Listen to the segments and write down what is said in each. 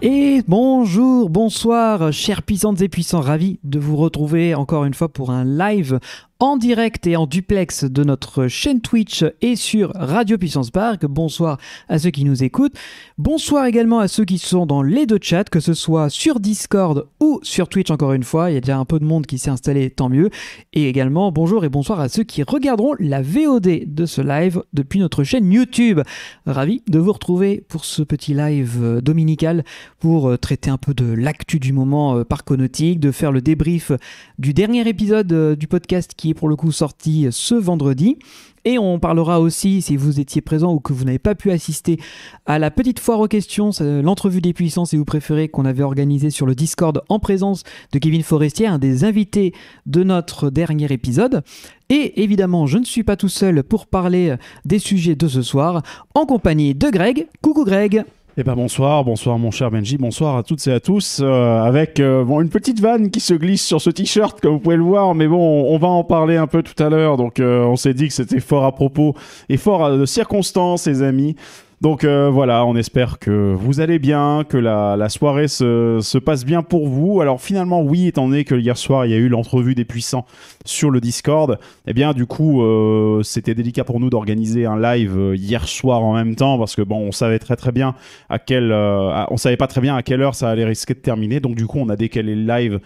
Et bonjour, bonsoir, chers puissantes et puissants, ravis de vous retrouver encore une fois pour un live en direct et en duplex de notre chaîne Twitch et sur Radio Puissance Park. Bonsoir à ceux qui nous écoutent. Bonsoir également à ceux qui sont dans les deux chats, que ce soit sur Discord ou sur Twitch encore une fois. Il y a déjà un peu de monde qui s'est installé, tant mieux. Et également bonjour et bonsoir à ceux qui regarderont la VOD de ce live depuis notre chaîne YouTube. Ravi de vous retrouver pour ce petit live euh, dominical pour euh, traiter un peu de l'actu du moment euh, par conotique, de faire le débrief du dernier épisode du podcast qui pour le coup sorti ce vendredi. Et on parlera aussi, si vous étiez présent ou que vous n'avez pas pu assister, à la petite foire aux questions, euh, l'entrevue des puissances, si vous préférez, qu'on avait organisée sur le Discord en présence de Kevin Forestier, un des invités de notre dernier épisode. Et évidemment, je ne suis pas tout seul pour parler euh, des sujets de ce soir, en compagnie de Greg. Coucou Greg eh ben bonsoir, bonsoir mon cher Benji, bonsoir à toutes et à tous. Euh, avec euh, une petite vanne qui se glisse sur ce t-shirt comme vous pouvez le voir, mais bon on va en parler un peu tout à l'heure. Donc euh, on s'est dit que c'était fort à propos et fort de circonstances, les amis. Donc euh, voilà, on espère que vous allez bien, que la, soirée se, passe bien pour vous. Alors finalement, oui, étant donné que hier soir il y a eu l'entrevue des puissants sur le Discord, eh bien du coup euh, c'était délicat pour nous d'organiser un live euh, hier soir en même temps parce que bon, on savait très très bien à quelle, on savait pas très bien à quelle heure ça allait risquer de terminer. Donc du coup, on a décalé le live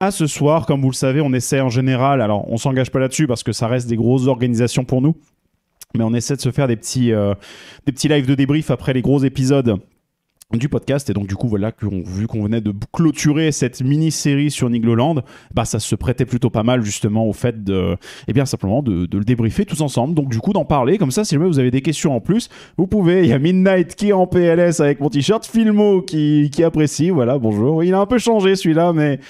à ce soir. Comme vous le savez, on essaie en général, alors on s'engage pas là-dessus parce que ça reste des grosses organisations pour nous, mais on essaie de se faire des petits, euh, des petits lives de débrief après les gros épisodes du podcast et donc du coup voilà vu qu'on venait de clôturer cette mini-série sur Nigloland bah ça se prêtait plutôt pas mal justement au fait de et eh bien simplement de, le débriefer tous ensemble donc du coup d'en parler comme ça si jamais vous avez des questions en plus vous pouvez il y a Midnight qui est en PLS avec mon t-shirt Filmo qui, qui apprécie voilà bonjour il a un peu changé celui-là mais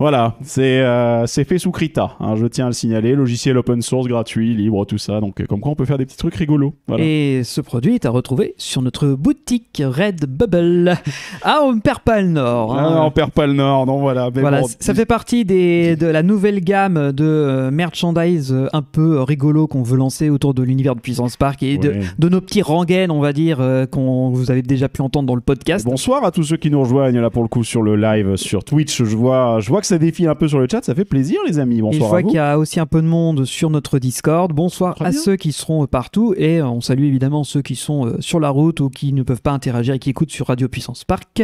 voilà, euh, c'est fait sous Krita, hein, je tiens à le signaler, logiciel open source, gratuit, libre, tout ça, donc euh, comme quoi on peut faire des petits trucs rigolos. Et ce produit est à retrouver sur notre boutique Redbubble. Hein. Ah, on ne perd pas le nord. Ah, on perd pas le nord, non, voilà. ça fait partie des, de la nouvelle gamme de euh, merchandise un peu rigolo qu'on veut lancer autour de l'univers de Puissance Park et de, nos petits rengaines, on va dire, qu'on vous avez déjà pu entendre dans le podcast. bonsoir à tous ceux qui nous rejoignent là pour le coup sur le live sur Twitch. Je vois, je vois ça défile un peu sur le chat, ça fait plaisir les amis. Bonsoir. Et je vois qu'il y a aussi un peu de monde sur notre Discord. Bonsoir à ceux qui seront euh, partout et euh, on salue évidemment ceux qui sont euh, sur la route ou qui ne peuvent pas interagir et qui écoutent sur Radio Puissance Park.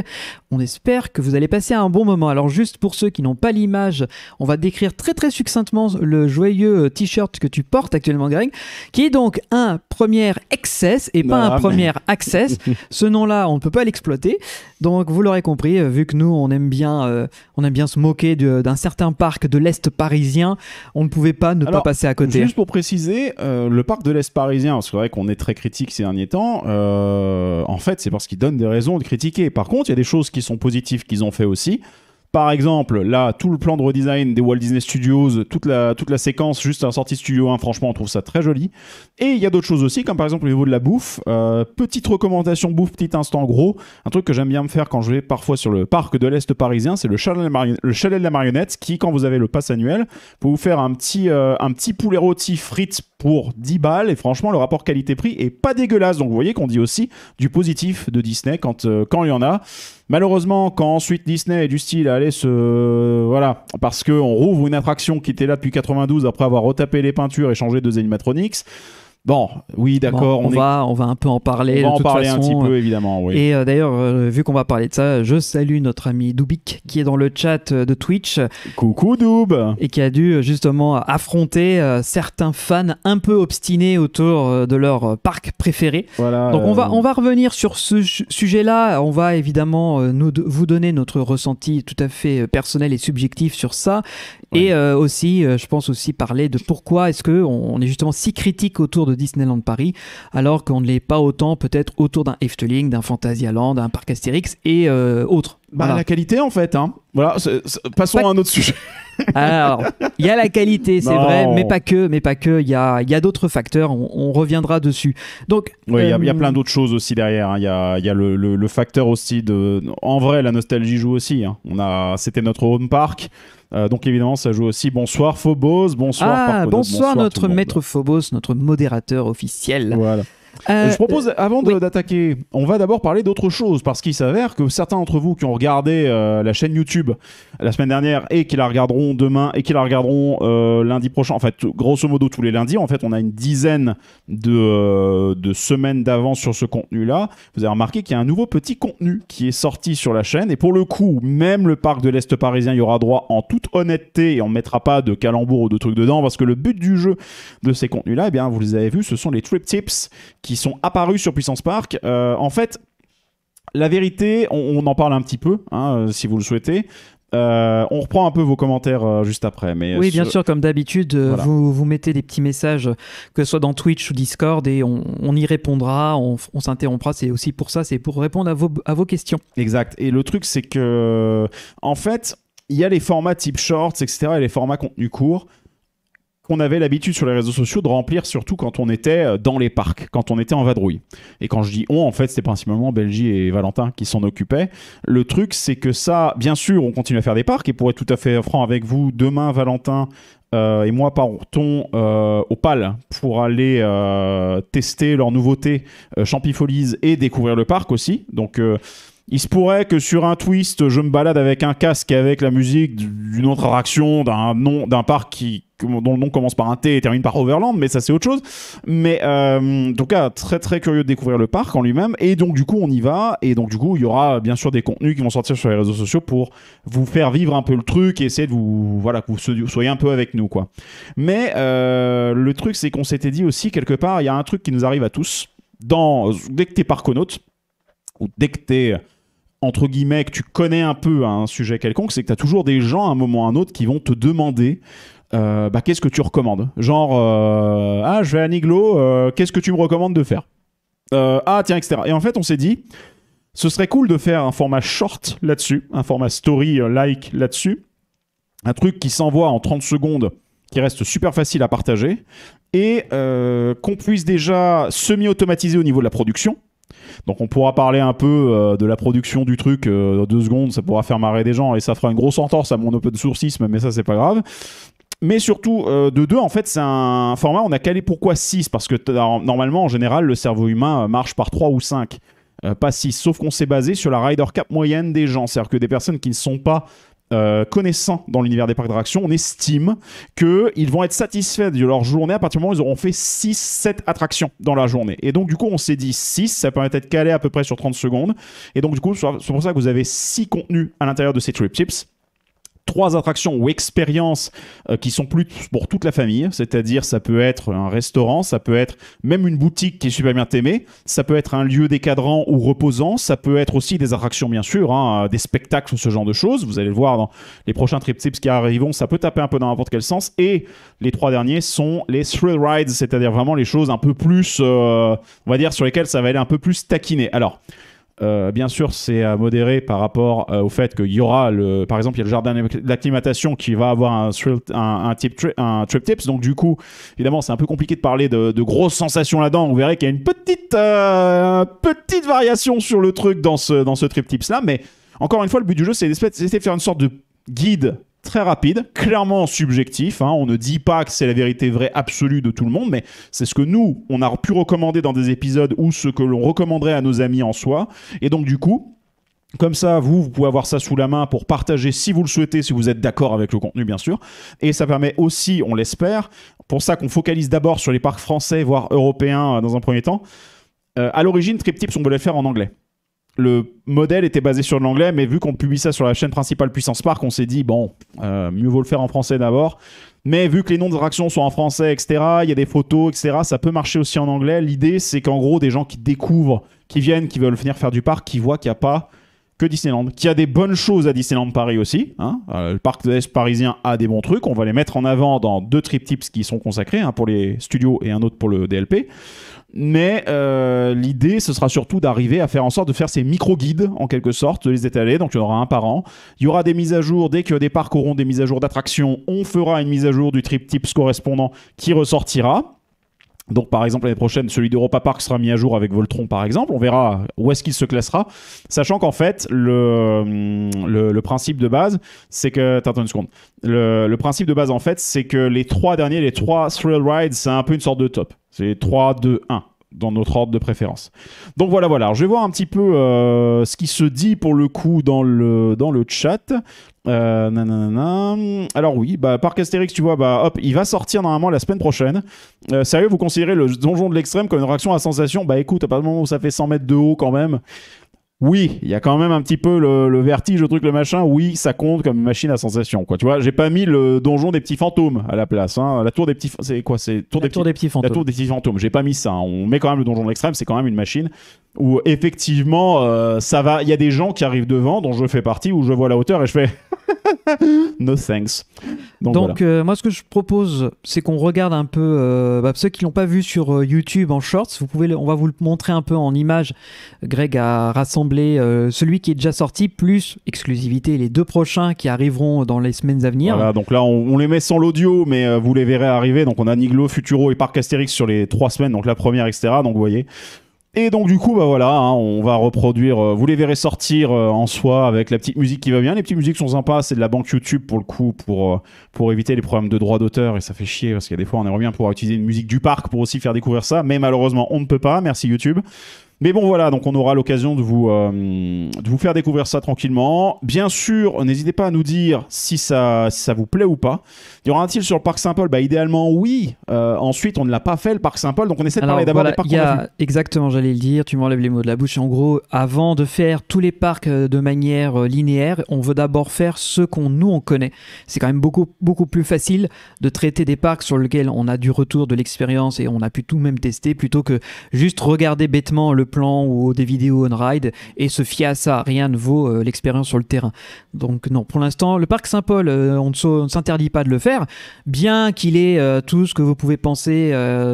On espère que vous allez passer un bon moment. Alors juste pour ceux qui n'ont pas l'image, on va décrire très très succinctement le joyeux t-shirt que tu portes actuellement Greg, qui est donc un premier excess et pas ah, un premier Access. Ce nom-là, on ne peut pas l'exploiter. Donc vous l'aurez compris, vu que nous on aime bien, on aime bien se moquer d'un certain parc de l'Est parisien. On ne pouvait pas ne pas passer à côté. Juste pour préciser, euh, le parc de l'Est parisien, c'est vrai qu'on est très critique ces derniers temps, euh, en fait, c'est parce qu'ils donnent des raisons de critiquer. Par contre, il y a des choses qui sont positives qu'ils ont fait aussi. Par exemple, là, tout le plan de redesign des Walt Disney Studios, toute la, toute la séquence juste à la sortie Studio 1, franchement, on trouve ça très joli. Et il y a d'autres choses aussi, comme par exemple au niveau de la bouffe. Euh, petite recommandation bouffe, petit instant gros. Un truc que j'aime bien me faire quand je vais parfois sur le parc de l'Est parisien, c'est le, chalet de la marionnette, qui, quand vous avez le pass annuel, peut vous faire un petit, euh, un petit poulet rôti frites pour 10 balles. Et franchement, le rapport qualité-prix est pas dégueulasse. Donc vous voyez qu'on dit aussi du positif de Disney quand, euh, quand il y en a. Malheureusement, quand ensuite Disney est du style à aller se. Voilà, parce qu'on rouvre une attraction qui était là depuis 92 après avoir retapé les peintures et changé deux animatronics. Bon, oui, d'accord. on, va, on va un peu en parler. On va en parler un petit peu, euh. évidemment. Et euh, d'ailleurs, euh, vu qu'on va parler de ça, je salue notre ami Doubik qui est dans le chat de Twitch. Coucou Doub Et qui a dû justement affronter certains fans un peu obstinés autour de leur parc préféré. Voilà, Donc on va, on va revenir sur ce sujet-là. On va évidemment vous donner notre ressenti tout à fait personnel et subjectif sur ça. Et aussi, je pense aussi parler de pourquoi est-ce qu'on on est justement si critique autour de Disneyland Paris, alors qu'on ne l'est pas autant peut-être autour d'un Efteling, d'un Fantasyland, d'un parc Astérix et euh, autres. Bah, La qualité en fait. Hein. Voilà, passons à un autre sujet. Alors, il y a la qualité, c'est vrai, mais pas que, mais pas que. Il y a, y a d'autres facteurs. On, reviendra dessus. Donc, il y, a euh, plein d'autres choses aussi derrière. Hein. Il y a, le, facteur aussi de. En vrai, la nostalgie joue aussi. Hein. On a, c'était notre home park. Euh, donc évidemment, ça joue aussi. Bonsoir Phobos, bonsoir. Ah, bonsoir, notre maître Phobos, notre modérateur officiel. Voilà. Euh, je propose, euh, avant d'attaquer, on va d'abord parler d'autre chose, parce qu'il s'avère que certains d'entre vous qui ont regardé euh, la chaîne YouTube la semaine dernière et qui la regarderont demain et qui la regarderont lundi prochain, en fait, grosso modo tous les lundis, en fait, on a une dizaine de, semaines d'avance sur ce contenu-là. Vous avez remarqué qu'il y a un nouveau petit contenu qui est sorti sur la chaîne, et pour le coup, même le parc de l'Est parisien y aura droit en toute honnêteté, et on ne mettra pas de calembours ou de trucs dedans, parce que le but du jeu de ces contenus-là, eh bien, vous les avez vus, ce sont les trip tips qui sont apparus sur Puissance Park. Euh, en fait, la vérité, on, en parle un petit peu, hein, euh, si vous le souhaitez. Euh, on reprend un peu vos commentaires juste après. Mais oui, bien sûr, comme d'habitude, vous, vous, mettez des petits messages, que ce soit dans Twitch ou Discord, et on, y répondra, on, s'interrompra. C'est aussi pour ça, c'est pour répondre à vos, à vos questions. Exact. Et le truc, c'est que, en fait, il y a les formats type shorts, etc., et les formats contenu court on avait l'habitude sur les réseaux sociaux de remplir, surtout quand on était euh, dans les parcs, quand on était en vadrouille. Et quand je dis on, en fait, c'est principalement Belgie et Valentin qui s'en occupaient. Le truc, c'est que ça, bien sûr, on continue à faire des parcs. Et pour être tout à fait franc avec vous, demain, Valentin euh, et moi partons euh, au PAL pour aller tester leur nouveauté Champifolies et découvrir le parc aussi. Donc il se pourrait que sur un twist, je me balade avec un casque et avec la musique d'une autre attraction, d'un parc qui, dont le nom commence par un T et termine par Overland, mais ça c'est autre chose. Mais euh, en tout cas, très très curieux de découvrir le parc en lui-même. Et donc du coup, on y va. Et donc du coup, il y aura bien sûr des contenus qui vont sortir sur les réseaux sociaux pour vous faire vivre un peu le truc et essayer de vous, voilà, que vous soyez un peu avec nous, quoi. Mais euh, le truc, c'est qu'on s'était dit aussi quelque part, il y a un truc qui nous arrive à tous. Dans, dès que t'es parconaute, ou dès que entre guillemets, que tu connais un peu hein, un sujet quelconque, c'est que tu as toujours des gens à un moment ou à un autre qui vont te demander euh, bah, qu'est-ce que tu recommandes. Genre, euh, ah, je vais à Niglo, euh, qu'est-ce que tu me recommandes de faire Ah, tiens, etc. Et en fait, on s'est dit, ce serait cool de faire un format short là-dessus, un format story-like là-dessus, un truc qui s'envoie en 30 secondes, qui reste super facile à partager, et qu'on puisse déjà semi-automatiser au niveau de la production donc on pourra parler un peu euh, de la production du truc euh, dans deux secondes, ça pourra faire marrer des gens et ça fera une grosse entorse à mon open sourcisme, mais ça c'est pas grave. Mais surtout, euh, de deux, en fait, c'est un format, on a calé pourquoi 6 Parce que normalement, en général, le cerveau humain marche par 3 ou 5. pas 6, sauf qu'on s'est basé sur la rider cap moyenne des gens. C'est-à-dire que des personnes qui ne sont pas euh, connaissant dans l'univers des parcs d'attractions, on estime qu'ils vont être satisfaits de leur journée à partir du moment où ils auront fait 6-7 attractions dans la journée. Et donc, du coup, on s'est dit 6, ça permet être calé à peu près sur 30 secondes. Et donc, du coup, c'est pour ça que vous avez 6 contenus à l'intérieur de ces trip tips trois attractions ou expériences euh, qui sont plus pour toute la famille, c'est-à-dire ça peut être un restaurant, ça peut être même une boutique qui est super bien aimée, ça peut être un lieu décadrant ou reposant, ça peut être aussi des attractions bien sûr, hein, des spectacles ou ce genre de choses, vous allez le voir dans les prochains trip-tips qui arriveront, ça peut taper un peu dans n'importe quel sens, et les trois derniers sont les thrill rides, c'est-à-dire vraiment les choses un peu plus, euh, on va dire, sur lesquelles ça va aller un peu plus taquiné, Alors, euh, bien sûr, c'est à modérer par rapport euh, au fait qu'il y aura, le, par exemple, il y a le jardin d'acclimatation qui va avoir un, un, trip tips. Donc, du coup, évidemment, c'est un peu compliqué de parler de, grosses sensations là-dedans. vous verrez qu'il y a une petite, euh, petite variation sur le truc dans ce, dans ce trip tips là. Mais encore une fois, le but du jeu, c'est de faire une sorte de guide très rapide, clairement subjectif. Hein. On ne dit pas que c'est la vérité vraie absolue de tout le monde, mais c'est ce que nous, on a pu recommander dans des épisodes ou ce que l'on recommanderait à nos amis en soi. Et donc, du coup, comme ça, vous, vous pouvez avoir ça sous la main pour partager si vous le souhaitez, si vous êtes d'accord avec le contenu, bien sûr. Et ça permet aussi, on l'espère, pour ça qu'on focalise d'abord sur les parcs français, voire européens euh, dans un premier temps. Euh, à l'origine, TripTips, on voulait le faire en anglais le modèle était basé sur l'anglais, mais vu qu'on publie ça sur la chaîne principale Puissance Park, on s'est dit, bon, euh, mieux vaut le faire en français d'abord. Mais vu que les noms de réactions sont en français, etc., il y a des photos, etc., ça peut marcher aussi en anglais. L'idée, c'est qu'en gros, des gens qui découvrent, qui viennent, qui veulent venir faire du parc, qui voient qu'il n'y a pas que Disneyland, qui a des bonnes choses à Disneyland Paris aussi. Hein. Euh, le parc de l'Est parisien a des bons trucs. On va les mettre en avant dans deux trip tips qui sont consacrés, pour les studios et un autre pour le DLP. Mais euh, l'idée, ce sera surtout d'arriver à faire en sorte de faire ces micro-guides, en quelque sorte, de les étaler. Donc, il y en aura un par an. Il y aura des mises à jour. Dès que des parcs auront des mises à jour d'attractions, on fera une mise à jour du trip tips correspondant qui ressortira. Donc par exemple l'année prochaine, celui d'Europa Park sera mis à jour avec Voltron par exemple. On verra où est-ce qu'il se classera. Sachant qu'en fait, le, le, principe de base, c'est que... Attends une seconde. Le, le principe de base en fait, c'est que les trois derniers, les trois thrill rides, c'est un peu une sorte de top. C'est 3, 2, 1 dans notre ordre de préférence. Donc voilà, voilà. je vais voir un petit peu euh, ce qui se dit pour le coup dans le, dans le chat. Euh, Alors oui, bah, Parc Astérix, tu vois, bah, hop, il va sortir normalement la semaine prochaine. Euh, sérieux, vous considérez le donjon de l'extrême comme une réaction à sensation Bah écoute, à partir du moment où ça fait 100 mètres de haut quand même, oui, il y a quand même un petit peu le, vertige, le truc, le machin. Oui, ça compte comme machine à sensation, quoi. Tu vois, j'ai pas mis le donjon des petits fantômes à la place. Hein. La tour des petits, c'est quoi C'est tour, des, tour des petits fantômes. La tour des petits J'ai pas mis ça. Hein. On met quand même le donjon de l'extrême. C'est quand même une machine où effectivement, euh, ça va. Il y a des gens qui arrivent devant, dont je fais partie, où je vois la hauteur et je fais no thanks. Donc, euh, moi, ce que je propose, c'est qu'on regarde un peu euh, bah, ceux qui l'ont pas vu sur YouTube en shorts. Vous pouvez, on va vous le montrer un peu en image Greg a rassemblé euh, celui qui est déjà sorti, plus exclusivité, les deux prochains qui arriveront dans les semaines à venir. Voilà, donc là, on, les met sans l'audio, mais euh, vous les verrez arriver. Donc on a Niglo, Futuro et Parc Astérix sur les trois semaines, donc la première, etc. Donc vous voyez. Et donc du coup, bah voilà, hein, on va reproduire. Euh, vous les verrez sortir en soi avec la petite musique qui va bien. Les petites musiques sont sympas, c'est de la banque YouTube pour le coup, pour, pour éviter les problèmes de droits d'auteur et ça fait chier parce qu'il y a des fois on aimerait bien pouvoir utiliser une musique du parc pour aussi faire découvrir ça, mais malheureusement on ne peut pas. Merci YouTube. Mais bon, voilà, donc on aura l'occasion de, vous euh, de vous faire découvrir ça tranquillement. Bien sûr, n'hésitez pas à nous dire si ça, ça vous plaît ou pas. Y aura t il sur le parc Saint-Paul bah, Idéalement, oui. Euh, ensuite, on ne l'a pas fait, le parc Saint-Paul, donc on essaie de parler d'abord des parcs y a, Exactement, j'allais le dire, tu m'enlèves les mots de la bouche. En gros, avant de faire tous les parcs euh, de manière linéaire, on veut d'abord faire ce qu'on nous on connaît. C'est quand même beaucoup, beaucoup plus facile de traiter des parcs sur lesquels on a du retour de l'expérience et on a pu tout même tester plutôt que juste regarder bêtement le plans ou des vidéos on-ride et se fier à ça. Rien ne vaut euh, l'expérience sur le terrain. Donc non, pour l'instant, le parc Saint-Paul, euh, on ne s'interdit pas de le faire, bien qu'il ait euh, tout ce que vous pouvez penser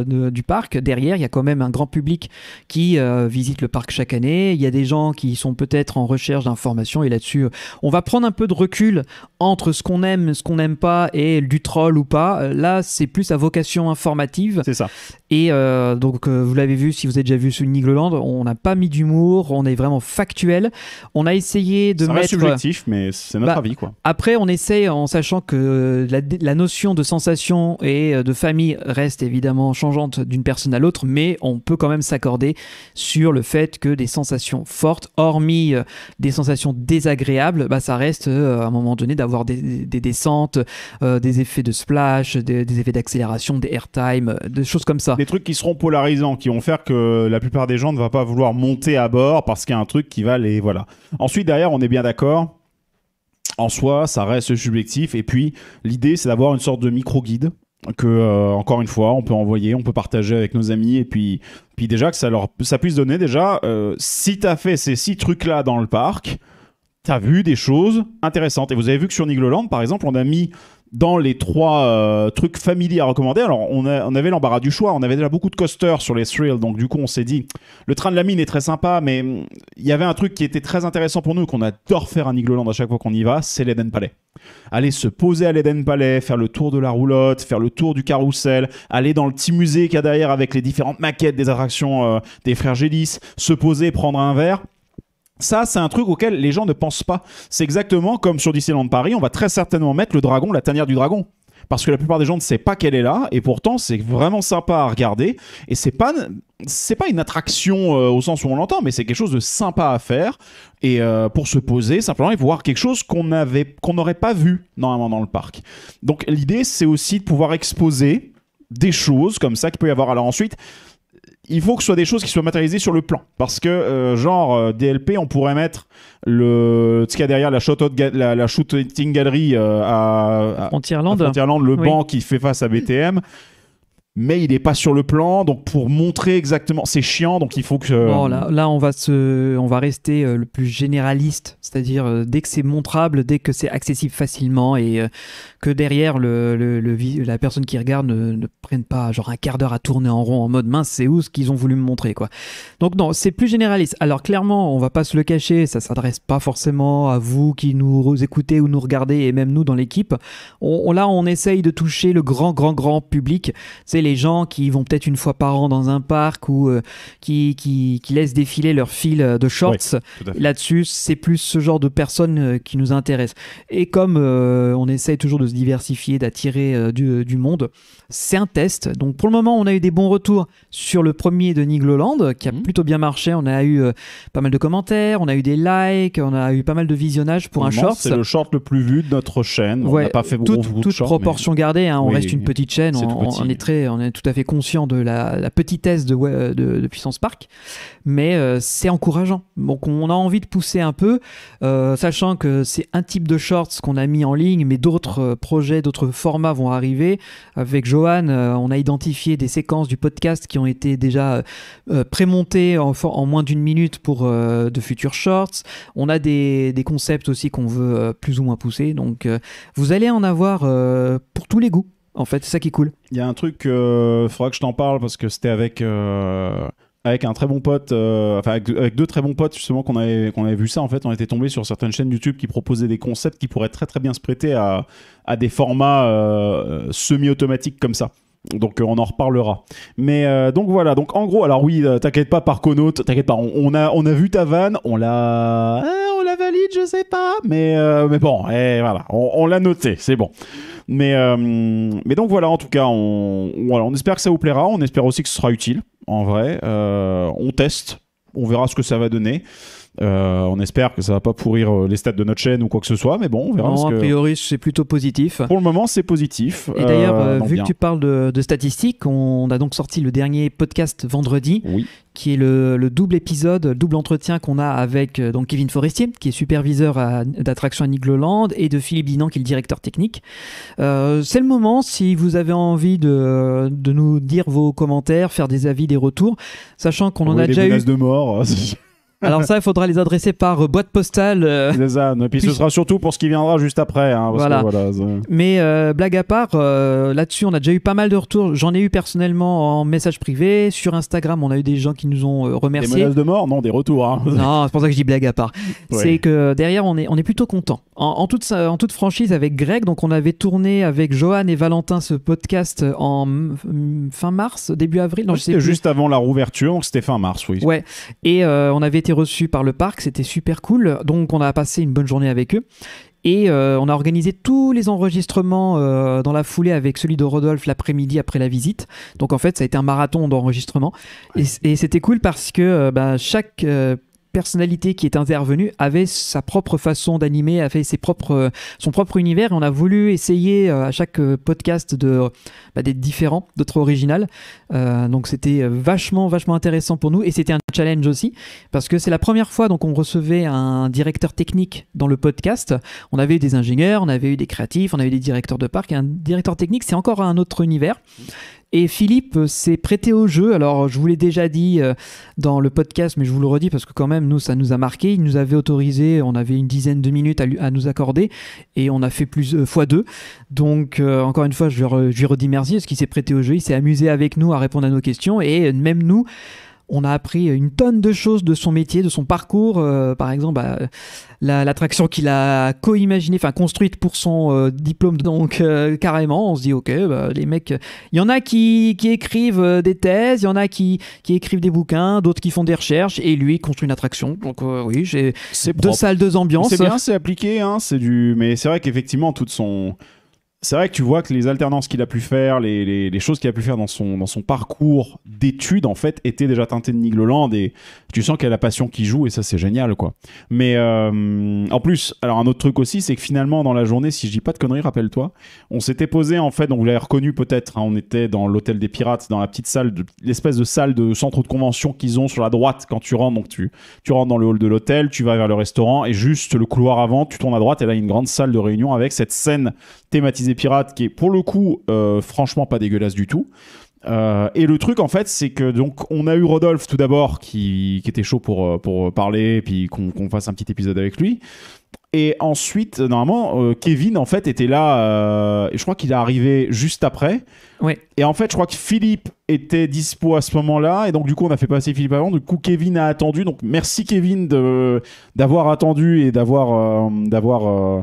du parc. Derrière, il y a quand même un grand public qui visite le parc chaque année. Il y a des gens qui sont peut-être en recherche d'informations et là-dessus, on va prendre un peu de recul entre ce qu'on aime, ce qu'on n'aime pas et du troll ou pas. Là, c'est plus à vocation informative. C'est ça. Et donc, vous l'avez vu, si vous avez déjà vu sur Nigloland, on n'a pas mis d'humour, on est vraiment factuel. On a essayé de ça mettre. C'est subjectif, mais c'est notre bah, avis, quoi. Après, on essaye en sachant que la, notion de sensation et euh, de famille reste évidemment changeante d'une personne à l'autre, mais on peut quand même s'accorder sur le fait que des sensations fortes, hormis euh, des sensations désagréables, bah, ça reste euh, à un moment donné d'avoir des, descentes, des effets de splash, des, des effets d'accélération, des airtime, des choses comme ça. Des trucs qui seront polarisants, qui vont faire que la plupart des gens ne vont pas vouloir monter à bord parce qu'il y a un truc qui va les. Voilà. Ensuite, derrière, on est bien d'accord. En soi, ça reste subjectif. Et puis, l'idée, c'est d'avoir une sorte de micro-guide que euh, encore une fois on peut envoyer on peut partager avec nos amis et puis puis déjà que ça leur ça puisse donner déjà euh, si tu as fait ces six trucs là dans le parc tu as vu des choses intéressantes et vous avez vu que sur Nigloland par exemple on a mis dans les trois euh, trucs familiers à recommander, alors on, avait l'embarras du choix, on avait déjà beaucoup de coasters sur les thrills, donc du coup on s'est dit, le train de la mine est très sympa, mais hum, il y avait un truc qui était très intéressant pour nous, qu'on adore faire à Nigloland à chaque fois qu'on y va, c'est l'Eden Palais. Aller se poser à l'Eden Palais, faire le tour de la roulotte, faire le tour du carrousel, aller dans le petit musée qu'il y a derrière avec les différentes maquettes des attractions euh, des frères Gélis, se poser, prendre un verre ça, c'est un truc auquel les gens ne pensent pas. C'est exactement comme sur Disneyland Paris, on va très certainement mettre le dragon, la tanière du dragon parce que la plupart des gens ne savent pas qu'elle est là et pourtant c'est vraiment sympa à regarder et c'est pas c'est pas une attraction euh, au sens où on l'entend mais c'est quelque chose de sympa à faire et euh, pour se poser simplement et voir quelque chose qu'on avait qu'on n'aurait pas vu normalement dans le parc donc l'idée c'est aussi de pouvoir exposer des choses comme ça qu'il peut y avoir alors ensuite il faut que ce soit des choses qui soient matérialisées sur le plan. Parce que, euh, genre, euh, DLP, on pourrait mettre le, ce qu'il y a derrière la, shot la, la shooting gallery euh, à, à, le banc qui fait face à BTM mais il n'est pas sur le plan. Donc pour montrer exactement, c'est chiant. Donc il faut que. Non, là, là, on va se, on va rester euh, le plus généraliste, c'est-à-dire euh, dès que c'est montrable, dès que c'est accessible facilement et euh, que derrière le, la personne qui regarde ne, ne, prenne pas genre un quart d'heure à tourner en rond en mode mince, c'est où ce qu'ils ont voulu me montrer quoi. Donc non, c'est plus généraliste. Alors clairement, on va pas se le cacher, ça s'adresse pas forcément à vous qui nous écoutez ou nous regardez et même nous dans l'équipe. On, là, on essaye de toucher le grand, grand, grand public. C'est les gens qui vont peut-être une fois par an dans un parc ou euh, qui, qui, qui, laissent défiler leur fil euh, de shorts. Là-dessus, c'est plus ce genre de personnes euh, qui nous intéressent. Et comme on essaye toujours de se diversifier, d'attirer du, du, monde, c'est un test. Donc pour le moment, on a eu des bons retours sur le premier de Nigloland qui a mmh. plutôt bien marché. On a eu pas mal de commentaires, on a eu des likes, on a eu pas mal de visionnages pour un short. C'est le short le plus vu de notre chaîne. Ouais, on n'a pas fait beaucoup shorts. toute proportion gardée. Hein. on reste une petite chaîne. On, on, est très, on est tout à fait conscient de la, petitesse de, Puissance Park, mais euh, c'est encourageant. Donc on a envie de pousser un peu, euh, sachant que c'est un type de shorts qu'on a mis en ligne, mais d'autres euh, projets, d'autres formats vont arriver. Avec Johan, on a identifié des séquences du podcast qui ont été déjà prémontées en, moins d'une minute pour de futurs shorts. On a des concepts aussi qu'on veut plus ou moins pousser. Donc vous allez en avoir pour tous les goûts en fait. C'est ça qui est cool. Il y a un truc, il euh, faudra que je t'en parle parce que c'était avec. Euh, avec un très bon pote, euh, enfin avec, deux très bons potes justement qu'on avait, qu'on avait vu ça en fait, on était tombé sur certaines chaînes YouTube qui proposaient des concepts qui pourraient très très bien se prêter à, à des formats semi-automatiques comme ça. Donc on en reparlera. Mais donc voilà, donc en gros, alors oui, t'inquiète pas par connote t'inquiète pas, on, a, on a vu ta vanne, on l'a... Hein, on la valide, je sais pas, mais, mais bon, et eh, voilà, on, on l'a noté, c'est bon. Mais, euh, mais donc voilà, en tout cas, on, espère que ça vous plaira. On espère aussi que ce sera utile. En vrai, euh, on teste, on verra ce que ça va donner. Euh, on espère que ça va pas pourrir euh, les stats de notre chaîne ou quoi que ce soit, mais bon, on verra. Non, a priori, c'est plutôt positif. Pour le moment, c'est positif. Et d'ailleurs, euh, vu que tu parles de, statistiques, on a donc sorti le dernier podcast vendredi, qui est le, double épisode, double entretien qu'on a avec donc Kevin Forestier, qui est superviseur d'attraction à, à et de Philippe Dinan, qui est le directeur technique. c'est le moment, si vous avez envie de, nous dire vos commentaires, faire des avis, des retours, sachant qu'on en a déjà eu. de mort. Alors ça, il faudra les adresser par euh, boîte postale. Euh, Et puis, ce sera surtout pour ce qui viendra juste après. Hein, voilà. Mais euh, blague à part, euh, là-dessus, on a déjà eu pas mal de retours. J'en ai eu personnellement en message privé. Sur Instagram, on a eu des gens qui nous ont remerciés. Des menaces de mort Non, des retours. Hein. non, c'est pour ça que je dis blague à part. C'est que derrière, on est, on est plutôt content. En, toute, en, toute, franchise avec Greg, donc on avait tourné avec Johan et Valentin ce podcast en fin mars, début avril. Non, juste avant la rouverture, c'était fin mars, oui. Ouais, et euh, on avait été reçus par le parc, c'était super cool. Donc on a passé une bonne journée avec eux. Et euh, on a organisé tous les enregistrements euh, dans la foulée avec celui de Rodolphe l'après-midi après la visite. Donc en fait, ça a été un marathon d'enregistrement. Et, c'était cool parce que bah, chaque personnalité qui est intervenue avait sa propre façon d'animer, avait ses propres, euh, son propre univers. Et on a voulu essayer euh, à chaque euh, podcast de bah, d'être différent, d'être original. donc c'était vachement, vachement intéressant pour nous et c'était un challenge aussi parce que c'est la première fois donc on recevait un directeur technique dans le podcast. On avait eu des ingénieurs, on avait eu des créatifs, on avait des directeurs de parc. un directeur technique, c'est encore un autre univers. Et Philippe euh, s'est prêté au jeu. Alors, je vous l'ai déjà dit euh, dans le podcast, mais je vous le redis parce que quand même, nous, ça nous a marqué. Il nous avait autorisé, on avait une dizaine de minutes à, nous accorder et on a fait plus euh, fois deux. Donc, encore une fois, je, je lui redis merci parce qu'il s'est prêté au jeu, il s'est amusé avec nous à répondre à nos questions et même nous, on a appris une tonne de choses de son métier, de son parcours. Euh, par exemple, bah, l'attraction qu'il a co-imaginée, enfin construite pour son euh, diplôme. Donc, euh, carrément, on se dit, ok, bah, les mecs, il y en a qui, écrivent des thèses, il y en a qui, écrivent des bouquins, d'autres qui font des recherches, et lui, construit une attraction. Donc, oui, j'ai deux salles, deux ambiances. C'est bien, c'est appliqué, hein, c'est du. Mais c'est vrai qu'effectivement, toute son c'est vrai que tu vois que les alternances qu'il a pu faire, les, les, choses qu'il a pu faire dans son, dans son parcours d'études, en fait, étaient déjà teintées de Nigloland et tu sens qu'elle a la passion qui joue et ça, c'est génial, quoi. Mais euh, en plus, alors un autre truc aussi, c'est que finalement, dans la journée, si je dis pas de conneries, rappelle-toi, on s'était posé, en fait, donc vous l'avez reconnu peut-être, hein, on était dans l'hôtel des pirates, dans la petite salle, l'espèce de salle de centre de convention qu'ils ont sur la droite quand tu rentres. Donc tu, tu rentres dans le hall de l'hôtel, tu vas vers le restaurant et juste le couloir avant, tu tournes à droite et là, il y a une grande salle de réunion avec cette scène thématisé pirate qui est pour le coup euh, franchement pas dégueulasse du tout. Euh, et le truc en fait, c'est que donc on a eu Rodolphe tout d'abord qui, était chaud pour, euh, pour parler, puis qu'on fasse un petit épisode avec lui. Et ensuite, normalement, Kevin en fait était là. et je crois qu'il est arrivé juste après. Et en fait, je crois que Philippe était dispo à ce moment-là. Et donc, du coup, on a fait passer Philippe avant. Du coup, Kevin a attendu. Donc, merci Kevin d'avoir attendu et d'avoir d'avoir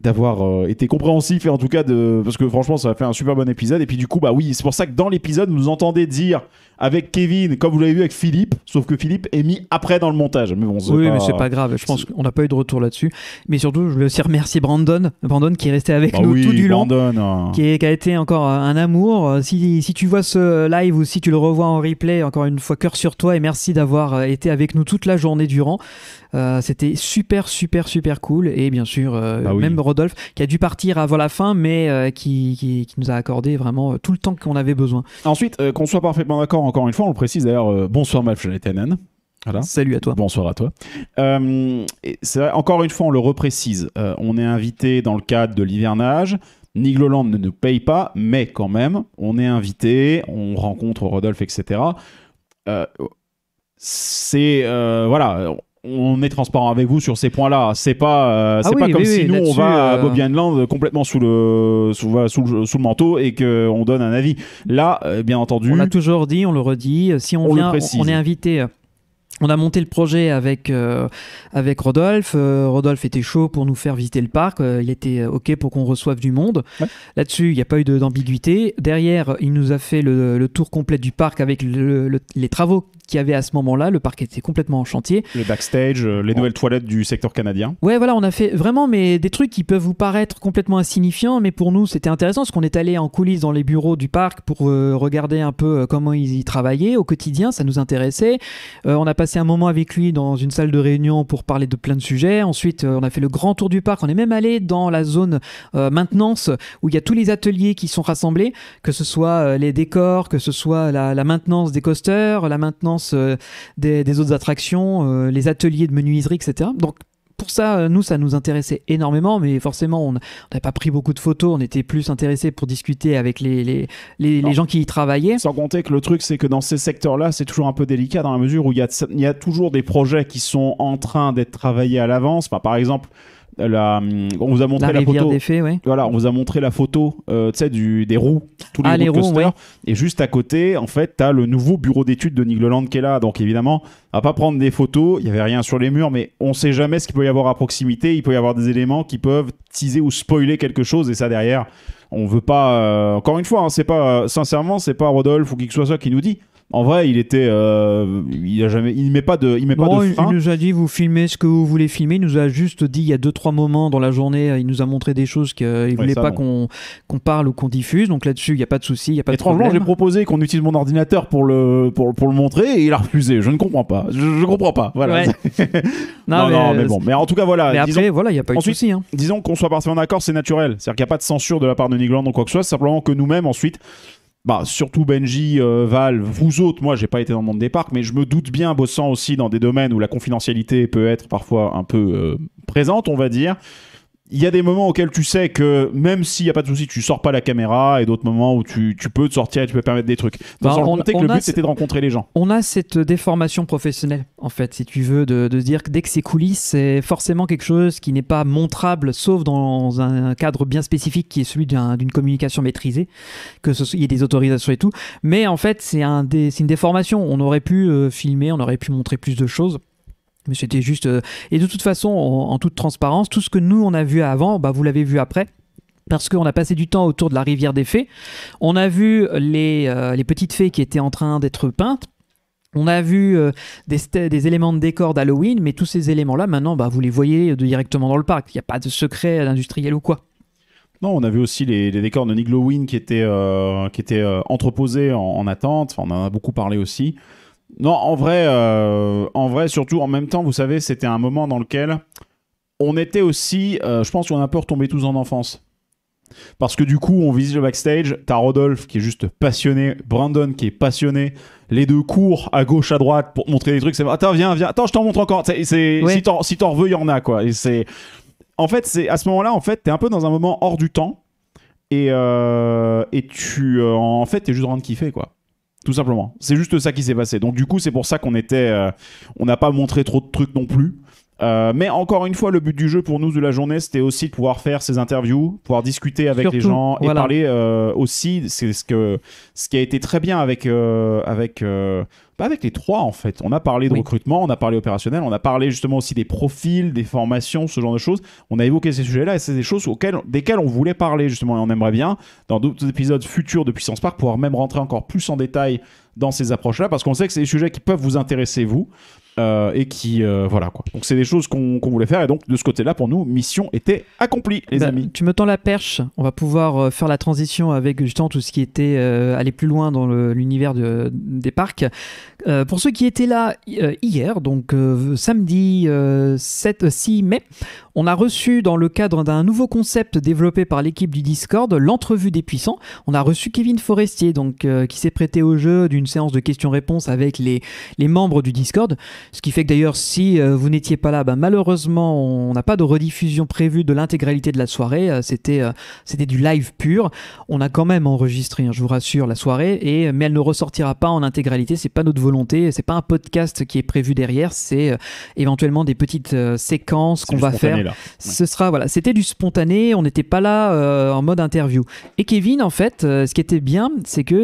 d'avoir euh, été compréhensif et en tout cas de parce que franchement ça a fait un super bon épisode et puis du coup bah oui c'est pour ça que dans l'épisode vous entendez dire avec Kevin comme vous l'avez vu avec Philippe sauf que Philippe est mis après dans le montage mais bon oui mais c'est pas grave je pense qu'on n'a pas eu de retour là-dessus mais surtout je veux aussi remercier Brandon Brandon qui est resté avec bah nous tout du long hein. qui, qui, a été encore euh, un amour euh, si, si, tu vois ce live ou si tu le revois en replay encore une fois cœur sur toi et merci d'avoir été avec nous toute la journée durant c'était super super super cool et bien sûr bah même Rodolphe, qui a dû partir avant la fin, mais euh, qui, nous a accordé vraiment euh, tout le temps qu'on avait besoin. Ensuite, euh, qu'on soit parfaitement d'accord, encore une fois, on le précise d'ailleurs, bonsoir Malf voilà. Salut à toi. Bonsoir à toi. Vrai, encore une fois, on le reprécise. on est invité dans le cadre de l'hivernage. Nigloland ne nous paye pas, mais quand même, on est invité, on rencontre Rodolphe, etc. c'est voilà, on est transparent avec vous sur ces points-là. C'est pas, euh, ah c'est pas comme si nous on va à euh, Bobby euh, complètement sous le, sous, le, manteau et que on donne un avis. Là, bien entendu, on a toujours dit, on le redit. Si on, on vient, on est invité on a monté le projet avec euh, avec Rodolphe. Euh, Rodolphe était chaud pour nous faire visiter le parc. Euh, il était ok pour qu'on reçoive du monde. Là-dessus, il n'y a pas eu d'ambiguïté. Derrière, il nous a fait le, tour complet du parc avec les travaux qu'il y avait à ce moment-là. Le parc était complètement en chantier. Les backstage, les nouvelles toilettes du secteur canadien. Ouais, voilà, on a fait vraiment mais des trucs qui peuvent vous paraître complètement insignifiants, mais pour nous c'était intéressant parce qu'on est allé en coulisses dans les bureaux du parc pour regarder un peu comment ils y travaillaient au quotidien. Ça nous intéressait. on a passé passé un moment avec lui dans une salle de réunion pour parler de plein de sujets. Ensuite, euh, on a fait le grand tour du parc. On est même allé dans la zone euh, maintenance où il y a tous les ateliers qui sont rassemblés, que ce soit euh, les décors, que ce soit la, maintenance des coasters, la maintenance des, des, autres attractions, les ateliers de menuiserie, etc. Donc pour ça, euh, nous, ça nous intéressait énormément, mais forcément, on n'a pas pris beaucoup de photos, on était plus intéressés pour discuter avec les, les, gens qui y travaillaient. Sans compter que le truc, c'est que dans ces secteurs-là, c'est toujours un peu délicat dans la mesure où il y a, toujours des projets qui sont en train d'être travaillés à l'avance. par exemple, on vous a montré la, photo. Des Voilà, on vous a montré la photo, euh, des roues, tous les, ah, Et juste à côté, en fait, t'as le nouveau bureau d'études de Nigloland qui est là. Donc évidemment, à pas prendre des photos, il y avait rien sur les murs, mais on sait jamais ce qu'il peut y avoir à proximité. Il peut y avoir des éléments qui peuvent teaser ou spoiler quelque chose, et ça derrière, on veut pas. Euh, encore une fois, hein, c'est pas euh, sincèrement, c'est pas Rodolphe ou qui que soit qui nous dit. En vrai, il était, euh, il a jamais, il met pas de, il met pas de fin. Il nous a dit vous filmez ce que vous voulez filmer. Il nous a juste dit il y a deux trois moments dans la journée, il nous a montré des choses qu'il ne voulait pas qu'on parle ou qu'on diffuse. Donc là-dessus, il y a pas de souci, il Étrangement, j'ai proposé qu'on utilise mon ordinateur pour le pour, le montrer et il a refusé. Je ne comprends pas. Je, ne comprends pas. Voilà. non, non mais, bon. Mais en tout cas, voilà. Mais après, voilà, il y a pas eu de souci. Hein. Disons qu'on soit parfaitement d'accord, c'est naturel. C'est-à-dire qu'il n'y a pas de censure de la part de Nigland ou quoi que ce soit. Simplement que nous-mêmes ensuite bah, surtout Benji, euh, Val, vous autres, moi j'ai pas été dans le monde des parcs, mais je me doute bien, bossant aussi dans des domaines où la confidentialité peut être parfois un peu euh, présente, on va dire, il y a des moments auxquels tu sais que même s'il n'y a pas de souci, tu sors pas la caméra et d'autres moments où tu, peux te sortir et tu peux permettre des trucs. Dans bah, on, le but c'était de rencontrer les gens. On a cette déformation professionnelle en fait, si tu veux, de, dire que dès que c'est coulisses, c'est forcément quelque chose qui n'est pas montrable sauf dans un cadre bien spécifique qui est celui d'une communication maîtrisée, que ce soit, y ait des autorisations et tout. Mais en fait, c'est un, une déformation. On aurait pu euh, filmer, on aurait pu montrer plus de choses. Mais c'était juste. Euh, et de toute façon, en, toute transparence, tout ce que nous on a vu avant, bah, vous l'avez vu après parce qu'on a passé du temps autour de la rivière des fées. On a vu euh, les, euh, les petites fées qui étaient en train d'être peintes. On a vu des, des, éléments de décor d'Halloween, mais tous ces éléments-là, maintenant, bah, vous les voyez directement dans le parc. Il n'y a pas de secret industriel ou quoi. Non, on a vu aussi les, décors de Nick Halloween qui étaient, qui étaient entreposés en, attente. on en a beaucoup parlé aussi. Non, en vrai, euh, en vrai, surtout en même temps, vous savez, c'était un moment dans lequel on était aussi, euh, je pense qu'on a un peu retombé tous en enfance. Parce que du coup, on visite le backstage, t'as Rodolphe qui est juste passionné, Brandon qui est passionné, les deux courent à gauche, à droite pour montrer des trucs. C'est attends, viens, viens, attends, je t'en montre encore. c'est, Si t'en veux, il y en a quoi. Et c'est, en fait, c'est à ce moment-là, en fait, t'es un peu dans un moment hors du temps et, euh, et tu, en fait, t'es juste en train de kiffer quoi. Tout simplement. C'est juste ça qui s'est passé. Donc du coup, c'est pour ça qu'on était, euh, on n'a pas montré trop de trucs non plus. Euh, mais encore une fois, le but du jeu pour nous de la journée, c'était aussi de pouvoir faire ces interviews, pouvoir discuter avec les gens et parler euh, aussi. C'est ce que ce qui a été très bien avec euh, avec bah, avec les trois en fait. On a parlé de recrutement, on a parlé opérationnel, on a parlé justement aussi des profils, des formations, ce genre de choses. On a évoqué ces sujets-là et c'est des choses auxquelles, desquelles on voulait parler justement et on aimerait bien dans d'autres épisodes futurs de Puissance Park pouvoir même rentrer encore plus en détail dans ces approches-là parce qu'on sait que c'est des sujets qui peuvent vous intéresser vous. Euh, et qui euh, voilà quoi. Donc c'est des choses qu'on voulait faire et donc de ce côté-là pour nous mission était accomplie les bah, amis. Tu me tends la perche, on va pouvoir euh, faire la transition avec justement tout ce qui était aller plus loin dans l'univers des parcs. pour ceux qui étaient là hier, donc samedi 7 6 mai, on a reçu dans le cadre d'un nouveau concept développé par l'équipe du Discord, l'entrevue des puissants. On a reçu Kevin Forestier, donc euh, qui s'est prêté au jeu d'une séance de questions-réponses avec les, les membres du Discord. Ce qui fait que d'ailleurs, si euh, vous n'étiez pas là, ben malheureusement, on n'a pas de rediffusion prévue de l'intégralité de la soirée. Euh, c'était c'était du live pur. On a quand même enregistré, hein, je vous rassure, la soirée, et mais elle ne ressortira pas en intégralité. C'est pas notre volonté. C'est pas un podcast qui est prévu derrière. C'est éventuellement des petites séquences qu'on va faire. Ce sera voilà, c'était du spontané, on n'était pas là euh, en mode interview. Et Kevin en fait, euh, ce qui était bien, c'est que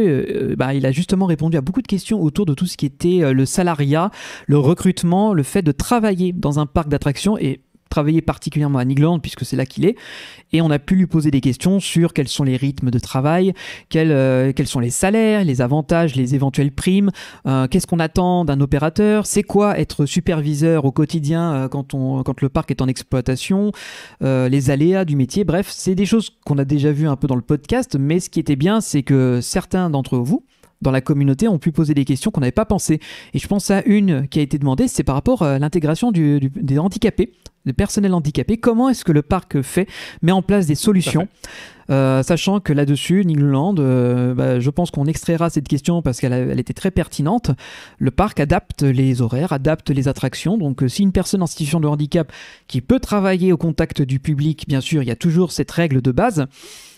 euh, bah, il a justement répondu à beaucoup de questions autour de tout ce qui était le salariat, le recrutement, le fait de travailler dans un parc d'attractions et travaillé particulièrement à Nigland, puisque c'est là qu'il est, et on a pu lui poser des questions sur quels sont les rythmes de travail, quels, euh, quels sont les salaires, les avantages, les éventuelles primes, euh, qu'est-ce qu'on attend d'un opérateur, c'est quoi être superviseur au quotidien euh, quand, on, quand le parc est en exploitation, les aléas du métier, bref, c'est des choses qu'on a déjà vues un peu dans le podcast, mais ce qui était bien, c'est que certains d'entre vous, dans la communauté ont pu poser des questions qu'on n'avait pas pensé. Et je pense à une qui a été demandée, c'est par rapport à euh, l'intégration des handicapés, des personnels handicapés. Comment est-ce que le parc fait, met en place des solutions euh, sachant que là-dessus, Ningland, euh, bah, je pense qu'on extraira cette question parce qu'elle était très pertinente. Le parc adapte les horaires, adapte les attractions. Donc, si une personne en situation de handicap qui peut travailler au contact du public, bien sûr, il y a toujours cette règle de base.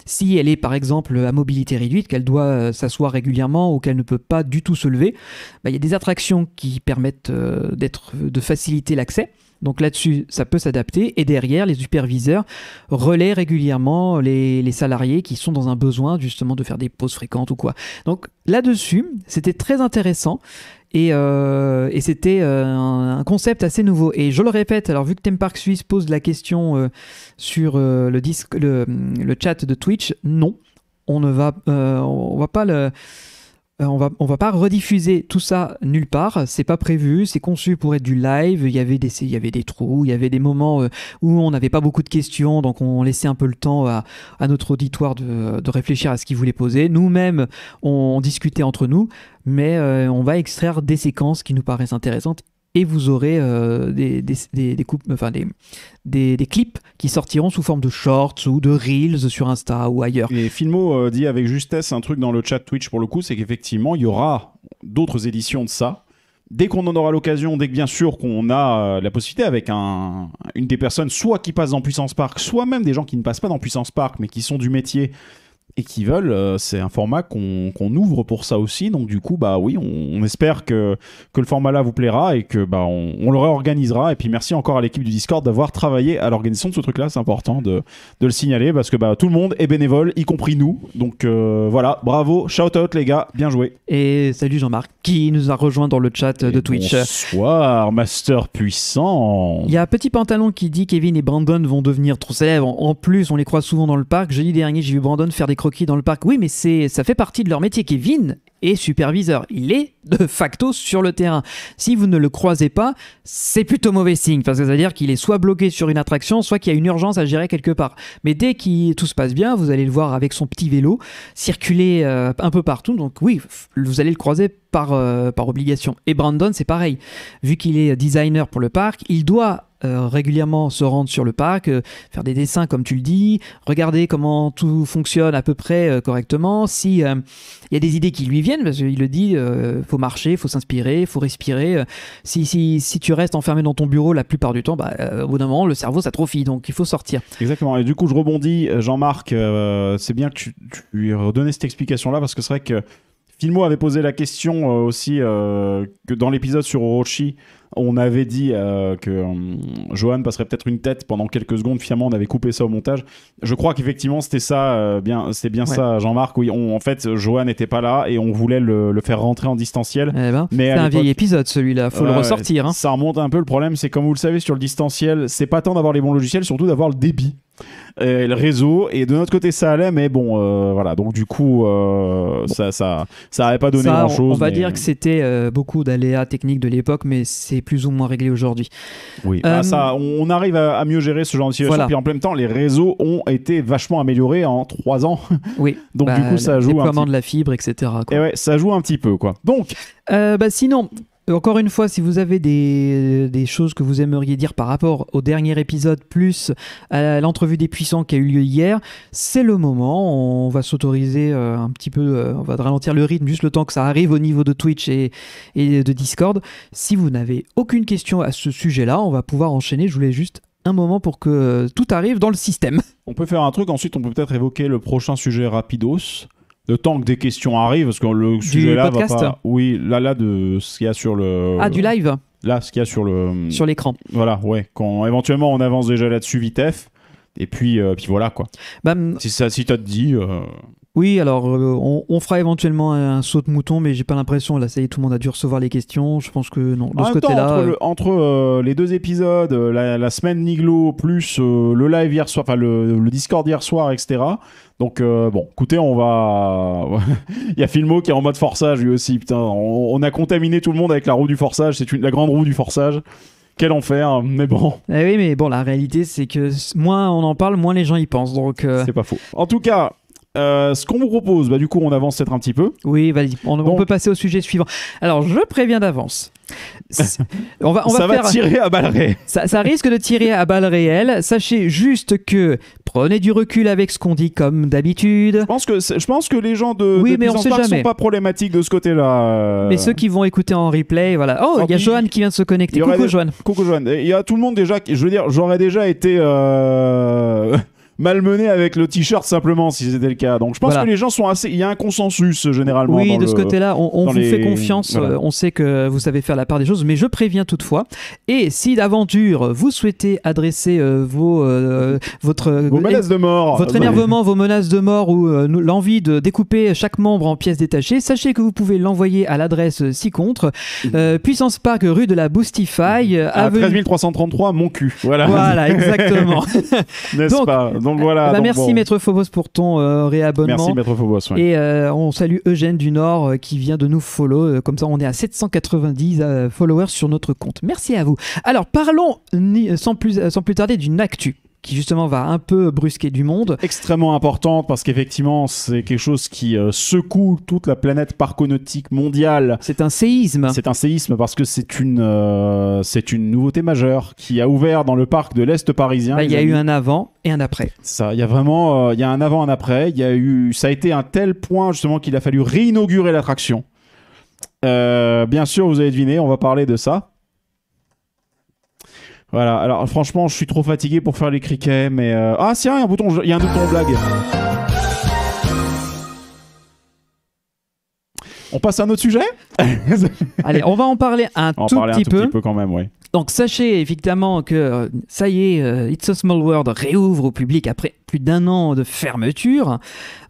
Si elle est par exemple à mobilité réduite, qu'elle doit euh, s'asseoir régulièrement ou qu'elle ne peut pas du tout se lever, bah, il y a des attractions qui permettent euh, d'être, euh, de faciliter l'accès. Donc là-dessus, ça peut s'adapter. Et derrière, les superviseurs relaient régulièrement les, les, salariés qui sont dans un besoin justement de faire des pauses fréquentes ou quoi. Donc là-dessus, c'était très intéressant. Euh, et, c'était euh, un, concept assez nouveau. Et je le répète, alors vu que Theme Park Suisse pose la question euh, sur le, disque, le, chat de Twitch, non, on ne va, on va pas le euh, on va, on va pas rediffuser tout ça nulle part, c'est pas prévu, c'est conçu pour être du live, il y avait des, il y avait des trous, il y avait des moments euh, où on n'avait pas beaucoup de questions, donc on laissait un peu le temps à, notre auditoire de, réfléchir à ce qu'il voulait poser. Nous-mêmes, on, discutait entre nous, mais euh, on va extraire des séquences qui nous paraissent intéressantes et vous aurez euh, des, clips qui sortiront sous forme de shorts ou de reels sur Insta ou ailleurs. Et Filmo euh, dit avec justesse un truc dans le chat Twitch pour le coup, c'est qu'effectivement, il y aura d'autres éditions de ça. Dès qu'on en aura l'occasion, dès que bien sûr qu'on a euh, la possibilité avec une des personnes, soit qui passe dans Puissance Park, soit même des gens qui ne passent pas dans Puissance Park, mais qui sont du métier, et qui veulent, euh, c'est un format qu'on ouvre pour ça aussi. Donc du coup, bah oui, on, espère que, que le format là vous plaira et que bah on, le réorganisera. Et puis merci encore à l'équipe du Discord d'avoir travaillé à l'organisation de ce truc-là. C'est important de, de, le signaler parce que bah tout le monde est bénévole, y compris nous. Donc euh, voilà, bravo, shout out les gars, bien joué. Et salut Jean-Marc qui nous a rejoint dans le chat de Twitch. Bonsoir, master puissant. Il y a un petit pantalon qui dit Kevin et Brandon vont devenir trop célèbres. En plus, on les croit souvent dans le parc. Jeudi dernier, j'ai vu Brandon faire des croquis dans le parc. Oui, mais c'est, ça fait partie de leur métier. Kevin est superviseur. Il est de facto sur le terrain. Si vous ne le croisez pas, c'est plutôt mauvais signe, parce que dire qu'il est soit bloqué sur une attraction, soit qu'il y a une urgence à gérer quelque part. Mais dès que tout se passe bien, vous allez le voir avec son petit vélo circuler euh, un peu partout. Donc oui, vous allez le croiser euh, par, obligation. Et Brandon, c'est pareil. Vu qu'il est designer pour le parc, il doit euh, régulièrement se rendre sur le parc, euh, faire des dessins comme tu le dis, regarder comment tout fonctionne à peu près correctement. Si il y a des idées qui lui viennent, parce qu'il le dit, faut marcher, faut s'inspirer, faut respirer. Si, si, si, tu restes enfermé dans ton bureau la plupart du temps, bah, au bout d'un moment, le cerveau s'atrophie, donc il faut sortir. Exactement. Et du coup, je rebondis, Jean-Marc, c'est bien que tu, lui redonnes cette explication-là, parce que c'est vrai que Filmo avait posé la question euh, aussi euh, que dans l'épisode sur Orochi, on avait dit euh, que euh, Johan passerait peut-être une tête pendant quelques secondes. Finalement, on avait coupé ça au montage. Je crois qu'effectivement, c'était ça, euh, bien, c'est bien ça, Jean-Marc. Oui, en fait, Johan n'était pas là et on voulait le, faire rentrer en distanciel. Eh ben, c'est un vieil épisode, celui-là. Faut le ressortir. Hein. Ça remonte un peu. Le problème, c'est comme vous le savez, sur le distanciel, c'est pas tant d'avoir les bons logiciels, surtout d'avoir le débit. le réseau et de notre côté ça allait mais bon voilà donc du coup ça ça ça pas donné grand chose on, va dire que c'était beaucoup d'aléas techniques de l'époque mais c'est plus ou moins réglé aujourd'hui. Oui, ah, ça, euh, on arrive à, mieux gérer ce genre de situation. Puis en même temps, les réseaux ont été vachement améliorés en trois ans. Oui. Donc du bah, coup, ça joue. Le de la fibre, etc. Et eh ça joue un petit peu, quoi. Donc. Euh, bah, sinon, encore une fois, si vous avez des, choses que vous aimeriez dire par rapport au dernier épisode, plus à l'entrevue des puissants qui a eu lieu hier, c'est le moment. On va s'autoriser euh, un petit peu, euh, on va ralentir le rythme juste le temps que ça arrive au niveau de Twitch et, et de Discord. Si vous n'avez aucune question à ce sujet-là, on va pouvoir enchaîner. Je voulais juste un moment pour que tout arrive dans le système. On peut faire un truc, ensuite on peut peut-être évoquer le prochain sujet rapidos. Le temps que des questions arrivent, parce que le sujet là va pas. Oui, là, là, de ce qu'il y a sur le. Ah, du live Là, ce qu'il y a sur le. Sur l'écran. Voilà, ouais. Quand éventuellement on avance déjà là-dessus, vitef. Et puis, euh, puis voilà, quoi. Bah, si ça, si t'as dit. Euh, oui, alors euh, on, fera éventuellement un, saut de mouton, mais j'ai pas l'impression. Là, ça y est, tout le monde a dû recevoir les questions. Je pense que non. De ce côté-là, entre, les deux épisodes, la, semaine Niglo plus le live hier soir, enfin le, le Discord hier soir, etc donc euh, bon, écoutez, on va. Il y a Filmo qui est en mode forçage lui aussi. Putain, on, a contaminé tout le monde avec la roue du forçage. C'est une... la grande roue du forçage. Quel enfer, hein, mais bon. Eh oui, mais bon, la réalité, c'est que moins on en parle, moins les gens y pensent. Donc. Euh, c'est pas faux. En tout cas, euh, ce qu'on vous propose, bah, du coup, on avance peut-être un petit peu. Oui, vas-y, on, peut passer au sujet suivant. Alors, je préviens d'avance. On va, on va ça va tirer à balles réelles. Ça, risque de tirer à balles réelles. Sachez juste que prenez du recul avec ce qu'on dit comme d'habitude. Je pense que je pense que les gens de, oui, de mais on sait sont pas problématiques de ce côté-là. Euh. Mais ceux qui vont écouter en replay, voilà. Oh, il y a Johan qui vient de se connecter. Coucou, Johan. Coucou Johan. Il y a tout le monde déjà. Je veux dire, j'aurais déjà été. Euh, malmené avec le t-shirt simplement, si c'était le cas. Donc je pense que les gens sont assez. Il y a un consensus euh, généralement. Oui, de ce côté-là, on, vous fait confiance. Euh, on sait que vous savez faire la part des choses, mais je préviens toutefois. Et si d'aventure vous souhaitez adresser euh, vos, votre vos menaces de mort, votre bah énervement, vos menaces de mort ou l'envie de découper chaque membre en pièces détachées, sachez que vous pouvez l'envoyer à l'adresse ci contre Puissance Park, rue de la Boostify, à avenue... 13333 mon cul. Voilà. Voilà, exactement. N'est-ce pas eh ben, merci Maître Phobos pour ton euh, réabonnement. Merci Maître Phobos. Et euh, on salue Eugène du Nord euh, qui vient de nous follow. comme ça, on est à 790 followers sur notre compte. Merci à vous. Alors parlons sans, plus, sans plus tarder d'une actu qui justement va un peu brusquer du monde. Extrêmement importante parce qu'effectivement c'est quelque chose qui euh, secoue toute la planète parconautique mondiale. C'est un séisme. C'est un séisme parce que c'est une, euh, c'est une nouveauté majeure qui a ouvert dans le parc de l'Est parisien. Bah, il y a eu un avant et un après. Ça, il y a vraiment, euh, il y a un avant, et un après. Il y a eu, ça a été un tel point justement qu'il a fallu réinaugurer l'attraction. bien sûr, vous avez deviné, on va parler de ça. Voilà, alors franchement, je suis trop fatigué pour faire les criquets, mais. Euh, ah, si, hein, il y a un bouton, il y a un bouton blague. On passe à un autre sujet Allez, on va en parler un, tout, parler petit un peu. petit peu quand même, oui. Donc sachez évidemment que euh, ça y est, euh, It's a Small World réouvre au public après plus d'un an de fermeture.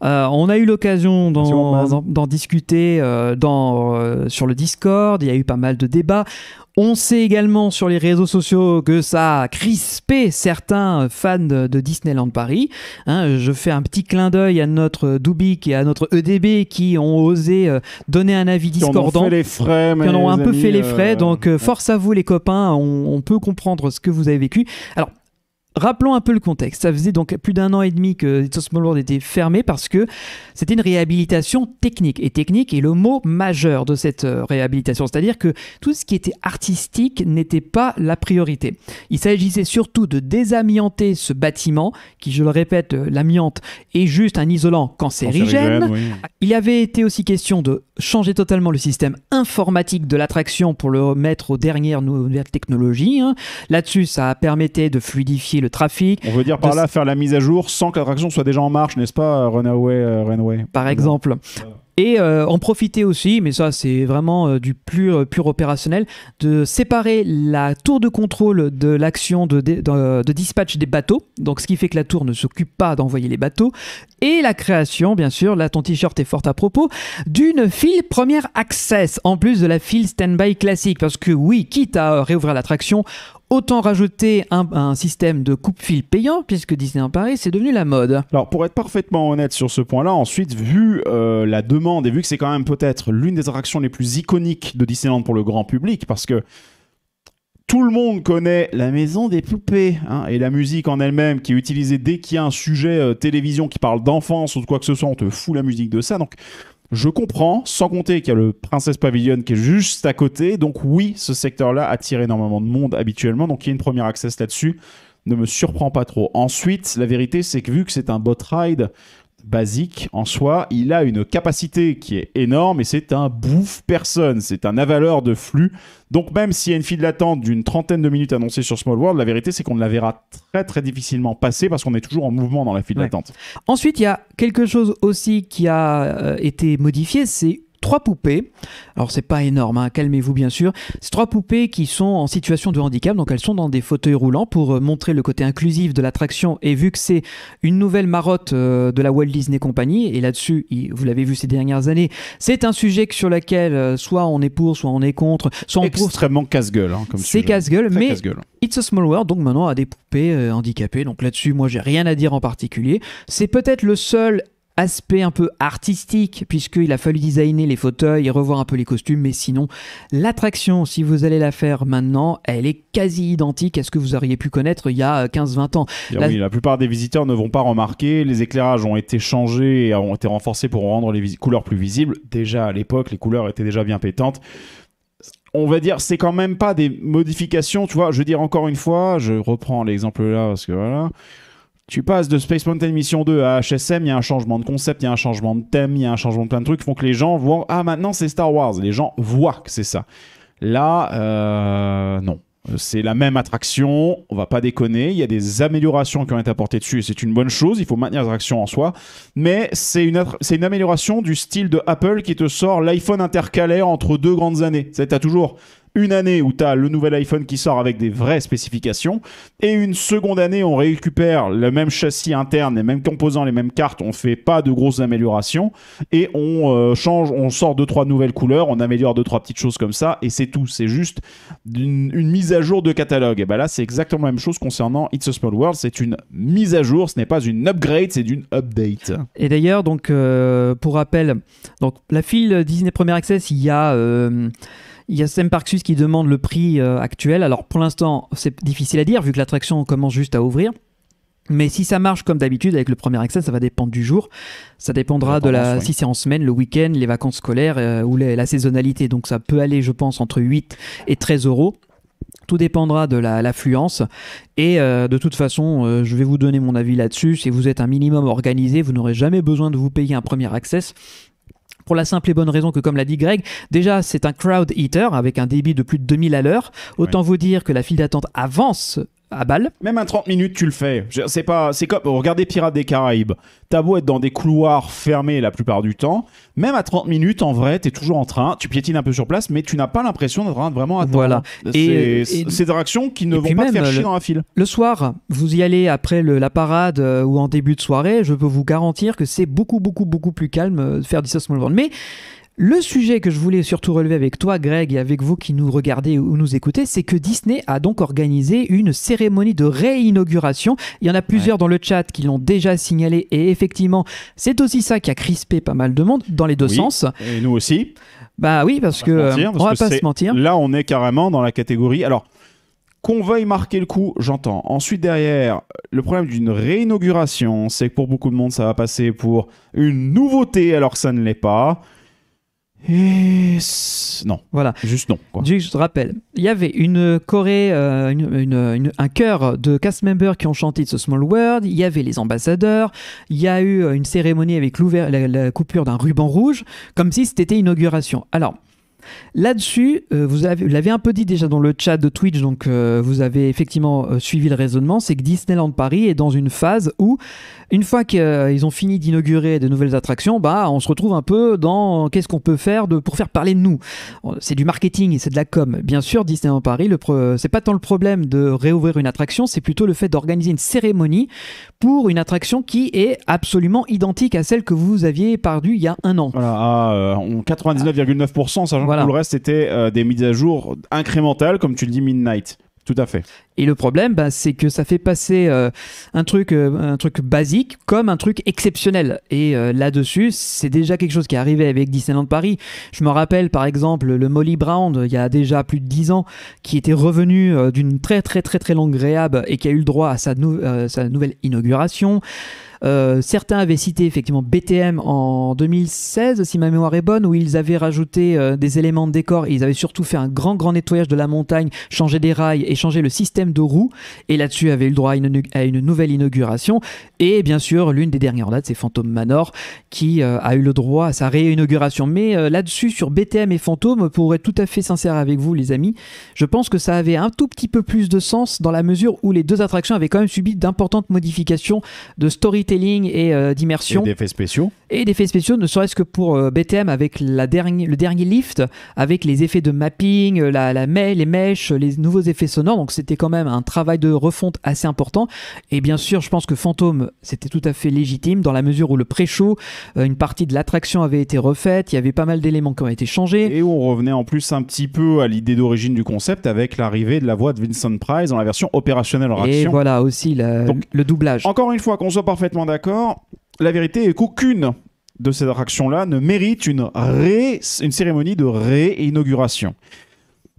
on a eu l'occasion d'en discuter dans, sur le Discord, il y a eu pas mal de débats. On sait également sur les réseaux sociaux que ça a crispé certains fans de, Disneyland Paris. Hein, je fais un petit clin d'œil à notre Doubik et à notre EDB qui ont osé euh, donner un avis discordant. Qui en ont les frais. Qui en ont un peu fait les frais. Euh, Donc euh, force à vous les copains, on, on peut comprendre ce que vous avez vécu. Alors Rappelons un peu le contexte. Ça faisait donc plus d'un an et demi que It's Small World était fermé parce que c'était une réhabilitation technique. Et technique est le mot majeur de cette euh, réhabilitation, c'est-à-dire que tout ce qui était artistique n'était pas la priorité. Il s'agissait surtout de désamianter ce bâtiment, qui, je le répète, euh, l'amiante est juste un isolant cancérigène. Il avait été aussi question de changer totalement le système informatique de l'attraction pour le mettre aux dernières nouvelles technologies. Hein. Là-dessus, ça permettait de fluidifier le trafic. On veut dire par là faire la mise à jour sans que l'attraction soit déjà en marche, n'est-ce pas, euh, Runaway, euh, Runway Par exemple. Et euh, en profiter aussi, mais ça c'est vraiment du pur, pur opérationnel, de séparer la tour de contrôle de l'action de, dispatch des bateaux, donc ce qui fait que la tour ne s'occupe pas d'envoyer les bateaux, et la création, bien sûr, là ton t-shirt est fort à propos, d'une file première access, en plus de la file standby classique, parce que oui, quitte à réouvrir l'attraction, Autant rajouter un, système de coupe-fil payant, puisque en Paris, c'est devenu la mode. Alors, pour être parfaitement honnête sur ce point-là, ensuite, vu euh, la demande et vu que c'est quand même peut-être l'une des attractions les plus iconiques de Disneyland pour le grand public, parce que tout le monde connaît la maison des poupées hein, et la musique en elle-même qui est utilisée dès qu'il y a un sujet euh, télévision qui parle d'enfance ou de quoi que ce soit, on te fout la musique de ça. Donc je comprends, sans compter qu'il y a le Princess Pavilion qui est juste à côté. Donc oui, ce secteur-là attire énormément de monde habituellement. Donc il y a une première access là-dessus. Ne me surprend pas trop. Ensuite, la vérité, c'est que vu que c'est un bot ride, basique en soi, il a une capacité qui est énorme et c'est un bouffe personne, c'est un avaleur de flux. Donc même s'il y a une file d'attente d'une trentaine de minutes annoncée sur Small World, la vérité c'est qu'on la verra très très difficilement passer parce qu'on est toujours en mouvement dans la file d'attente. Ensuite, il y a quelque chose aussi qui a euh, été modifié, c'est trois poupées. Alors c'est pas énorme, hein, calmez-vous bien sûr. C'est trois poupées qui sont en situation de handicap, donc elles sont dans des fauteuils roulants pour euh, montrer le côté inclusif de l'attraction. Et vu que c'est une nouvelle marotte euh, de la Walt Disney Company, et là-dessus, vous l'avez vu ces dernières années, c'est un sujet sur lequel euh, soit on est pour, soit on est contre, soit on extrêmement casse-gueule. Hein, c'est casse-gueule, mais It's a Small World, donc maintenant à des poupées handicapées. Donc là-dessus, moi j'ai rien à dire en particulier. C'est peut-être le seul aspect un peu artistique, puisqu'il a fallu designer les fauteuils et revoir un peu les costumes, mais sinon, l'attraction, si vous allez la faire maintenant, elle est quasi identique à ce que vous auriez pu connaître il y a 15-20 euh, ans. Eh la... plupart des visiteurs ne vont pas remarquer, les éclairages ont été changés et ont été renforcés pour rendre les couleurs plus visibles. Déjà à l'époque, les couleurs étaient déjà bien pétantes on va dire, c'est quand même pas des modifications, tu vois. Je veux dire, encore une fois, je reprends l'exemple là parce que voilà. Tu passes de Space Mountain Mission 2 à HSM, il y a un changement de concept, il y a un changement de thème, il y a un changement de plein de trucs, font que les gens voient ah maintenant c'est Star Wars, les gens voient que c'est ça. Là, euh, non. C'est la même attraction, on va pas déconner. Il y a des améliorations qui ont été apportées dessus et c'est une bonne chose. Il faut maintenir l'attraction en soi. Mais c'est une, une amélioration du style de Apple qui te sort l'iPhone intercalé entre deux grandes années. Tu as toujours une année où tu as le nouvel iPhone qui sort avec des vraies spécifications, et une seconde année on récupère le même châssis interne, les mêmes composants, les mêmes cartes, on fait pas de grosses améliorations, et on euh, change, on sort deux trois nouvelles couleurs, on améliore deux trois petites choses comme ça, et c'est tout, c'est juste une, mise à jour de catalogue. Et ben là c'est exactement la même chose concernant It's a Small World, c'est une mise à jour, ce n'est pas une upgrade, c'est une update. Et d'ailleurs donc euh, pour rappel, donc la file Disney Premier Access, il y a euh, il y a Semparksus qui demande le prix euh, actuel. Alors pour l'instant, c'est difficile à dire vu que l'attraction commence juste à ouvrir. Mais si ça marche comme d'habitude avec le premier accès, ça va dépendre du jour. Ça dépendra de la si c'est en semaine, le week-end, les vacances scolaires euh, ou la, saisonnalité. Donc ça peut aller, je pense, entre 8 et 13 euros. Tout dépendra de l'affluence. et euh, de toute façon, je vais vous donner mon avis là-dessus. Si vous êtes un minimum organisé, vous n'aurez jamais besoin de vous payer un premier accès pour la simple et bonne raison que, comme l'a dit Greg, déjà c'est un crowd eater avec un débit de plus de 2000 à l'heure. Autant vous dire que la file d'attente avance à balle. Même à 30 minutes, tu le fais. C'est pas, c'est comme, regardez Pirates des Caraïbes. T'as beau être dans des couloirs fermés la plupart du temps, même à 30 minutes, en vrai, t'es toujours en train, tu piétines un peu sur place, mais tu n'as pas l'impression d'être vraiment attendre. Voilà. Et, c'est des réactions qui ne vont pas te faire euh, chier dans la file. Le soir, vous y allez après la parade euh, ou en début de soirée, je peux vous garantir que c'est beaucoup, beaucoup, beaucoup plus calme euh, de faire 10 Small World. Mais le sujet que je voulais surtout relever avec toi, Greg, et avec vous qui nous regardez ou nous écoutez, c'est que Disney a donc organisé une cérémonie de réinauguration. Il y en a plusieurs dans le chat qui l'ont déjà signalé, et effectivement, c'est aussi ça qui a crispé pas mal de monde dans les deux sens. Et nous aussi. Bah oui, parce que euh, va pas se mentir. Là, on est carrément dans la catégorie. Alors. Qu'on veuille marquer le coup, j'entends. Ensuite, derrière, le problème d'une réinauguration, c'est que pour beaucoup de monde, ça va passer pour une nouveauté alors que ça ne l'est pas. Et non. Voilà. Juste non. Quoi. Je te rappelle, il y avait une Corée, euh, un chœur de cast members qui ont chanté ce Small World. Il y avait les ambassadeurs. Il y a eu euh, une cérémonie avec la, la, coupure d'un ruban rouge, comme si c'était inauguration. Alors. Là-dessus, euh, vous, l'avez un peu dit déjà dans le chat de Twitch, donc vous avez effectivement suivi le raisonnement, c'est que Disneyland Paris est dans une phase où une fois qu'ils euh, ont fini d'inaugurer de nouvelles attractions, bah, on se retrouve un peu dans qu'est-ce qu'on peut faire pour faire parler de nous. C'est du marketing, c'est de la com. Bien sûr, Disney en Paris, ce c'est pas tant le problème de réouvrir une attraction, c'est plutôt le fait d'organiser une cérémonie pour une attraction qui est absolument identique à celle que vous aviez perdue il y a un an. Voilà, 99,9%, euh, sachant que le reste c'était euh, des mises à jour incrémentales, comme tu le dis, Midnight. Tout à fait. Et le problème, bah, c'est que ça fait passer euh, un, truc, euh, un truc basique comme un truc exceptionnel. Et euh, là-dessus, c'est déjà quelque chose qui est arrivé avec Disneyland Paris. Je me rappelle par exemple le Molly Brown, il y a déjà plus de dix ans, qui était revenu d'une très très très très longue réhab et qui a eu le droit à sa nouvelle inauguration. Euh, certains avaient cité effectivement BTM en 2016, si ma mémoire est bonne, où ils avaient rajouté euh, des éléments de décor ils avaient surtout fait un grand, grand nettoyage de la montagne, changé des rails et changé le système de roues. Et là-dessus, avait eu le droit à une, nouvelle inauguration. Et bien sûr, l'une des dernières dates, c'est Phantom Manor qui euh, a eu le droit à sa réinauguration. Mais là-dessus, sur BTM et Phantom, pour être tout à fait sincère avec vous, les amis, je pense que ça avait un tout petit peu plus de sens dans la mesure où les deux attractions avaient quand même subi d'importantes modifications de storytelling storytelling et euh, d'immersion. Et d'effets spéciaux et d'effets spéciaux, ne serait-ce que pour euh, BTM avec le dernier lift, avec les effets de mapping, euh, la, la les mèches, les nouveaux effets sonores. Donc c'était quand même un travail de refonte assez important. Et bien sûr, je pense que Fantôme, c'était tout à fait légitime dans la mesure où le pré-show, euh, une partie de l'attraction avait été refaite, il y avait pas mal d'éléments qui ont été changés. Et on revenait en plus un petit peu à l'idée d'origine du concept avec l'arrivée de la voix de Vincent Price dans la version opérationnelle en Et voilà aussi le doublage. Encore une fois, qu'on soit parfaitement d'accord, la vérité est qu'aucune de ces actions-là ne mérite une, une cérémonie de réinauguration.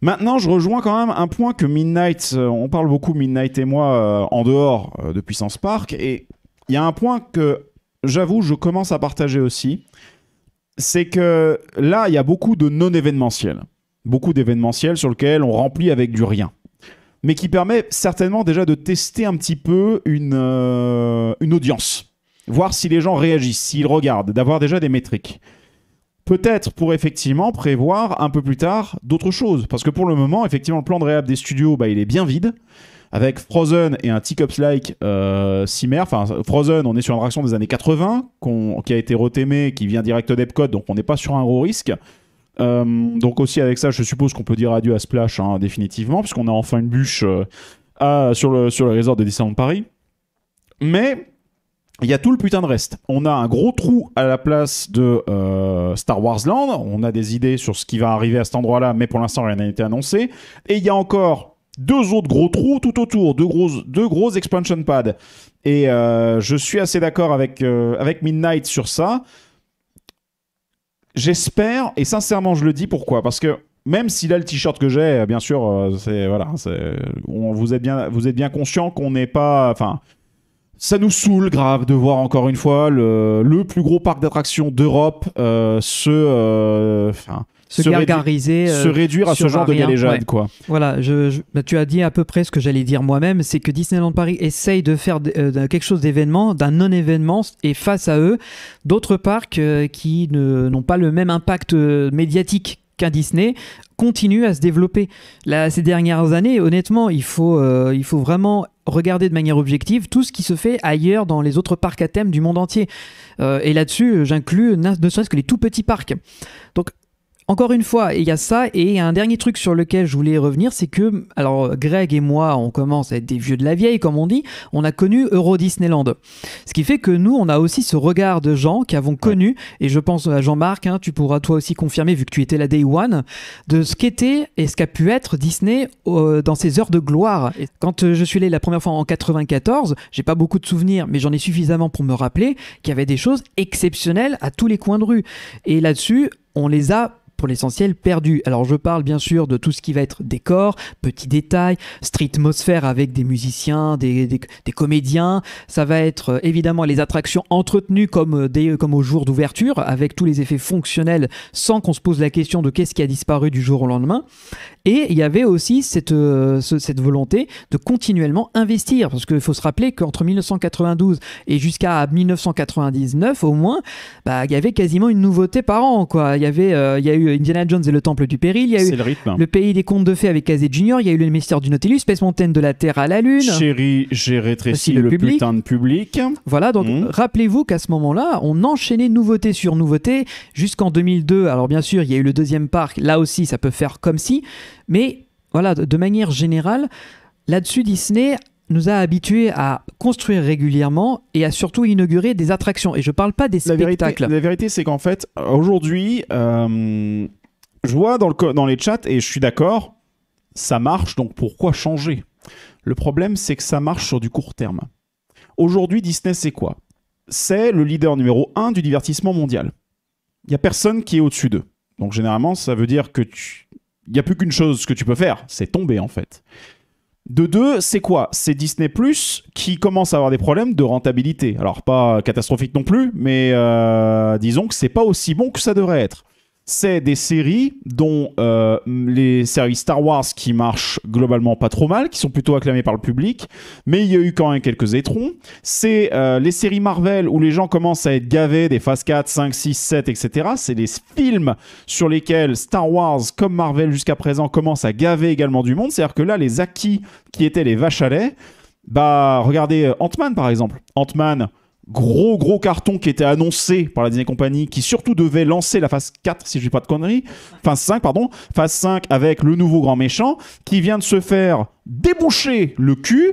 Maintenant, je rejoins quand même un point que Midnight, euh, on parle beaucoup Midnight et moi euh, en dehors euh, de Puissance Park, et il y a un point que j'avoue, je commence à partager aussi, c'est que là, il y a beaucoup de non événementiels beaucoup d'événementiels sur lequel on remplit avec du rien, mais qui permet certainement déjà de tester un petit peu une, une audience voir si les gens réagissent, s'ils regardent, d'avoir déjà des métriques. Peut-être pour effectivement prévoir un peu plus tard d'autres choses. Parce que pour le moment, effectivement, le plan de réhab des studios, bah, il est bien vide avec Frozen et un Tick-Ups like euh, Enfin, Frozen, on est sur une réaction des années 80, qui a été retémée, qui vient direct d'Epcot, donc on n'est pas sur un gros risque. Euh, donc aussi avec ça, je suppose qu'on peut dire adieu à Splash hein, définitivement, puisqu'on a enfin une bûche euh, sur, le, sur le resort de Disneyland Paris. Mais il y a tout le putain de reste. On a un gros trou à la place de euh, Star Wars Land. On a des idées sur ce qui va arriver à cet endroit-là, mais pour l'instant, rien n'a été annoncé. Et il y a encore deux autres gros trous tout autour, deux gros, deux gros expansion pads. Et euh, je suis assez d'accord avec, euh, avec Midnight sur ça. J'espère, et sincèrement, je le dis pourquoi Parce que même s'il a le t-shirt que j'ai, bien sûr, c'est voilà, c'est, on, vous êtes bien, vous êtes bien conscient qu'on n'est pas, enfin, ça nous saoule grave de voir encore une fois le, le plus gros parc d'attractions d'Europe euh, se, euh, se, gargariser, euh, se réduire à ce genre de hein, galéjade. Quoi. Voilà, je, bah, tu as dit à peu près ce que j'allais dire moi-même, c'est que Disneyland Paris essaye de faire euh, quelque chose d'événement, d'un non-événement, et face à eux, d'autres parcs qui n'ont pas le même impact médiatique qu'un Disney continue à se développer. Là, ces dernières années, honnêtement, il faut, euh, il faut vraiment regarder de manière objective tout ce qui se fait ailleurs dans les autres parcs à thème du monde entier. Euh, et là-dessus, j'inclus ne serait-ce que les tout petits parcs. Donc encore une fois, il y a ça et un dernier truc sur lequel je voulais revenir, c'est que alors Greg et moi, on commence à être des vieux de la vieille comme on dit, on a connu Euro Disneyland. Ce qui fait que nous, on a aussi ce regard de gens qui avons connu et je pense à Jean-Marc, hein, tu pourras toi aussi confirmer vu que tu étais la Day One de ce qu'était et ce qu'a pu être Disney dans ses heures de gloire. Et quand euh, je suis allé la première fois en 94, j'ai pas beaucoup de souvenirs mais j'en ai suffisamment pour me rappeler qu'il y avait des choses exceptionnelles à tous les coins de rue et là-dessus on les a pour l'essentiel perdu. Alors je parle bien sûr de tout ce qui va être décor, petits détails, streetmosphère avec des musiciens, des, comédiens. Ça va être euh, évidemment les attractions entretenues comme, euh, des, comme au jour d'ouverture, avec tous les effets fonctionnels sans qu'on se pose la question de qu'est-ce qui a disparu du jour au lendemain. Et il y avait aussi cette, euh, cette volonté de continuellement investir, parce qu'il faut se rappeler qu'entre 1992 et jusqu'à 1999 au moins, bah, il y avait quasiment une nouveauté par an. Quoi. Il, y avait, euh, il y a eu Indiana Jones et le Temple du Péril, il y a eu le, rythme. le, Pays des Contes de Fées avec Casey Junior, il y a eu le Mystère du Nautilus, Space Mountain de la Terre à la Lune. Chérie, j'ai rétréci le, public. putain de public. Voilà, donc hmm. rappelez-vous qu'à ce moment-là, on enchaînait nouveauté sur nouveauté jusqu'en 2002. Alors bien sûr, il y a eu le deuxième parc, là aussi ça peut faire comme si, mais voilà, de manière générale, là-dessus, Disney nous a habitués à construire régulièrement et à surtout inaugurer des attractions. Et je ne parle pas des spectacles. la vérité, c'est qu'en fait, aujourd'hui, euh, je vois dans, le, dans les chats, et je suis d'accord, ça marche, donc pourquoi changer Le problème, c'est que ça marche sur du court terme. Aujourd'hui, Disney, c'est quoi C'est le leader numéro un du divertissement mondial. Il n'y a personne qui est au-dessus d'eux. Donc généralement, ça veut dire que tu, il n'y a plus qu'une chose que tu peux faire, c'est tomber en fait. De deux, c'est quoi C'est Disney Plus qui commence à avoir des problèmes de rentabilité. Alors pas catastrophique non plus, mais euh, disons que c'est pas aussi bon que ça devrait être c'est des séries dont euh, les séries Star Wars qui marchent globalement pas trop mal, qui sont plutôt acclamées par le public, mais il y a eu quand même quelques étrons. C'est euh, les séries Marvel où les gens commencent à être gavés des phase 4, 5, 6, 7, etc. C'est les films sur lesquels Star Wars, comme Marvel jusqu'à présent, commencent à gaver également du monde. C'est-à-dire que là, les acquis qui étaient les vaches à lait, bah regardez euh, Ant-Man par exemple. Ant-Man, gros gros carton qui était annoncé par la Disney Company qui surtout devait lancer la phase 4 si je dis pas de conneries phase 5 pardon phase 5 avec le nouveau grand méchant qui vient de se faire déboucher le cul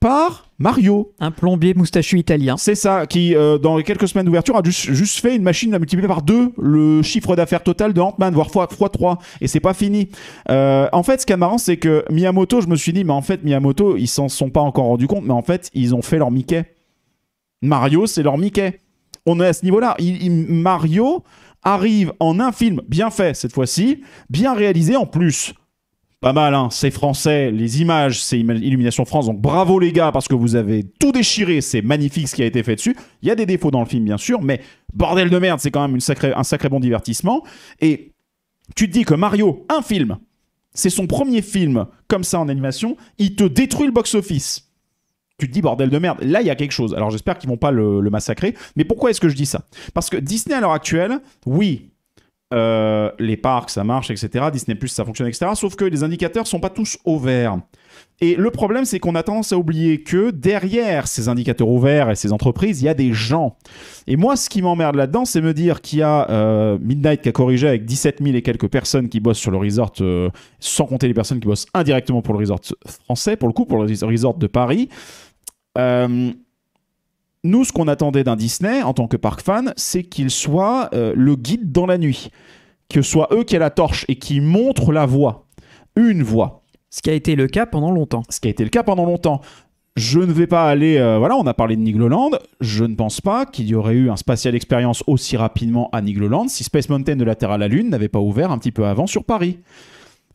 par Mario. Un plombier moustachu italien. C'est ça, qui, euh, dans quelques semaines d'ouverture, a juste, fait une machine à multiplier par deux le chiffre d'affaires total de Ant-Man, voire fois, 3. Et c'est pas fini. Euh, en fait, ce qui est marrant, c'est que Miyamoto, je me suis dit, mais en fait, Miyamoto, ils s'en sont pas encore rendu compte, mais en fait, ils ont fait leur Mickey. Mario, c'est leur Mickey. On est à ce niveau-là. Mario arrive en un film bien fait cette fois-ci, bien réalisé en plus. Pas mal, hein. c'est français, les images, c'est Illumination France, donc bravo les gars, parce que vous avez tout déchiré, c'est magnifique ce qui a été fait dessus. Il y a des défauts dans le film, bien sûr, mais bordel de merde, c'est quand même un sacré bon divertissement. Et tu te dis que Mario, un film, c'est son premier film comme ça en animation, il te détruit le box-office tu dis bordel de merde, là il y a quelque chose. Alors j'espère qu'ils vont pas le, massacrer. Mais pourquoi est-ce que je dis ça Parce que Disney à l'heure actuelle, oui, euh, les parcs, ça marche, etc. Disney Plus, ça fonctionne, etc. Sauf que les indicateurs sont pas tous au vert. Et le problème, c'est qu'on a tendance à oublier que derrière ces indicateurs ouverts et ces entreprises, il y a des gens. Et moi, ce qui m'emmerde là-dedans, c'est me dire qu'il y a euh, Midnight qui a corrigé avec 17 000 et quelques personnes qui bossent sur le resort, euh, sans compter les personnes qui bossent indirectement pour le resort français, pour le coup, pour le resort de Paris. Euh, nous, ce qu'on attendait d'un Disney en tant que parc fan, c'est qu'il soit euh, le guide dans la nuit, que soit eux qui aient la torche et qui montrent la voie, une voie. Ce qui a été le cas pendant longtemps. Ce qui a été le cas pendant longtemps. Je ne vais pas aller. Euh, voilà, on a parlé de Nigloland. Je ne pense pas qu'il y aurait eu un spatial expérience aussi rapidement à Nigloland si Space Mountain de la Terre à la Lune n'avait pas ouvert un petit peu avant sur Paris.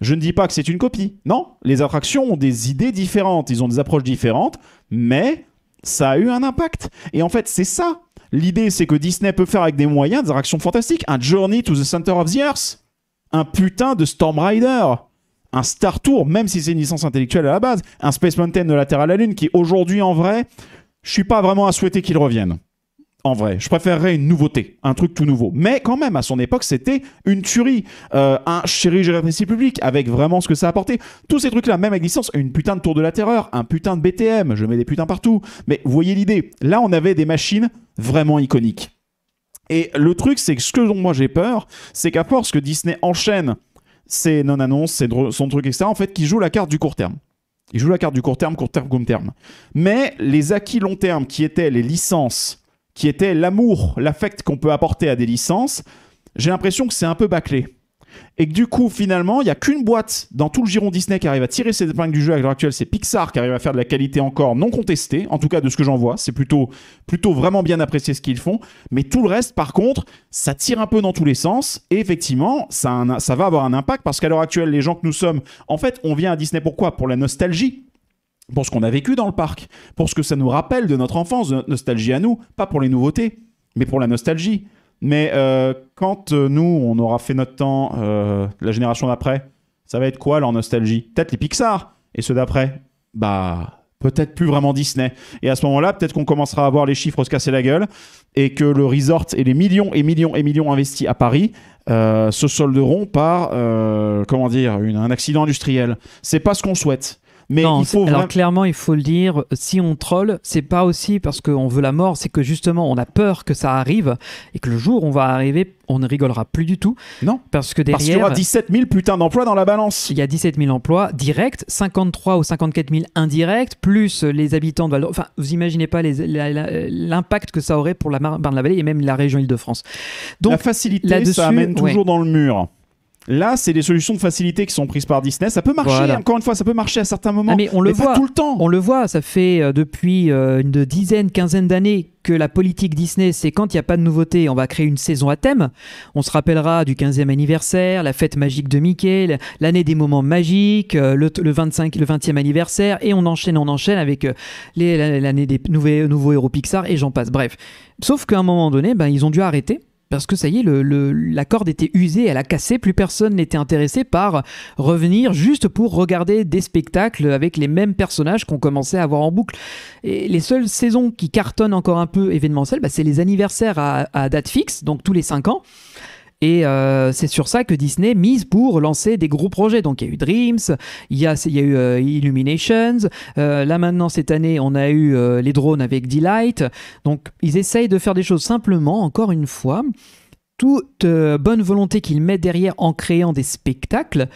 Je ne dis pas que c'est une copie. Non, les attractions ont des idées différentes, ils ont des approches différentes, mais ça a eu un impact. Et en fait, c'est ça. L'idée, c'est que Disney peut faire avec des moyens des attractions fantastiques. Un Journey to the Center of the Earth. Un putain de Storm Rider. Un Star Tour, même si c'est une licence intellectuelle à la base. Un Space Mountain de la Terre à la Lune qui, aujourd'hui, en vrai, je suis pas vraiment à souhaiter qu'il revienne en vrai. Je préférerais une nouveauté, un truc tout nouveau. Mais quand même, à son époque, c'était une tuerie. Euh, un chéri, j'ai public, avec vraiment ce que ça a apporté. Tous ces trucs-là, même avec licence, une putain de tour de la terreur, un putain de BTM, je mets des putains partout. Mais vous voyez l'idée. Là, on avait des machines vraiment iconiques. Et le truc, c'est que ce que moi j'ai peur, c'est qu'à force que Disney enchaîne ses non-annonces, son truc, etc., en fait, qu'il joue la carte du court terme. Il joue la carte du court terme, court terme, court terme. Mais les acquis long terme qui étaient les licences qui était l'amour, l'affect qu'on peut apporter à des licences, j'ai l'impression que c'est un peu bâclé. Et que du coup, finalement, il n'y a qu'une boîte dans tout le giron Disney qui arrive à tirer ses épingles du jeu à l'heure actuelle, c'est Pixar qui arrive à faire de la qualité encore non contestée, en tout cas de ce que j'en vois. C'est plutôt, plutôt vraiment bien apprécié ce qu'ils font. Mais tout le reste, par contre, ça tire un peu dans tous les sens. Et effectivement, ça, ça va avoir un impact parce qu'à l'heure actuelle, les gens que nous sommes, en fait, on vient à Disney pourquoi Pour la nostalgie pour ce qu'on a vécu dans le parc, pour ce que ça nous rappelle de notre enfance, de notre nostalgie à nous, pas pour les nouveautés, mais pour la nostalgie. Mais euh, quand euh, nous, on aura fait notre temps, euh, la génération d'après, ça va être quoi leur nostalgie Peut-être les Pixar, et ceux d'après Bah, peut-être plus vraiment Disney. Et à ce moment-là, peut-être qu'on commencera à voir les chiffres se casser la gueule, et que le resort et les millions et millions et millions investis à Paris se solderont par, comment dire, un accident industriel. C'est pas ce qu'on souhaite. Mais non, il faut alors clairement, il faut le dire, si on troll, c'est pas aussi parce qu'on veut la mort, c'est que justement, on a peur que ça arrive et que le jour où on va arriver, on ne rigolera plus du tout. Non. Parce que derrière. Parce qu'il y aura 17 000 putains d'emplois dans la balance. Il y a 17 000 emplois directs, 53 ou 54 000 indirects, plus les habitants de Val Enfin, vous imaginez pas l'impact que ça aurait pour la Marne-la-Vallée ben, et même la région Île-de-France. Donc, la facilité, ça amène toujours dans le mur. Là, c'est des solutions de facilité qui sont prises par Disney. Ça peut marcher, encore une fois, ça peut marcher à certains moments, ah, mais, on le voit, tout le temps. On le voit, ça fait euh, depuis euh, une dizaine, quinzaine d'années que la politique Disney, c'est quand il n'y a pas de nouveauté, on va créer une saison à thème. On se rappellera du 15e anniversaire, la fête magique de Mickey, l'année des moments magiques, euh, le, 25 25, le 20e anniversaire, et on enchaîne, on enchaîne avec l'année des nouveaux, nouveaux héros Pixar, et j'en passe. Bref. Sauf qu'à un moment donné, ben, ils ont dû arrêter parce que ça y est, le, la corde était usée, elle a cassé, plus personne n'était intéressé par revenir juste pour regarder des spectacles avec les mêmes personnages qu'on commençait à avoir en boucle. Et les seules saisons qui cartonnent encore un peu événementielles, bah, c'est les anniversaires à, à date fixe, donc tous les cinq ans. Et euh, c'est sur ça que Disney mise pour lancer des gros projets. Donc il y a eu Dreams, il y a, eu euh, Illuminations, euh, là maintenant cette année on a eu les drones avec Delight. Donc ils essayent de faire des choses simplement, encore une fois toute bonne volonté qu'ils mettent derrière en créant des spectacles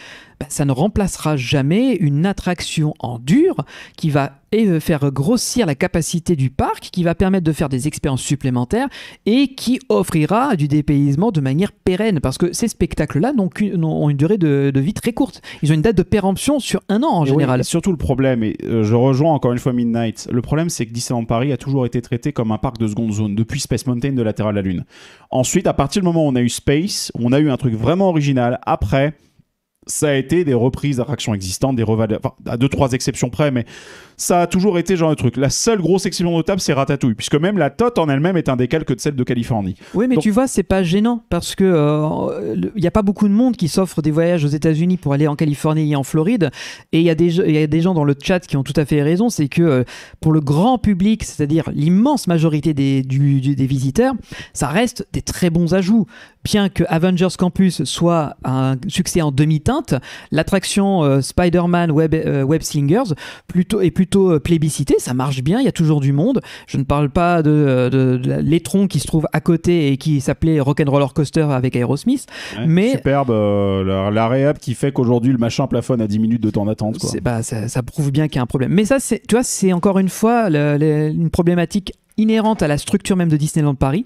bah, ça ne remplacera jamais une attraction en dur qui va euh, faire grossir la capacité du parc, qui va permettre de faire des expériences supplémentaires et qui offrira du dépaysement de manière pérenne. Parce que ces spectacles-là ont une durée de, vie très courte. Ils ont une date de péremption sur un an en général. surtout le problème, et euh, je rejoins encore une fois Midnight, le problème c'est que Disneyland Paris a toujours été traité comme un parc de seconde zone, depuis Space Mountain de la Terre à la Lune. Ensuite, à partir du moment où on a eu Space, on a eu un truc vraiment original. Après, ça a été des reprises d'attractions existantes, des revalorisations, enfin, à deux, trois exceptions près, mais ça a toujours été genre le truc. La seule grosse exception notable, c'est Ratatouille, puisque même la tote en elle-même est un décalque de celle de Californie. Oui, mais tu vois, c'est pas gênant parce que il euh, n'y a pas beaucoup de monde qui s'offre des voyages aux États-Unis pour aller en Californie et en Floride. Et il y, a des, des gens dans le chat qui ont tout à fait raison, c'est que euh, pour le grand public, c'est-à-dire l'immense majorité des, des visiteurs, ça reste des très bons ajouts bien que Avengers Campus soit un succès en demi-teinte, l'attraction euh, Spider-Man Web, Web Slingers plutôt, est plutôt euh, plébiscité, ça marche bien, il y a toujours du monde. Je ne parle pas de, euh, l'étron qui se trouve à côté et qui s'appelait Rock and Roller Coaster avec Aerosmith. mais superbe, euh, la, qui fait qu'aujourd'hui le machin plafonne à 10 minutes de temps d'attente. ça, prouve bien qu'il y a un problème. Mais ça, c'est, tu vois, c'est encore une fois une problématique inhérente à la structure même de Disneyland Paris,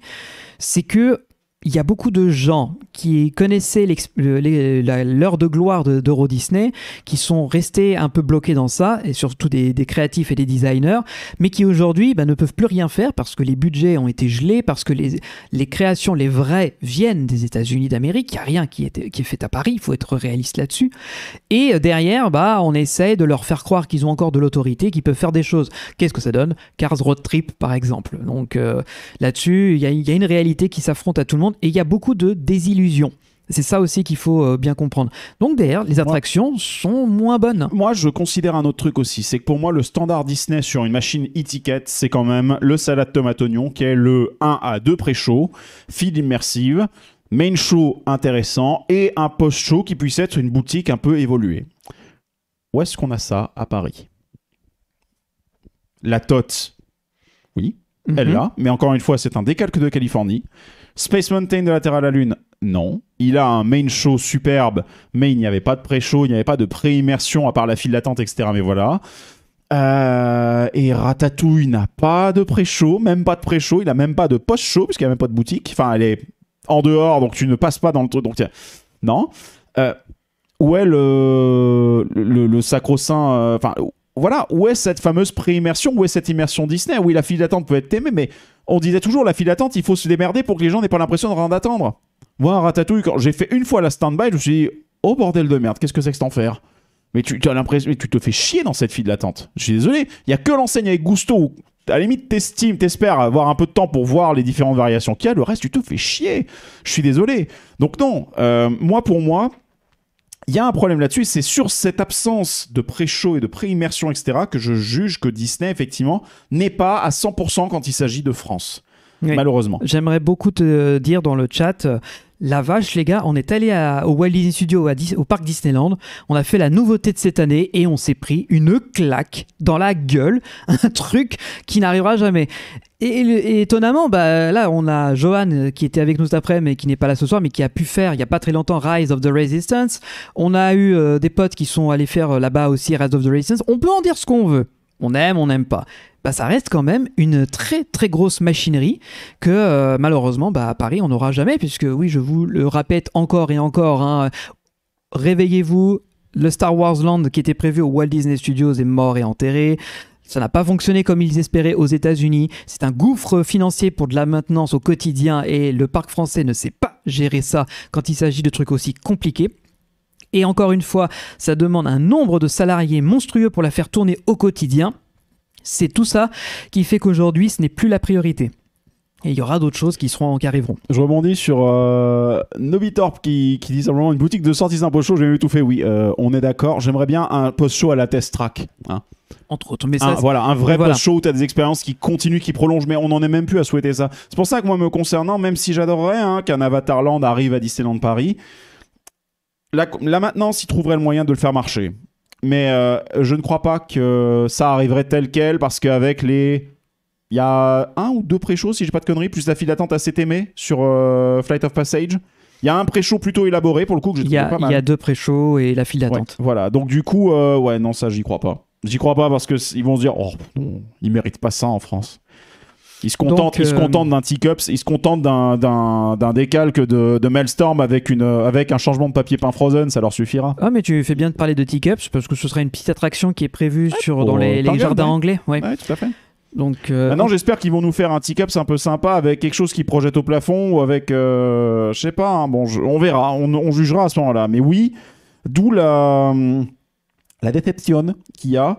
c'est que il y a beaucoup de gens qui connaissaient l'heure de gloire d'Euro Disney, qui sont restés un peu bloqués dans ça, et surtout des, créatifs et des designers, mais qui aujourd'hui bah, ne peuvent plus rien faire parce que les budgets ont été gelés, parce que les, les créations, les vraies, viennent des États-Unis d'Amérique, il n'y a rien qui est, qui est fait à Paris, il faut être réaliste là-dessus. Et derrière, bah, on essaie de leur faire croire qu'ils ont encore de l'autorité, qu'ils peuvent faire des choses. Qu'est-ce que ça donne Cars Road Trip, par exemple. Donc euh, là-dessus, il y a une réalité qui s'affronte à tout le monde et il y a beaucoup de désillusions. C'est ça aussi qu'il faut euh, bien comprendre. Donc derrière, les attractions sont moins bonnes. Moi, je considère un autre truc aussi, c'est que pour moi, le standard Disney sur une machine étiquette, c'est quand même le salade tomate-oignon, qui est le 1 à 2 pré-show, feed immersive, main show intéressant, et un post-show qui puisse être une boutique un peu évoluée. Où est-ce qu'on a ça à Paris La tote, oui, elle mhm. l'a, mais encore une fois, c'est un décalque de Californie. Space Mountain de la Terre à la Lune, non. Il a un main show superbe, mais il n'y avait pas de pré-show, il n'y avait pas de pré-immersion à part la file d'attente, etc. Mais voilà. Euh, et Ratatouille n'a pas de pré-show, même pas de pré-show, il n'a même pas de post-show, puisqu'il n'y a même pas de boutique. Enfin, elle est en dehors, donc tu ne passes pas dans le truc. Donc, non. Euh, où est le, sacro-saint. Euh, enfin, voilà, où est cette fameuse pré-immersion, où est cette immersion Disney Oui, la file d'attente peut être aimée, mais on disait toujours, la file d'attente, il faut se démerder pour que les gens n'aient pas l'impression de rien d'attendre. Moi, Ratatouille, quand j'ai fait une fois la stand-by, je me suis dit, oh bordel de merde, qu'est-ce que c'est que cet enfer mais tu, as l'impression, tu te fais chier dans cette file d'attente. Je suis désolé, il y a que l'enseigne avec gusto. À la limite, t'estimes, t'espères avoir un peu de temps pour voir les différentes variations qu'il y a. Le reste, tu te fais chier. Je suis désolé. Donc non, euh, moi pour moi, il y a un problème là-dessus, c'est sur cette absence de pré-show et de pré-immersion, etc., que je juge que Disney, effectivement, n'est pas à 100% quand il s'agit de France. Malheureusement. J'aimerais beaucoup te dire dans le chat, la vache, les gars, on est allé au Walt Disney Studio, au parc Disneyland. On a fait la nouveauté de cette année et on s'est pris une claque dans la gueule, un truc qui n'arrivera jamais. Et, étonnamment, bah, là, on a Johan euh, qui était avec nous cet après, mais qui n'est pas là ce soir, mais qui a pu faire, il n'y a pas très longtemps, Rise of the Resistance. On a eu euh, des potes qui sont allés faire euh, là-bas aussi Rise of the Resistance. On peut en dire ce qu'on veut. On aime, on n'aime pas. Bah, ça reste quand même une très très grosse machinerie que euh, malheureusement bah, à Paris on n'aura jamais, puisque oui, je vous le répète encore et encore, hein, réveillez-vous, le Star Wars Land qui était prévu au Walt Disney Studios est mort et enterré. Ça n'a pas fonctionné comme ils espéraient aux États-Unis. C'est un gouffre financier pour de la maintenance au quotidien et le parc français ne sait pas gérer ça quand il s'agit de trucs aussi compliqués. Et encore une fois, ça demande un nombre de salariés monstrueux pour la faire tourner au quotidien. C'est tout ça qui fait qu'aujourd'hui, ce n'est plus la priorité. Et il y aura d'autres choses qui seront en arriveront. Je rebondis sur euh, Nobitorp qui, qui, dit simplement une boutique de sorties post show, j'ai tout fait. Oui, euh, on est d'accord. J'aimerais bien un post-show à la test track. Hein. Entre autres. un, voilà, un vrai post-show où tu as des expériences qui continuent, qui prolongent, mais on n'en est même plus à souhaiter ça. C'est pour ça que moi, me concernant, même si j'adorerais hein, qu'un Avatarland arrive à Disneyland Paris, là, maintenance, maintenant, trouverait trouverait le moyen de le faire marcher mais euh, je ne crois pas que ça arriverait tel quel parce qu'avec les il y a un ou deux pré si j'ai pas de conneries plus la file d'attente assez aimée sur euh, Flight of Passage. Il y a un pré plutôt élaboré pour le coup que j'ai trouvé pas mal. Il y a deux pré et la file d'attente. voilà, donc du coup euh, ouais non ça j'y crois pas. J'y crois pas parce que ils vont se dire oh non, ils méritent pas ça en France. Ils se contentent se euh, contente d'un tic ups il se contente d'un décalque de, de Maelstorm avec, une, avec un changement de papier peint Frozen, ça leur suffira. Ah, mais tu fais bien de parler de teacups, parce que ce sera une petite attraction qui est prévue sur, dans les, jardins anglais. Oui, tout à fait. Donc, euh, Maintenant, j'espère qu'ils vont nous faire un teacups un peu sympa avec quelque chose qui projette au plafond ou avec. Euh, je sais pas, hein, bon, on verra, on, jugera à ce moment-là. Mais oui, d'où la hum, déception qu'il y a.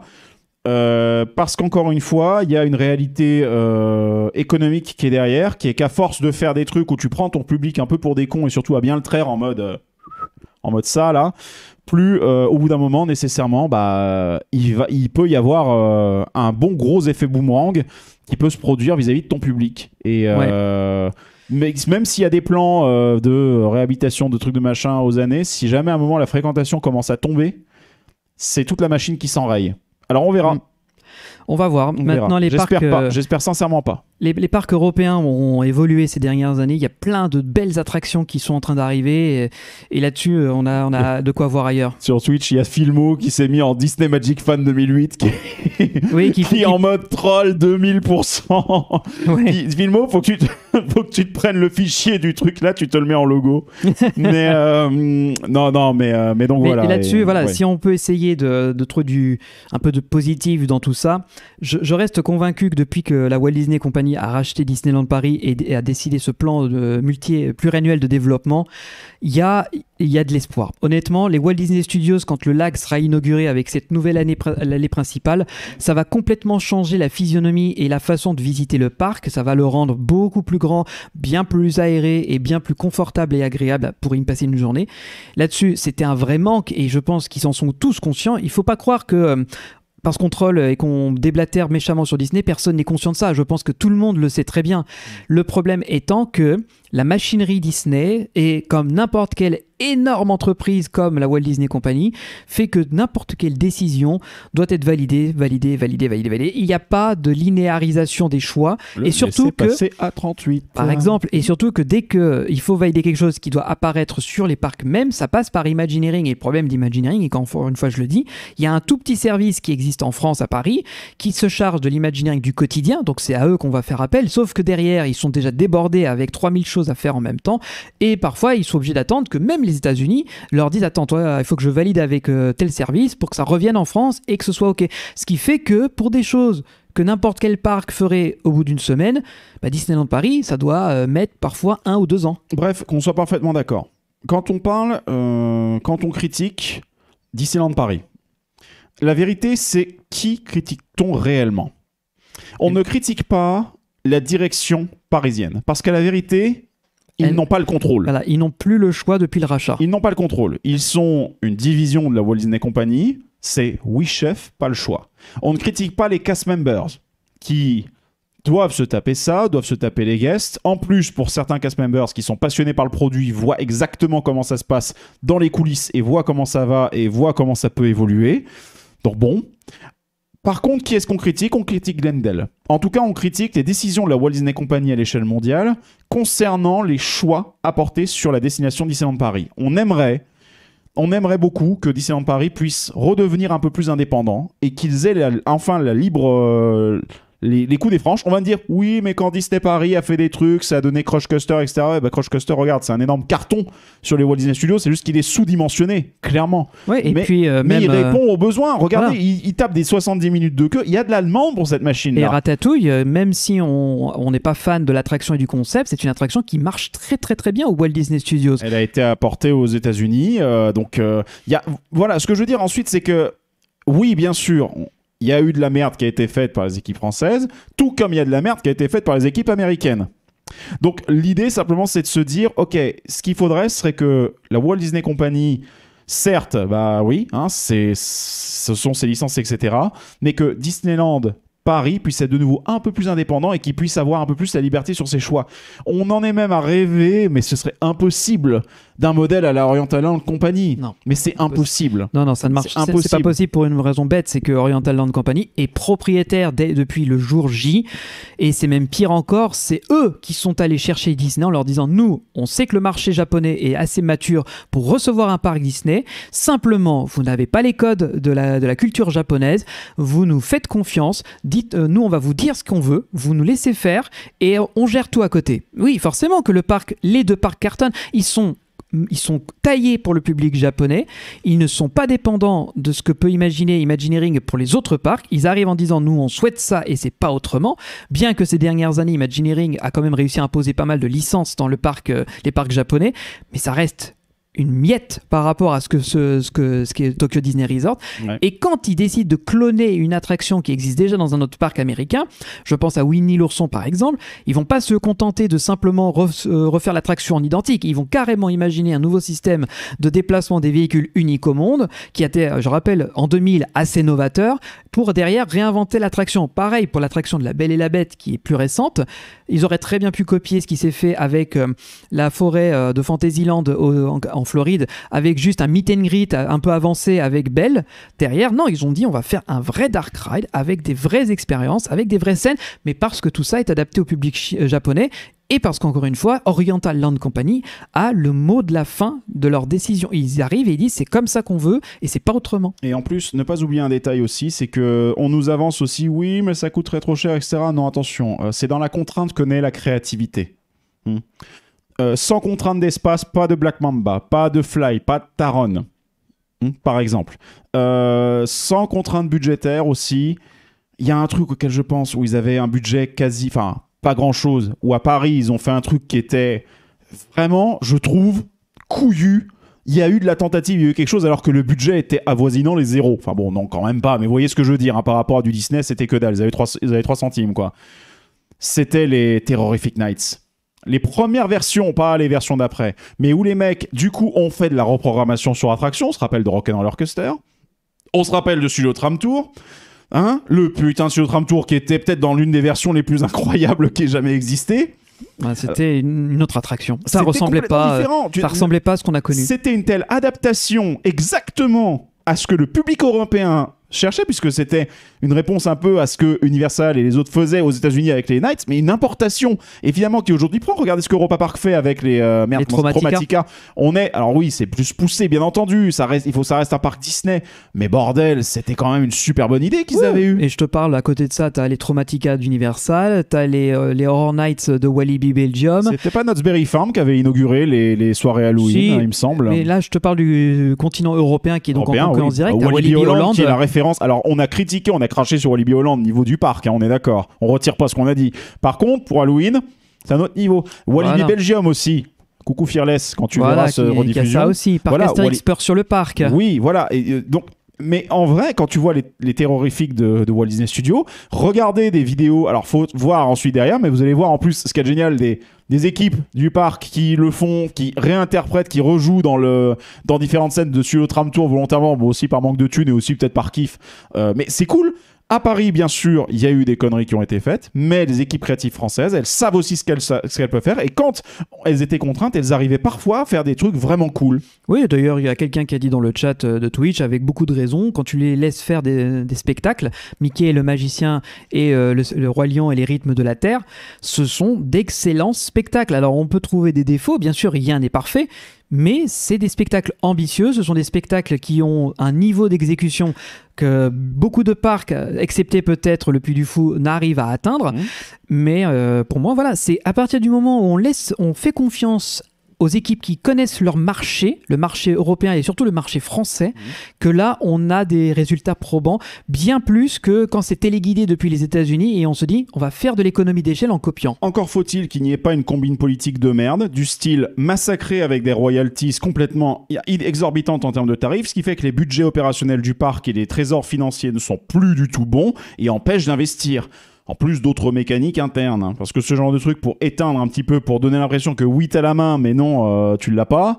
Euh, parce qu'encore une fois, il y a une réalité euh, économique qui est derrière, qui est qu'à force de faire des trucs où tu prends ton public un peu pour des cons et surtout à bien le traire en mode, euh, en mode ça là, plus au bout d'un moment nécessairement, bah, il, va, il peut y avoir un bon gros effet boomerang qui peut se produire vis-à-vis de ton public. Et mais, même s'il y a des plans de réhabilitation, de trucs de machin aux années, si jamais à un moment la fréquentation commence à tomber, c'est toute la machine qui s'enraye. Alors on verra. Mm. On va voir. Maintenant, les parcs. J'espère euh, j'espère sincèrement pas les, parcs européens ont évolué ces dernières années. Il y a plein de belles attractions qui sont en train d'arriver. Et, là-dessus, euh, on a, on a de quoi voir ailleurs. Sur Switch, il y a Filmo qui s'est mis en Disney Magic Fan 2008, qui, oui, qui, est en mode troll 2000%. Filmo, faut que, tu faut que tu te prennes le fichier du truc là, tu te le mets en logo. mais euh, non, non, mais, euh, mais donc voilà. Et là-dessus, voilà, si on peut essayer de, trouver du, un peu de positif dans tout ça, je, je reste convaincu que depuis que la Walt Disney Company à a racheté Disneyland Paris et, à a décidé ce plan multi, pluriannuel de développement, il y a, y a de l'espoir. Honnêtement, les Walt Disney Studios, quand le lac sera inauguré avec cette nouvelle année, l'année principale, ça va complètement changer la physionomie et la façon de visiter le parc. Ça va le rendre beaucoup plus grand, bien plus aéré et bien plus confortable et agréable pour y passer une journée. Là-dessus, c'était un vrai manque et je pense qu'ils en sont tous conscients. Il ne faut pas croire que euh, parce qu'on et qu'on déblatère méchamment sur Disney, personne n'est conscient de ça. Je pense que tout le monde le sait très bien. Mm. Le problème étant que la machinerie Disney et comme n'importe quelle énorme entreprise comme la Walt Disney Company fait que n'importe quelle décision doit être validée, validée, validée, validée, Il n'y a pas de linéarisation des choix et surtout que c'est à 38 par exemple et surtout que dès que il faut valider quelque chose qui doit apparaître sur les parcs même, ça passe par Imagineering et le problème d'Imagineering et quand une fois je le dis, il y a un tout petit service qui existe en France à Paris qui se charge de l'Imagineering du quotidien, donc c'est à eux qu'on va faire appel, sauf que derrière ils sont déjà débordés avec 3000 choses à faire en même temps. Et parfois, ils sont obligés d'attendre que même les États-Unis leur disent Attends, toi, il faut que je valide avec euh, tel service pour que ça revienne en France et que ce soit OK. Ce qui fait que pour des choses que n'importe quel parc ferait au bout d'une semaine, bah Disneyland Paris, ça doit euh, mettre parfois un ou deux ans. Bref, qu'on soit parfaitement d'accord. Quand on parle, euh, quand on critique Disneyland Paris, la vérité, c'est qui critique-t-on réellement On ne critique pas la direction parisienne. Parce qu'à la vérité, ils n'ont pas le contrôle. ils n'ont plus le choix depuis le rachat. Ils n'ont pas le contrôle. Ils sont une division de la Walt Disney Company. C'est oui chef, pas le choix. On ne critique pas les cast members qui doivent se taper ça, doivent se taper les guests. En plus, pour certains cast members qui sont passionnés par le produit, voient exactement comment ça se passe dans les coulisses et voient comment ça va et voient comment ça peut évoluer. Donc bon, par contre, qui est-ce qu'on critique On critique Glendale. En tout cas, on critique les décisions de la Walt Disney Company à l'échelle mondiale concernant les choix apportés sur la destination Disneyland Paris. On aimerait, on aimerait beaucoup que Disneyland Paris puisse redevenir un peu plus indépendant et qu'ils aient enfin la libre, euh, les, coups des franches. On va dire, oui, mais quand Disney Paris a fait des trucs, ça a donné Crush Custer, etc. Bah, Crush Custer, regarde, c'est un énorme carton sur les Walt Disney Studios, c'est juste qu'il est sous-dimensionné, clairement. Euh, mais, il répond euh, aux besoins. Regardez, il, tape des 70 minutes de queue. Il y a de l'allemand pour cette machine. -là. Et Ratatouille, euh, même si on n'est pas fan de l'attraction et du concept, c'est une attraction qui marche très très très bien aux Walt Disney Studios. Elle a été apportée aux États-Unis. donc, voilà, ce que je veux dire ensuite, c'est que oui, bien sûr, il y a eu de la merde qui a été faite par les équipes françaises, tout comme il y a de la merde qui a été faite par les équipes américaines. Donc l'idée simplement c'est de se dire, ok, ce qu'il faudrait serait que la Walt Disney Company, certes, bah oui, hein, ce sont ses licences, etc., mais que Disneyland Paris puisse être de nouveau un peu plus indépendant et qu'il puisse avoir un peu plus la liberté sur ses choix. On en est même à rêver, mais ce serait impossible d'un modèle à la Oriental Land Company. Non. Mais c'est impossible. Non, non, ça ne marche pas. C'est pas possible pour une raison bête, c'est que Oriental Land Company est propriétaire depuis le jour J. Et c'est même pire encore, c'est eux qui sont allés chercher Disney en leur disant Nous, on sait que le marché japonais est assez mature pour recevoir un parc Disney. Simplement, vous n'avez pas les codes de la, de la culture japonaise. Vous nous faites confiance. Euh, nous, on va vous dire ce qu'on veut, vous nous laissez faire et euh, on gère tout à côté. Oui, forcément que le parc, les deux parcs Carton, ils sont taillés pour le public japonais, ils ne sont pas dépendants de ce que peut imaginer Imagineering pour les autres parcs, ils arrivent en disant nous on souhaite ça et c'est pas autrement, bien que ces dernières années Imagineering a quand même réussi à imposer pas mal de licences dans euh, les parcs japonais, mais ça reste une miette par rapport à ce que ce, que ce est Tokyo Disney Resort. Et quand ils décident de cloner une attraction qui existe déjà dans un autre parc américain, je pense à Winnie l'ourson par exemple, ils vont pas se contenter de simplement euh, refaire l'attraction en identique, ils vont carrément imaginer un nouveau système de déplacement des véhicules uniques au monde qui était euh, je rappelle en 2000 assez novateur pour derrière réinventer l'attraction. Pareil pour l'attraction de la Belle et la Bête qui est plus récente, ils auraient très bien pu copier ce qui s'est fait avec euh, la forêt de Fantasyland en Floride avec juste un meet and greet un peu avancé avec Belle. Derrière, non, ils ont dit on va faire un vrai dark ride avec des vraies expériences, avec des vraies scènes, mais parce que tout ça est adapté au public euh, japonais et parce qu'encore une fois, Oriental Land Company a le mot de la fin de leur décision. Ils arrivent et ils disent c'est comme ça qu'on veut et c'est pas autrement. Et en plus, ne pas oublier un détail aussi, c'est que on nous avance aussi oui mais ça coûterait trop cher etc. Non attention, euh, c'est dans la contrainte que naît la créativité. Hmm. Euh, sans contrainte d'espace, pas de Black Mamba, pas de Fly, pas de Taron, hein, par exemple. Euh, sans contrainte budgétaire aussi. Il y a un truc auquel je pense où ils avaient un budget quasi, enfin, pas grand chose. Où à Paris, ils ont fait un truc qui était vraiment, je trouve, couillu. Il y a eu de la tentative, il y a eu quelque chose, alors que le budget était avoisinant les zéros. Enfin bon, non, quand même pas, mais vous voyez ce que je veux dire, hein, par rapport à du Disney, c'était que dalle, ils avaient 3, ils avaient 3 centimes, quoi. C'était les Terrorific Nights les premières versions, pas les versions d'après, mais où les mecs, du coup, ont fait de la reprogrammation sur attraction, on se rappelle de Rock'n'Roll Orchester, on se rappelle de Studio Tram Tour, hein, le putain de Studio Tram Tour qui était peut-être dans l'une des versions les plus incroyables qui ait jamais existé. c'était une autre attraction. Ça ressemblait pas. Euh, ça ressemblait pas à ce qu'on a connu. C'était une telle adaptation exactement à ce que le public européen cherchait, puisque c'était une réponse un peu à ce que Universal et les autres faisaient aux États-Unis avec les Knights, mais une importation, évidemment, qui aujourd'hui prend. Regardez ce qu'Europa Park fait avec les, euh, merde, les traumatica. On est, alors oui, c'est plus poussé, bien entendu. Ça reste, il faut ça reste un parc Disney, mais bordel, c'était quand même une super bonne idée qu'ils avaient eue. Et je te parle, à côté de ça, t'as les Traumatica d'Universal, t'as les, euh, les Horror Nights de Walibi Belgium. C'était pas Knott's Farm qui avait inauguré les, les soirées Halloween, si, hein, il me semble. Mais là, je te parle du continent européen qui est donc en concurrence Hollande, la euh, alors, on a critiqué, on a craché sur Bioland au niveau du parc, hein, on est d'accord. On retire pas ce qu'on a dit. Par contre, pour Halloween, c'est un autre niveau. Walibi Belgium aussi. Coucou Fearless, quand tu vois verras ce rediffusion. Il ça aussi, Parc Astérix sur le parc. Oui, voilà. Et, euh, donc, mais en vrai, quand tu vois les, terrorifiques de, Walt Disney Studios, regardez des vidéos. Alors, faut voir ensuite derrière, mais vous allez voir en plus ce qui est génial des, des équipes du parc qui le font, qui réinterprètent, qui rejouent dans, le, dans différentes scènes de le Tram Tour volontairement, bon, aussi par manque de thunes et aussi peut-être par kiff. Euh, mais c'est cool à Paris, bien sûr, il y a eu des conneries qui ont été faites, mais les équipes créatives françaises, elles savent aussi ce qu'elles, peuvent faire. Et quand elles étaient contraintes, elles arrivaient parfois à faire des trucs vraiment cool. Oui, d'ailleurs, il y a quelqu'un qui a dit dans le chat euh, de Twitch, avec beaucoup de raisons, quand tu les laisses faire des, spectacles, Mickey et le magicien et euh, le, le, roi lion et les rythmes de la terre, ce sont d'excellents spectacles. Alors on peut trouver des défauts, bien sûr, rien n'est parfait, mais c'est des spectacles ambitieux, ce sont des spectacles qui ont un niveau d'exécution que beaucoup de parcs, excepté peut-être le Puy du Fou, n'arrivent à atteindre. Mmh. Mais euh, pour moi, voilà, c'est à partir du moment où on laisse, on fait confiance aux équipes qui connaissent leur marché, le marché européen et surtout le marché français, mhm. que là, on a des résultats probants, bien plus que quand c'est téléguidé depuis les États-Unis et on se dit, on va faire de l'économie d'échelle en copiant. Encore faut-il qu'il n'y ait pas une combine politique de merde, du style massacré avec des royalties complètement exorbitantes en termes de tarifs, ce qui fait que les budgets opérationnels du parc et les trésors financiers ne sont plus du tout bons et empêchent d'investir en plus d'autres mécaniques internes. Hein, parce que ce genre de truc pour éteindre un petit peu, pour donner l'impression que oui, t'as la main, mais non, tu euh, tu l'as pas,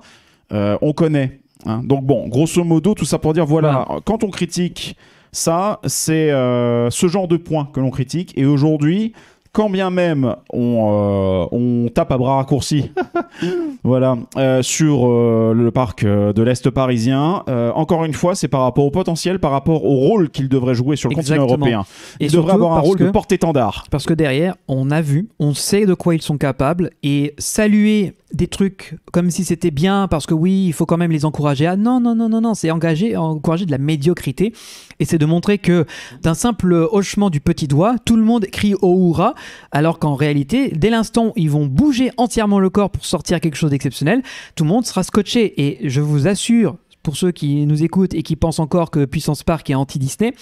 euh, on connaît. Hein. Donc bon, grosso modo, tout ça pour dire, voilà, euh, quand on critique ça, c'est ce genre de point que l'on critique. Et aujourd'hui, quand bien même euh, on, tape à bras raccourcis voilà, euh, sur euh, le parc de l'Est parisien, encore une fois, c'est par rapport au potentiel, par rapport au rôle qu'il devrait jouer sur le continent européen. Il devrait avoir un rôle de porte-étendard. Parce que derrière, on a vu, on sait de quoi ils sont capables et saluer des trucs comme si c'était bien parce que oui, il faut quand même les encourager. Ah non, non, non, non, non, c'est engager, encourager de la médiocrité et c'est de montrer que d'un simple hochement du petit doigt, tout le monde crie au hurrah alors qu'en réalité, dès l'instant ils vont bouger entièrement le corps pour sortir quelque chose d'exceptionnel, tout le monde sera scotché et je vous assure, pour ceux qui nous écoutent et qui pensent encore que Puissance Park est anti-Disney,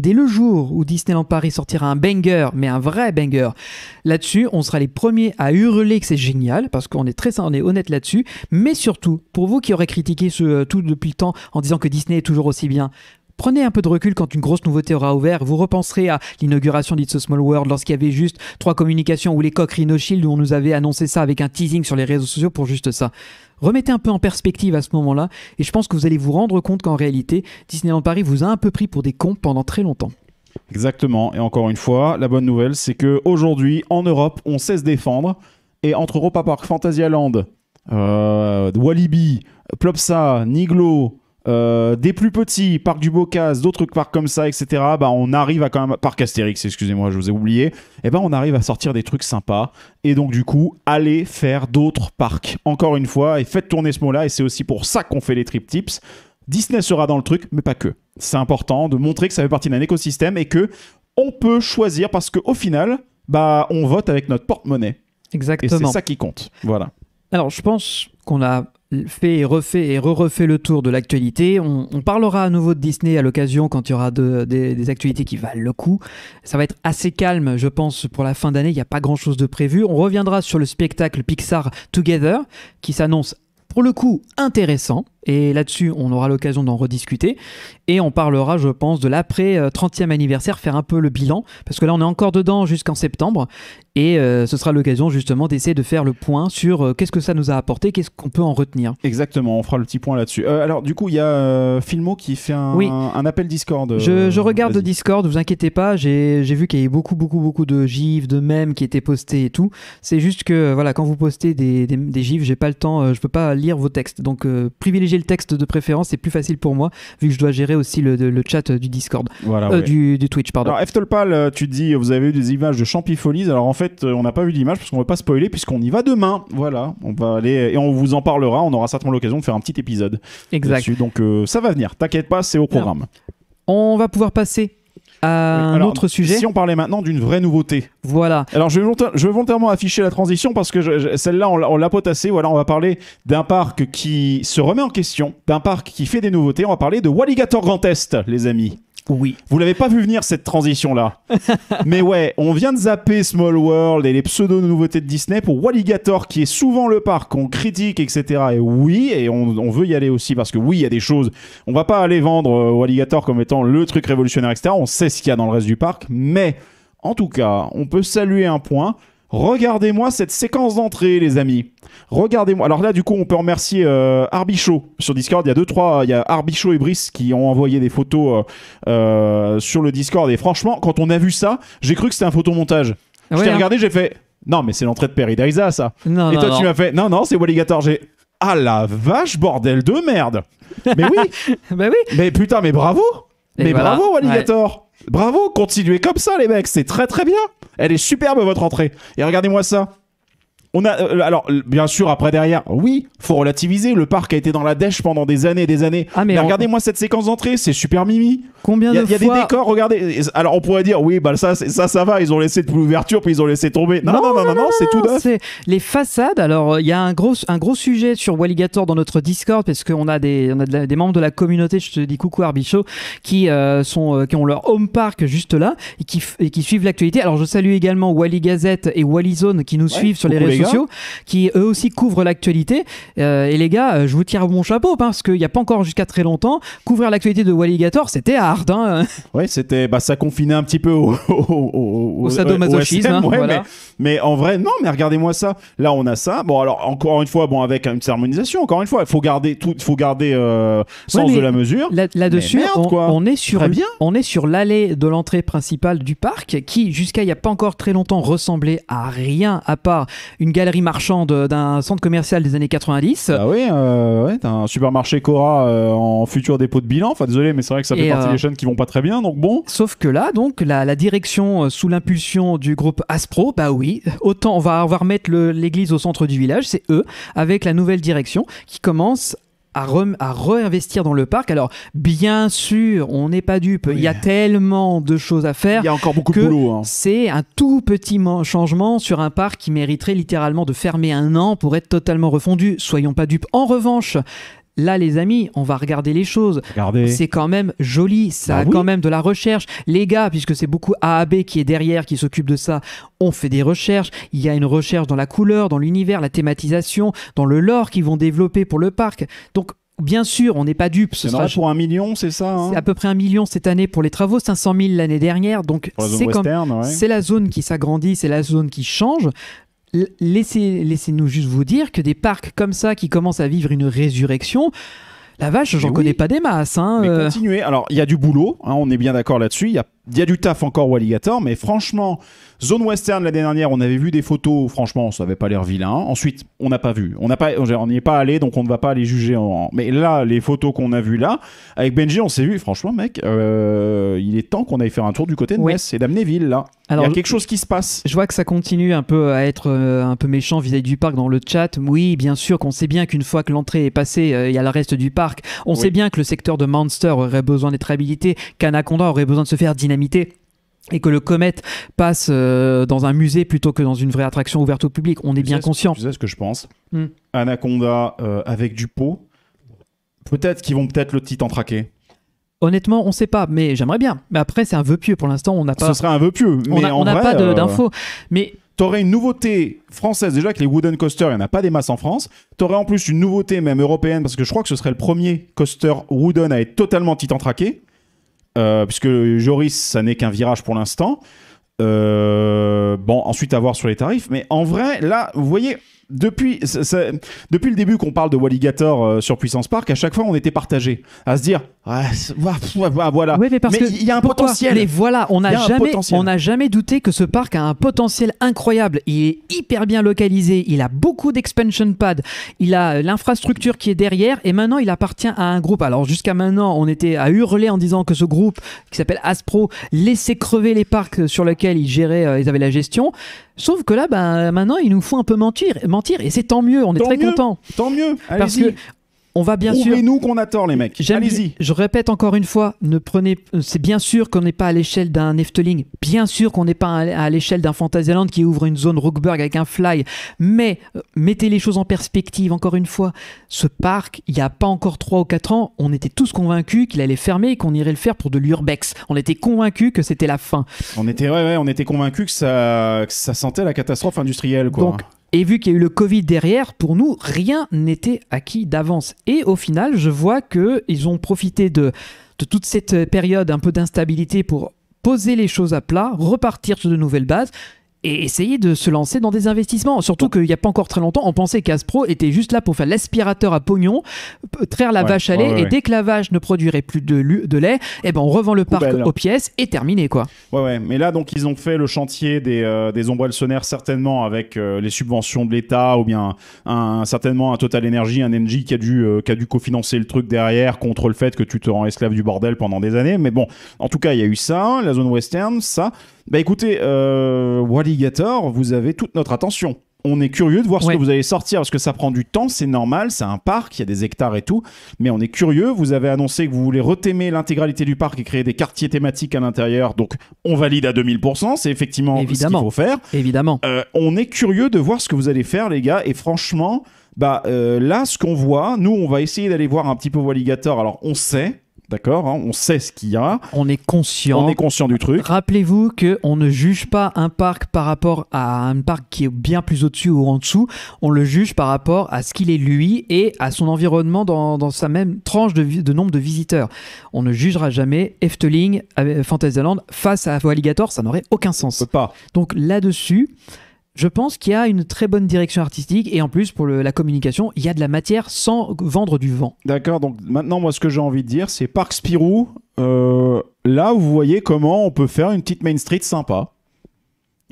Dès le jour où Disneyland Paris sortira un banger, mais un vrai banger, là-dessus, on sera les premiers à hurler que c'est génial, parce qu'on est très on est honnête là-dessus. Mais surtout, pour vous qui aurez critiqué ce, euh, tout depuis le temps en disant que Disney est toujours aussi bien, Prenez un peu de recul quand une grosse nouveauté aura ouvert. Vous repenserez à l'inauguration d'It's a Small World lorsqu'il y avait juste trois communications ou les coques Rhino où on nous avait annoncé ça avec un teasing sur les réseaux sociaux pour juste ça. Remettez un peu en perspective à ce moment-là, et je pense que vous allez vous rendre compte qu'en réalité, Disneyland Paris vous a un peu pris pour des cons pendant très longtemps. Exactement, et encore une fois, la bonne nouvelle, c'est que aujourd'hui, en Europe, on sait se défendre, et entre Europa Park, Fantasia euh, Walibi, Plopsa, Niglo, euh, des plus petits, parcs du Bocas, d'autres parcs comme ça, etc. Bah, on arrive à quand même parc Astérix, excusez-moi, je vous ai oublié. Et eh ben, on arrive à sortir des trucs sympas. Et donc, du coup, allez faire d'autres parcs. Encore une fois, et faites tourner ce mot-là. Et c'est aussi pour ça qu'on fait les trip tips. Disney sera dans le truc, mais pas que. C'est important de montrer que ça fait partie d'un écosystème et que on peut choisir parce qu'au final, bah, on vote avec notre porte-monnaie. Exactement. Et c'est ça qui compte. Voilà. Alors, je pense qu'on a fait et refait et re-refait le tour de l'actualité. On, parlera à nouveau de Disney à l'occasion quand il y aura des actualités qui valent le coup. Ça va être assez calme, je pense, pour la fin d'année. Il n'y a pas grand-chose de prévu. On reviendra sur le spectacle Pixar Together qui s'annonce pour le coup intéressant. Et là-dessus, on aura l'occasion d'en rediscuter. Et on parlera, je pense, de l'après-30e euh, anniversaire, faire un peu le bilan. Parce que là, on est encore dedans jusqu'en septembre. Et euh, ce sera l'occasion justement d'essayer de faire le point sur euh, qu'est-ce que ça nous a apporté, qu'est-ce qu'on peut en retenir. Exactement, on fera le petit point là-dessus. alors du coup, il y a Filmo qui fait un, un appel Discord. Je, regarde le Discord, vous inquiétez pas, j'ai vu qu'il y avait beaucoup, beaucoup, beaucoup de gifs, de mèmes qui étaient postés et tout. C'est juste que voilà, quand vous postez des, des, gifs, j'ai pas le temps, je peux pas lire vos textes. Donc privilégiez le texte de préférence, c'est plus facile pour moi, vu que je dois gérer aussi le, chat euh, du Discord. Euh, du, Twitch, pardon. Alors, Eftelpal euh, tu dis, vous avez eu des images de Champifolies. Alors, en fait, on n'a pas eu d'image parce qu'on ne veut pas spoiler, puisqu'on y va demain. Voilà, on va aller et on vous en parlera. On aura certainement l'occasion de faire un petit épisode. Exact. Donc, ça va venir. T'inquiète pas, c'est au programme. on va pouvoir passer euh, un autre sujet. Si on parlait maintenant d'une vraie nouveauté. Voilà. Alors je vais, volontairement afficher la transition parce que celle-là, on, on l'a potassée. Voilà, on va parler d'un parc qui se remet en question, d'un parc qui fait des nouveautés. On va parler de Walligator Grand Est, les amis. Oui. Vous l'avez pas vu venir cette transition là. Mais ouais, on vient de zapper Small World et les pseudo nouveautés de Disney pour Walligator qui est souvent le parc qu'on critique etc. Et oui, et on, veut y aller aussi parce que oui, il y a des choses. On va pas aller vendre Alligator euh, Walligator comme étant le truc révolutionnaire etc. On sait ce qu'il y a dans le reste du parc, mais en tout cas, on peut saluer un point Regardez-moi cette séquence d'entrée, les amis. Regardez-moi. Alors là, du coup, on peut remercier euh, Arbichaud sur Discord. Il y a deux, trois. Il y a Arbichaud et Brice qui ont envoyé des photos euh, euh, sur le Discord. Et franchement, quand on a vu ça, j'ai cru que c'était un photomontage. je t'ai hein. regardé, j'ai fait. Non, mais c'est l'entrée de Peridaisa, ça. et toi, tu m'as fait. Non, non, c'est Walligator. J'ai. Ah la vache, bordel de merde. Mais oui. Bah oui. Mais putain, mais bravo. mais bravo, Walligator. Bravo, continuez comme ça, les mecs. C'est très, très bien. Elle est superbe votre entrée. Et regardez-moi ça. On a, euh, alors, bien sûr, après derrière, oui, faut relativiser. Le parc a été dans la dèche pendant des années et des années. Ah, mais, regardez-moi cette séquence d'entrée, c'est super mimi. Combien de Il y a, des décors, regardez. Alors, on pourrait dire, oui, bah ça, ça, ça va, ils ont laissé de l'ouverture, puis ils ont laissé tomber. Non, non, non, non, non, c'est tout neuf. Les façades, alors, euh, il y a un gros, un gros sujet sur Walligator dans notre Discord, parce qu'on a, des, on a des membres de la communauté, je te dis coucou Arbichot, qui, euh, sont, qui ont leur home park juste là, et qui, et qui suivent l'actualité. Alors, je salue également Wally Gazette et Wally Zone qui nous suivent sur les réseaux qui eux aussi couvrent l'actualité. et les gars, je vous tire mon chapeau parce qu'il n'y a pas encore jusqu'à très longtemps, couvrir l'actualité de Walligator, c'était hard. Hein. Ouais, c'était, bah, ça confinait un petit peu au, sadomasochisme. mais, en vrai, non, mais regardez-moi ça. Là, on a ça. Bon, alors, encore une fois, bon, avec une harmonisation, encore une fois, il faut garder tout, il faut garder sens de la mesure. Là-dessus, on, est sur, bien. on est sur l'allée de l'entrée principale du parc qui, jusqu'à il n'y a pas encore très longtemps, ressemblait à rien à part une galerie marchande d'un centre commercial des années 90. Ah oui, euh, un supermarché Cora euh, en futur dépôt de bilan. Enfin, désolé, mais c'est vrai que ça fait partie euh, des chaînes qui vont pas très bien, donc bon. Sauf que là, donc, la, direction euh, sous l'impulsion du groupe Aspro, bah oui, autant on va, avoir mettre remettre l'église au centre du village, c'est eux, avec la nouvelle direction qui commence à, re, à réinvestir dans le parc. Alors, bien sûr, on n'est pas dupe. Il y a tellement de choses à faire. Il y a encore beaucoup de boulot. Hein. C'est un tout petit changement sur un parc qui mériterait littéralement de fermer un an pour être totalement refondu. Soyons pas dupes. En revanche, Là, les amis, on va regarder les choses. C'est quand même joli, ça bah a quand même de la recherche. Les gars, puisque c'est beaucoup AAB qui est derrière, qui s'occupe de ça, on fait des recherches. Il y a une recherche dans la couleur, dans l'univers, la thématisation, dans le lore qu'ils vont développer pour le parc. Donc, Bien sûr, on n'est pas dupes. Ce sera pour un million, c'est ça hein À peu près un million cette année pour les travaux, 500 000 l'année dernière. Donc c'est comme c'est la zone qui s'agrandit, c'est la zone qui change laissez, laissez-nous juste vous dire que des parcs comme ça qui commencent à vivre une résurrection, la vache, j'en connais pas des masses. Hein, mais euh. continuez. Alors, il y a du boulot, hein, on est bien d'accord là-dessus. Il y a il y a du taf encore au mais franchement, zone western l'année dernière, on avait vu des photos, franchement, ça n'avait pas l'air vilain. Hein. Ensuite, on n'a pas vu, on n'y est pas allé, donc on ne va pas les juger Mais là, les photos qu'on a vues là, avec Benji, on s'est vu, franchement, mec, euh, il est temps qu'on aille faire un tour du côté de ouais. et d'Amnéville, là. il y a quelque chose qui se passe. Je vois que ça continue un peu à être euh, un peu méchant vis-à-vis du parc dans le chat. Oui, bien sûr qu'on sait bien qu'une fois que l'entrée est passée, euh, il y a le reste du parc. On sait bien que le secteur de Monster aurait besoin d'être habilité, qu'Anaconda aurait besoin de se faire dynamiser et que le comète passe euh, dans un musée plutôt que dans une vraie attraction ouverte au public, on est bien conscient. Tu sais ce que je pense hmm. Anaconda euh, avec du pot, peut-être qu'ils vont peut-être le titan traquer. Honnêtement, on ne sait pas, mais j'aimerais bien. Mais après, c'est un vœu pieux pour l'instant, on n'a pas. Ce serait un vœu pieux, mais on n'a pas euh, d'infos. Mais aurais une nouveauté française, déjà que les wooden coasters, il n'y en a pas des masses en France. Tu aurais en plus une nouveauté même européenne, parce que je crois que ce serait le premier coaster wooden à être totalement titan traqué. Euh, puisque Joris, ça n'est qu'un virage pour l'instant. Euh, bon, ensuite à voir sur les tarifs, mais en vrai, là, vous voyez, depuis, depuis le début qu'on parle de Walligator euh, sur Puissance Park, à chaque fois on était partagé à se dire Ouais, bah, voilà. mais parce qu'il il y a un potentiel. Mais voilà, on n'a jamais, on jamais douté que ce parc a un potentiel incroyable. Il est hyper bien localisé. Il a beaucoup d'expansion pads. Il a l'infrastructure qui est derrière. Et maintenant, il appartient à un groupe. Alors, jusqu'à maintenant, on était à hurler en disant que ce groupe qui s'appelle Aspro laissait crever les parcs sur lesquels ils géraient, euh, ils avaient la gestion. Sauf que là, ben, maintenant, il nous faut un peu mentir, mentir, et c'est tant mieux. On est très content contents. Tant mieux. Parce que on va bien sûr. nous qu'on a tort, les mecs. Allez-y. Je répète encore une fois, ne prenez. Euh, c'est bien sûr qu'on n'est pas à l'échelle d'un Efteling. Bien sûr qu'on n'est pas à l'échelle d'un Fantasyland qui ouvre une zone Rockburg avec un fly. Mais euh, mettez les choses en perspective. Encore une fois, ce parc, il n'y a pas encore 3 ou 4 ans, on était tous convaincus qu'il allait fermer et qu'on irait le faire pour de l'urbex. On était convaincus que c'était la fin. On était, ouais, on était convaincus que ça, ça sentait la catastrophe industrielle, quoi. Et vu qu'il y a eu le Covid derrière, pour nous, rien n'était acquis d'avance. Et au final, je vois qu'ils ont profité de, toute cette période un peu d'instabilité pour poser les choses à plat, repartir sur de nouvelles bases et essayer de se lancer dans des investissements. Surtout qu'il n'y a pas encore très longtemps, on pensait qu'Aspro était juste là pour faire l'aspirateur à pognon, traire la vache à lait, et dès que la vache ne produirait plus de, lait, eh ben on revend le parc aux pièces et terminé quoi. Ouais, ouais, mais là donc ils ont fait le chantier des, euh, des ombrelles-sonnaires certainement avec euh, les subventions de l'État ou bien certainement un Total Energy, un NG qui a dû, euh, qui a dû cofinancer le truc derrière contre le fait que tu te rends esclave du bordel pendant des années. Mais bon, en tout cas, il y a eu ça, la zone western, ça. Bah écoutez, euh, Walligator, vous avez toute notre attention. On est curieux de voir ce que vous allez sortir parce que ça prend du temps, c'est normal, c'est un parc, il y a des hectares et tout, mais on est curieux. Vous avez annoncé que vous voulez retémer l'intégralité du parc et créer des quartiers thématiques à l'intérieur, donc on valide à 2000%, c'est effectivement ce qu'il faut faire. Évidemment. Euh, on est curieux de voir ce que vous allez faire, les gars, et franchement, bah euh, là, ce qu'on voit, nous, on va essayer d'aller voir un petit peu Walligator. Alors, on sait, D'accord hein, On sait ce qu'il y a. On est conscient. On est conscient du truc. Rappelez-vous qu'on ne juge pas un parc par rapport à un parc qui est bien plus au-dessus ou en dessous. On le juge par rapport à ce qu'il est lui et à son environnement dans, sa même tranche de, nombre de visiteurs. On ne jugera jamais Efteling, euh, Fantasyland face à Alligator. Ça n'aurait aucun sens. peut pas. Donc là-dessus je pense qu'il y a une très bonne direction artistique et en plus pour la communication, il y a de la matière sans vendre du vent. D'accord, donc maintenant moi ce que j'ai envie de dire c'est Parc Spirou, euh, là vous voyez comment on peut faire une petite Main Street sympa.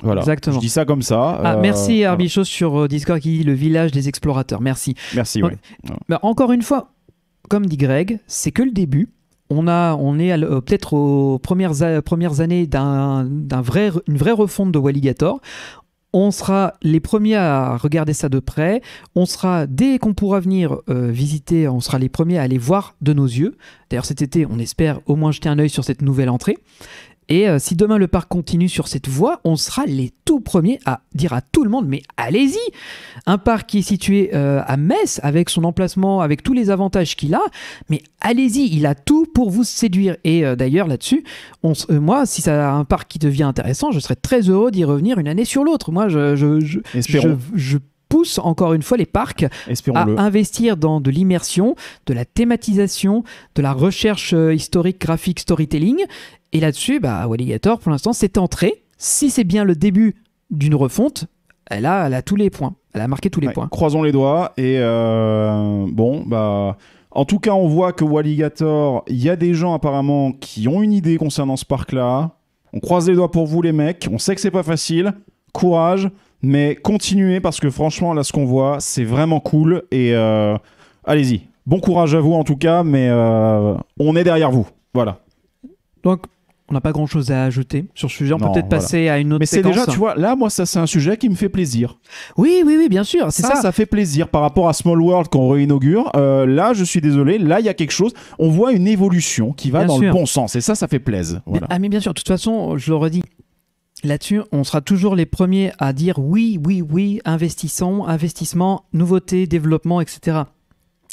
Voilà. Exactement. Je dis ça comme ça. Ah, euh, merci Arbichos, sur euh, Discord qui dit le village des explorateurs. Merci. Merci. Bah, encore une fois, comme dit Greg, c'est que le début. On, a, on est peut-être aux premières, années d'une vraie refonte de Walligator. On sera les premiers à regarder ça de près. On sera, dès qu'on pourra venir euh, visiter, on sera les premiers à aller voir de nos yeux. D'ailleurs, cet été, on espère au moins jeter un œil sur cette nouvelle entrée. Et euh, si demain le parc continue sur cette voie, on sera les tout premiers à dire à tout le monde, mais allez-y Un parc qui est situé euh, à Metz, avec son emplacement, avec tous les avantages qu'il a, mais allez-y, il a tout pour vous séduire. Et euh, d'ailleurs là-dessus, moi, si ça a un parc qui devient intéressant, je serais très heureux d'y revenir une année sur l'autre. Moi, je, je, je pousse encore une fois les parcs à investir dans de l'immersion, de la thématisation, de la recherche historique, graphique, storytelling et là-dessus, bah, Walligator, pour l'instant, c'est entré. Si c'est bien le début d'une refonte, elle a, a tous les points. Elle a marqué tous les points. Croisons les doigts. Et euh, bon, bah. En tout cas, on voit que Walligator, il y a des gens apparemment qui ont une idée concernant ce parc-là. On croise les doigts pour vous, les mecs. On sait que c'est pas facile. Courage. Mais continuez parce que franchement, là, ce qu'on voit, c'est vraiment cool. Et euh, allez-y. Bon courage à vous en tout cas, mais euh, on est derrière vous. Voilà. Donc, on n'a pas grand chose à ajouter sur ce sujet. On peut peut-être passer à une autre. Mais c'est déjà, tu vois, là, moi, ça, c'est un sujet qui me fait plaisir. Oui, oui, oui, bien sûr. C'est ça, ça, fait plaisir par rapport à Small World qu'on réinaugure. Euh, là, je suis désolé. Là, il y a quelque chose. On voit une évolution qui va dans le bon sens. Et ça, ça fait plaisir. Ah, mais bien sûr. De toute façon, je le redis. Là-dessus, on sera toujours les premiers à dire oui, oui, oui, investissons, investissement, nouveauté, développement, etc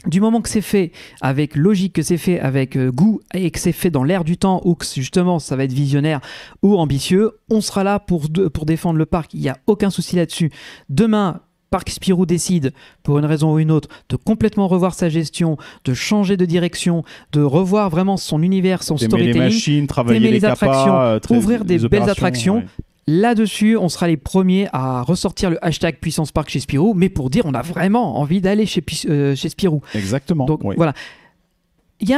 du moment que c'est fait avec logique, que c'est fait avec euh, goût et que c'est fait dans l'air du temps ou que justement ça va être visionnaire ou ambitieux, on sera là pour, pour défendre le parc. Il n'y a aucun souci là-dessus. Demain, Parc Spirou décide, pour une raison ou une autre, de complètement revoir sa gestion, de changer de direction, de revoir vraiment son univers, son storytelling, les machines, travailler les, attractions, euh, ouvrir des belles attractions, Là-dessus, on sera les premiers à ressortir le hashtag Puissance Park chez Spirou, mais pour dire on a vraiment envie d'aller chez, euh, Spirou. Exactement. Donc voilà. Il y,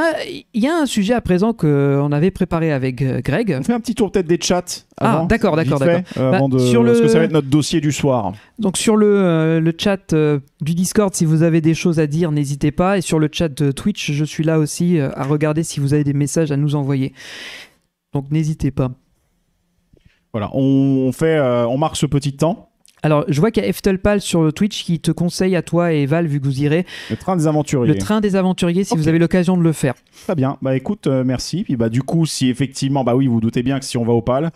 a, un sujet à présent qu'on avait préparé avec euh, Greg. On fait un petit tour peut-être des chats. ah, d'accord, d'accord, d'accord. Euh, bah, sur Parce que ça va être notre dossier du soir. Donc sur le, chat du Discord, si vous avez des choses à dire, n'hésitez pas. Et sur le chat de Twitch, je suis là aussi à regarder si vous avez des messages à nous envoyer. Donc n'hésitez pas. Voilà, on, fait, euh, on marque ce petit temps. Alors, je vois qu'il y a Eftelpal sur Twitch qui te conseille à toi et Val, vu que vous irez. Le train des aventuriers. Le train des aventuriers, si vous avez l'occasion de le faire. Très bien. Bah écoute, euh, merci. Puis bah du coup, si effectivement, bah oui, vous, vous doutez bien que si on va au PAL,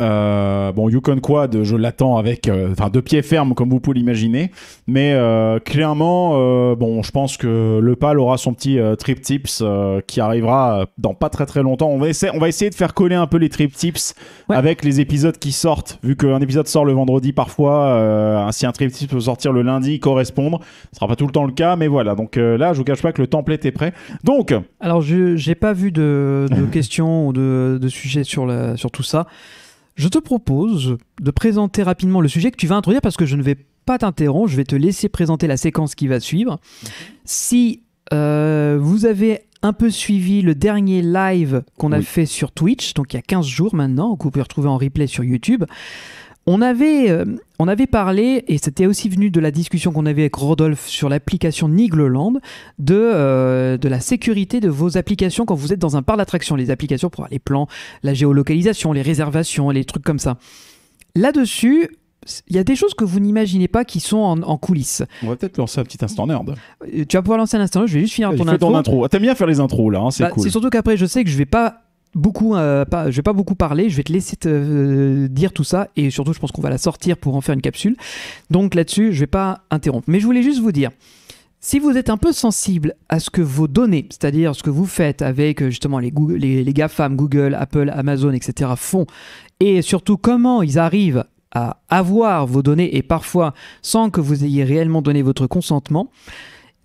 euh, bon, Yukon Quad, je l'attends avec, euh, enfin, deux de pied ferme, comme vous pouvez l'imaginer. Mais euh, clairement, bon, je pense que le PAL aura son petit trip tips qui arrivera dans pas très très longtemps. On va, essayer, on va essayer de faire coller un peu les trip tips avec les épisodes qui sortent, vu qu'un épisode sort le vendredi parfois. si un trip tips peut sortir le lundi, correspondre. Ce sera pas tout le temps le cas, mais voilà. Donc là, je vous cache pas que le template est prêt. Donc. Alors, je n'ai pas vu de, questions ou de, sujets sur tout ça. Je te propose de présenter rapidement le sujet que tu vas introduire parce que je ne vais pas t'interrompre, je vais te laisser présenter la séquence qui va suivre. Si euh, vous avez un peu suivi le dernier live qu'on a fait sur Twitch, donc il y a 15 jours maintenant, que vous pouvez retrouver en replay sur YouTube. On avait, euh, on avait parlé, et c'était aussi venu de la discussion qu'on avait avec Rodolphe sur l'application Nigloland, de, euh, de la sécurité de vos applications quand vous êtes dans un parc d'attractions, les applications pour les plans, la géolocalisation, les réservations, les trucs comme ça. Là-dessus, il y a des choses que vous n'imaginez pas qui sont en, coulisses. On va peut-être lancer un petit instant nerd. Euh, tu vas pouvoir lancer un instant nerd, je vais juste finir ton intro. Ton intro. Ah, t'aimes bien faire les intros là, hein, bah, c'est cool. C'est surtout qu'après, je sais que je vais pas beaucoup, euh, pas, je vais pas beaucoup parler, je vais te laisser te euh, dire tout ça et surtout je pense qu'on va la sortir pour en faire une capsule. Donc là-dessus, je vais pas interrompre. Mais je voulais juste vous dire, si vous êtes un peu sensible à ce que vos données, c'est-à-dire ce que vous faites avec euh, justement les, les, les GAFAM, Google, Apple, Amazon, etc., font, et surtout comment ils arrivent à avoir vos données et parfois sans que vous ayez réellement donné votre consentement,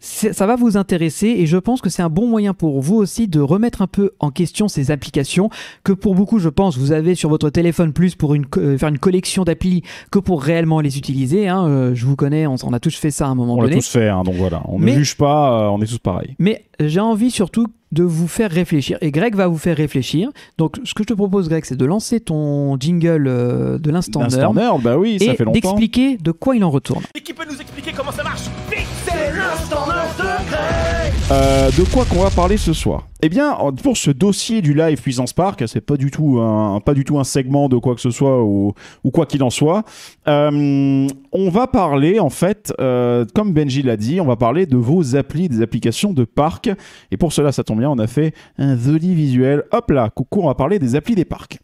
ça va vous intéresser et je pense que c'est un bon moyen pour vous aussi de remettre un peu en question ces applications que pour beaucoup, je pense, vous avez sur votre téléphone plus pour une, euh, faire une collection d'applis que pour réellement les utiliser. Hein. Euh, je vous connais, on, a tous fait ça à un moment donné. On l'a tous fait, hein, donc voilà. On ne juge pas, euh, on est tous pareils. Mais j'ai envie surtout de vous faire réfléchir. Et Greg va vous faire réfléchir. Donc, ce que je te propose, Greg, c'est de lancer ton jingle euh, de l'instant nerd. Bah oui, d'expliquer de quoi il en retourne. Et qui peut nous expliquer comment ça marche c'est l'instant de Greg euh, De quoi qu'on va parler ce soir eh bien, pour ce dossier du live Puissance Park, c'est pas du tout un pas du tout un segment de quoi que ce soit ou, quoi qu'il en soit. Euh, on va parler en fait, euh, comme Benji l'a dit, on va parler de vos applis, des applications de parc. Et pour cela, ça tombe bien, on a fait un joli visuel. Hop là, coucou, on va parler des applis des parcs.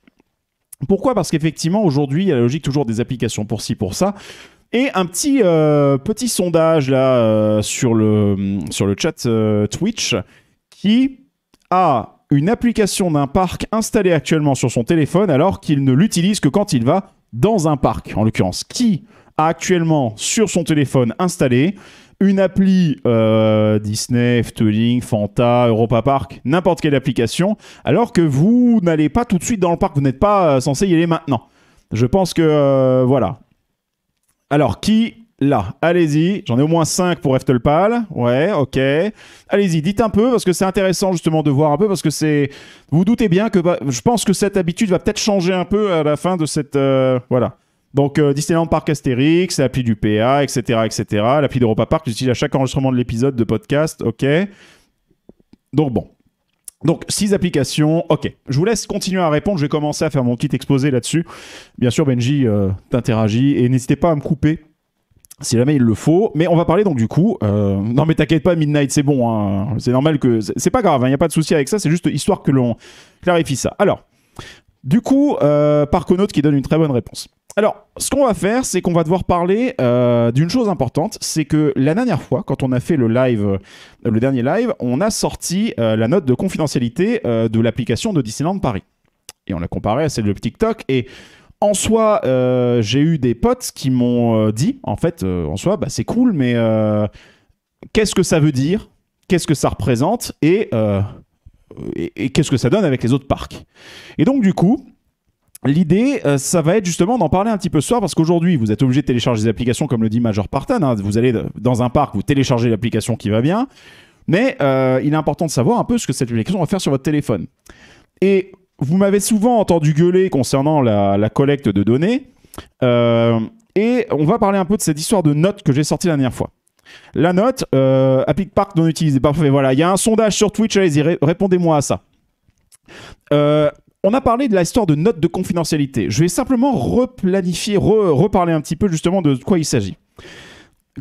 Pourquoi Parce qu'effectivement, aujourd'hui, il y a la logique toujours des applications pour ci, pour ça. Et un petit, euh, petit sondage là sur, le, sur le chat Twitch qui a une application d'un parc installée actuellement sur son téléphone alors qu'il ne l'utilise que quand il va dans un parc. En l'occurrence, qui a actuellement sur son téléphone installé une appli euh, Disney, Efteling, Fanta, Europa Park, n'importe quelle application, alors que vous n'allez pas tout de suite dans le parc, vous n'êtes pas euh, censé y aller maintenant. Je pense que euh, voilà. Alors, qui là. Allez-y, j'en ai au moins 5 pour Eftelpal. Ouais, ok. Allez-y, dites un peu parce que c'est intéressant justement de voir un peu parce que c'est. Vous, doutez bien que bah, je pense que cette habitude va peut-être changer un peu à la fin de cette. Euh, voilà. Donc euh, Disneyland Park Astérix, l'appli du PA, etc., etc. L'appli d'Europa Park, j'utilise à chaque enregistrement de l'épisode de podcast. Ok. Donc bon, donc, 6 applications. Ok, je vous laisse continuer à répondre. Je vais commencer à faire mon petit exposé là-dessus. Bien sûr, Benji, euh, t'interagis et n'hésitez pas à me couper si jamais il le faut. Mais on va parler donc du coup. Euh, non, mais t'inquiète pas, Midnight, c'est bon. Hein. C'est normal que. C'est pas grave, il hein, n'y a pas de souci avec ça. C'est juste histoire que l'on clarifie ça. Alors, du coup, euh, qui donne une très bonne réponse. Alors, ce qu'on va faire, c'est qu'on va devoir parler euh, d'une chose importante, c'est que la dernière fois, quand on a fait le live, euh, le dernier live, on a sorti la note de confidentialité de l'application de Disneyland Paris. Et on l'a comparé à celle de TikTok. Et en soi, euh, j'ai eu des potes qui m'ont euh, dit, en fait, euh, en soi, bah, c'est cool, mais qu'est-ce que ça veut dire Qu'est-ce que ça représente Et, qu'est-ce que ça donne avec les autres parcs Et donc, du coup, L'idée, ça va être justement d'en parler un petit peu ce soir parce qu'aujourd'hui, vous êtes obligé de télécharger des applications comme le dit Major Partan. Hein. vous allez dans un parc, vous téléchargez l'application qui va bien. Mais il est important de savoir un peu ce que cette application va faire sur votre téléphone. Et vous m'avez souvent entendu gueuler concernant la, collecte de données. Euh, et on va parler un peu de cette histoire de notes que j'ai sortie la dernière fois. La note, euh, Applique Park non utilisée. Parfait, voilà. Il y a un sondage sur Twitch, allez-y, répondez-moi à ça. Euh, on a parlé de la histoire de notes de confidentialité. Je vais simplement replanifier, reparler un petit peu justement de quoi il s'agit.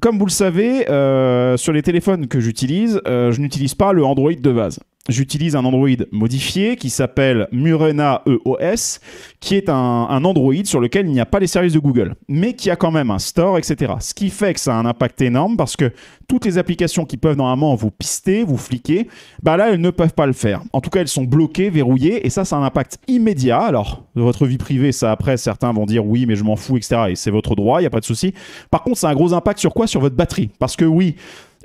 Comme vous le savez, euh, sur les téléphones que j'utilise, je n'utilise pas le Android de base j'utilise un Android modifié qui s'appelle Murena EOS, qui est un, Android sur lequel il n'y a pas les services de Google, mais qui a quand même un store, etc. Ce qui fait que ça a un impact énorme parce que toutes les applications qui peuvent normalement vous pister, vous fliquer, bah là, elles ne peuvent pas le faire. En tout cas, elles sont bloquées, verrouillées, et ça, c'est un impact immédiat. Alors, de votre vie privée, ça après, certains vont dire oui, mais je m'en fous, etc. Et c'est votre droit, il n'y a pas de souci. Par contre, ça a un gros impact sur quoi Sur votre batterie. Parce que oui,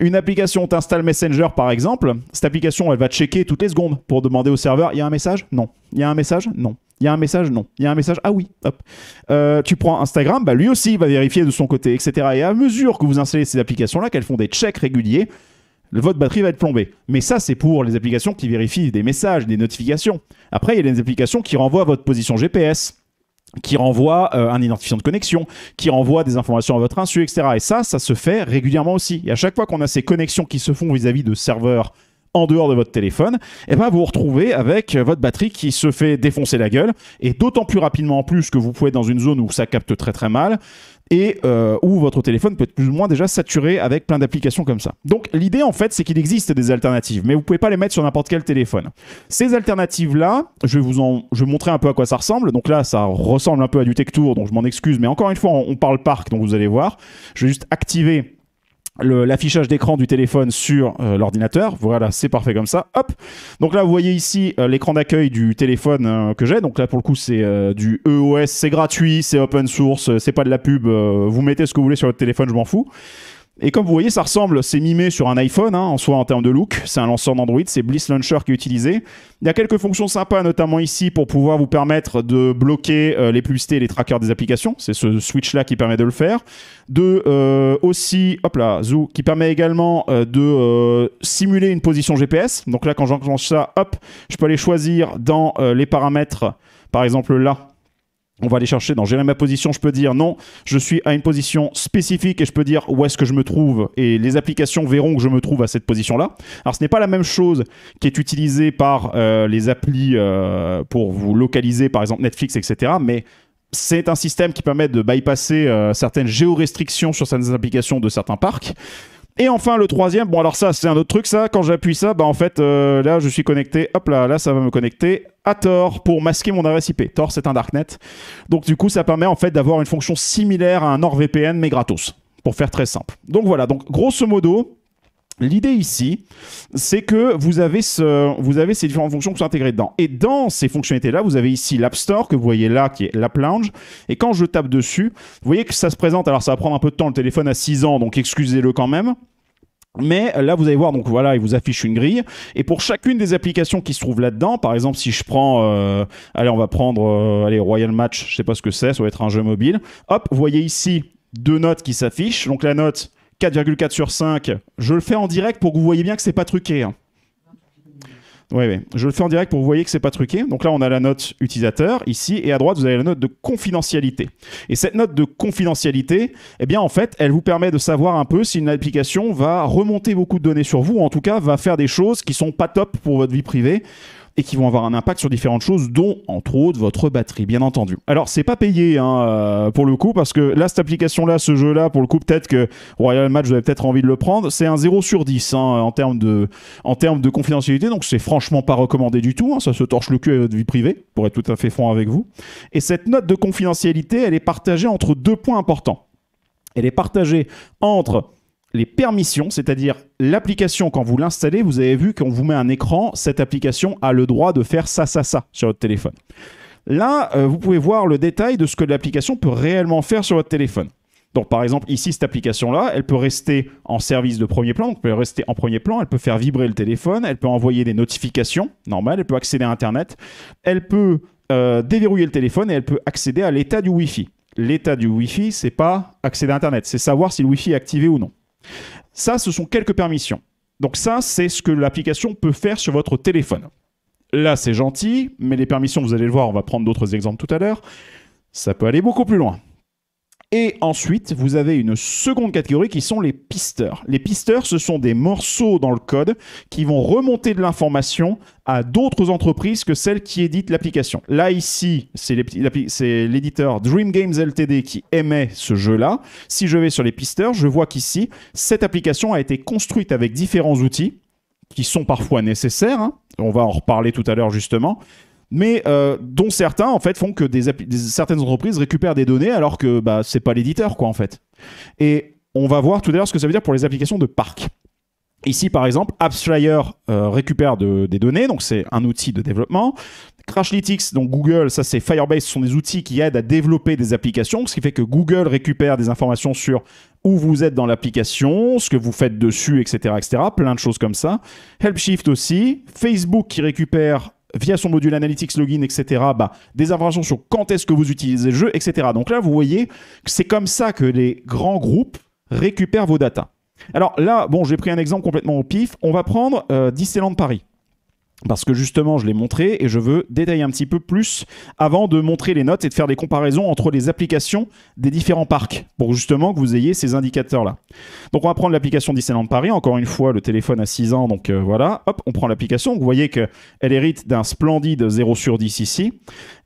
une application, t'installe Messenger par exemple, cette application elle va checker toutes les secondes pour demander au serveur il y a un message Non. Il y a un message Non. Il y a un message Non. Il y a un message Ah oui, hop. Euh, tu prends Instagram, bah lui aussi il va vérifier de son côté, etc. Et à mesure que vous installez ces applications-là, qu'elles font des checks réguliers, votre batterie va être plombée. Mais ça, c'est pour les applications qui vérifient des messages, des notifications. Après, il y a les applications qui renvoient votre position GPS qui renvoie euh, un identifiant de connexion, qui renvoie des informations à votre insu, etc. Et ça, ça se fait régulièrement aussi. Et à chaque fois qu'on a ces connexions qui se font vis-à-vis de serveurs en dehors de votre téléphone, et eh ben, vous vous retrouvez avec euh, votre batterie qui se fait défoncer la gueule, et d'autant plus rapidement en plus que vous pouvez dans une zone où ça capte très très mal, et euh, où votre téléphone peut être plus ou moins déjà saturé avec plein d'applications comme ça. Donc l'idée en fait c'est qu'il existe des alternatives, mais vous pouvez pas les mettre sur n'importe quel téléphone. Ces alternatives là, je vais vous en, je vais montrer un peu à quoi ça ressemble. Donc là ça ressemble un peu à du Tech Tour, donc je m'en excuse, mais encore une fois on, on parle parc, donc vous allez voir. Je vais juste activer l'affichage d'écran du téléphone sur euh, l'ordinateur. Voilà, c'est parfait comme ça. Hop. Donc là, vous voyez ici euh, l'écran d'accueil du téléphone euh, que j'ai. Donc là, pour le coup, c'est du EOS. C'est gratuit, c'est open source, c'est pas de la pub. vous mettez ce que vous voulez sur votre téléphone, je m'en fous. Et comme vous voyez, ça ressemble, c'est mimé sur un iPhone, hein, en soi en termes de look. C'est un lanceur d'Android, c'est Bliss Launcher qui est utilisé. Il y a quelques fonctions sympas, notamment ici, pour pouvoir vous permettre de bloquer euh, les publicités et les trackers des applications. C'est ce switch-là qui permet de le faire. De euh, aussi, hop là, Zoo, qui permet également euh, de simuler une position GPS. Donc là, quand j'enclenche ça, hop, je peux aller choisir dans les paramètres, par exemple là, on va aller chercher dans gérer ma position, je peux dire non, je suis à une position spécifique et je peux dire où est-ce que je me trouve et les applications verront que je me trouve à cette position-là. Alors ce n'est pas la même chose qui est utilisée par euh, les applis euh, pour vous localiser, par exemple Netflix, etc. Mais c'est un système qui permet de bypasser certaines euh, certaines géorestrictions sur certaines applications de certains parcs. Et enfin le troisième, bon alors ça c'est un autre truc ça, quand j'appuie ça, bah en fait euh, là je suis connecté, hop là, là ça va me connecter à Tor pour masquer mon adresse IP. Tor c'est un darknet, donc du coup ça permet en fait d'avoir une fonction similaire à un NordVPN mais gratos, pour faire très simple. Donc voilà, donc grosso modo, L'idée ici, c'est que vous avez, ces différentes fonctions qui sont intégrées dedans. Et dans ces fonctionnalités-là, vous avez ici l'App Store que vous voyez là, qui est l'App Lounge. Et quand je tape dessus, vous voyez que ça se présente. Alors ça va prendre un peu de temps, le téléphone a 6 ans, donc excusez-le quand même. Mais là, vous allez voir, donc voilà, il vous affiche une grille. Et pour chacune des applications qui se trouvent là-dedans, par exemple, si je prends, euh, allez, on va prendre, euh, allez, Royal Match, je sais pas ce que c'est, ça va être un jeu mobile. Hop, vous voyez ici deux notes qui s'affichent. Donc la note 4,4 sur 5. Je le fais en direct pour que vous voyez bien que c'est pas truqué. Oui, hein. oui. Je le fais en direct pour que vous voyez que c'est pas truqué. Donc là, on a la note utilisateur ici, et à droite, vous avez la note de confidentialité. Et cette note de confidentialité, eh bien, en fait, elle vous permet de savoir un peu si une application va remonter beaucoup de données sur vous, ou en tout cas, va faire des choses qui sont pas top pour votre vie privée et qui vont avoir un impact sur différentes choses, dont entre autres votre batterie, bien entendu. Alors c'est pas payé hein, euh, pour le coup, parce que là, cette application-là, ce jeu-là, pour le coup, peut-être que Royal Match, vous avez peut-être envie de le prendre, c'est un 0 sur 10 hein, en, termes de, en termes de confidentialité, donc c'est franchement pas recommandé du tout, hein. ça se torche le cul à votre vie privée, pour être tout à fait franc avec vous. Et cette note de confidentialité, elle est partagée entre deux points importants. Elle est partagée entre les permissions, c'est-à-dire l'application, quand vous l'installez, vous avez vu qu'on vous met un écran, cette application a le droit de faire ça, ça, ça sur votre téléphone. Là, euh, vous pouvez voir le détail de ce que l'application peut réellement faire sur votre téléphone. Donc par exemple, ici, cette application-là, elle peut rester en service de premier plan, elle peut rester en premier plan, elle peut faire vibrer le téléphone, elle peut envoyer des notifications, normal, elle peut accéder à Internet, elle peut euh, déverrouiller le téléphone et elle peut accéder à l'état du Wi-Fi. L'état du Wi-Fi, c'est pas accéder à Internet, c'est savoir si le Wi-Fi est activé ou non. Ça, ce sont quelques permissions. Donc ça, c'est ce que l'application peut faire sur votre téléphone. Là, c'est gentil, mais les permissions, vous allez le voir, on va prendre d'autres exemples tout à l'heure, ça peut aller beaucoup plus loin. Et ensuite, vous avez une seconde catégorie qui sont les pisteurs. Les pisteurs, ce sont des morceaux dans le code qui vont remonter de l'information à d'autres entreprises que celles qui éditent l'application. Là, ici, c'est l'éditeur Dream Games LTD qui émet ce jeu-là. Si je vais sur les pisteurs, je vois qu'ici, cette application a été construite avec différents outils qui sont parfois nécessaires. Hein. On va en reparler tout à l'heure justement mais euh, dont certains en fait font que certaines entreprises récupèrent des données alors que bah, c'est pas l'éditeur quoi en fait. Et on va voir tout à l'heure ce que ça veut dire pour les applications de parc. Ici, par exemple, AppsFlyer euh, récupère des données, donc c'est un outil de développement. Crashlytics, donc Google, ça c'est Firebase, ce sont des outils qui aident à développer des applications, ce qui fait que Google récupère des informations sur où vous êtes dans l'application, ce que vous faites dessus, etc., etc., plein de choses comme ça. HelpShift aussi, Facebook qui récupère via son module Analytics Login, etc., bah, des informations sur quand est-ce que vous utilisez le jeu, etc. Donc là, vous voyez que c'est comme ça que les grands groupes récupèrent vos datas. Alors là, bon, j'ai pris un exemple complètement au pif. On va prendre euh, de Paris. Parce que justement, je l'ai montré et je veux détailler un petit peu plus avant de montrer les notes et de faire des comparaisons entre les applications des différents parcs pour justement que vous ayez ces indicateurs-là. Donc, on va prendre l'application Disneyland Paris. Encore une fois, le téléphone à 6 ans, donc euh, voilà. Hop, on prend l'application. Vous voyez qu'elle hérite d'un splendide 0 sur 10 ici.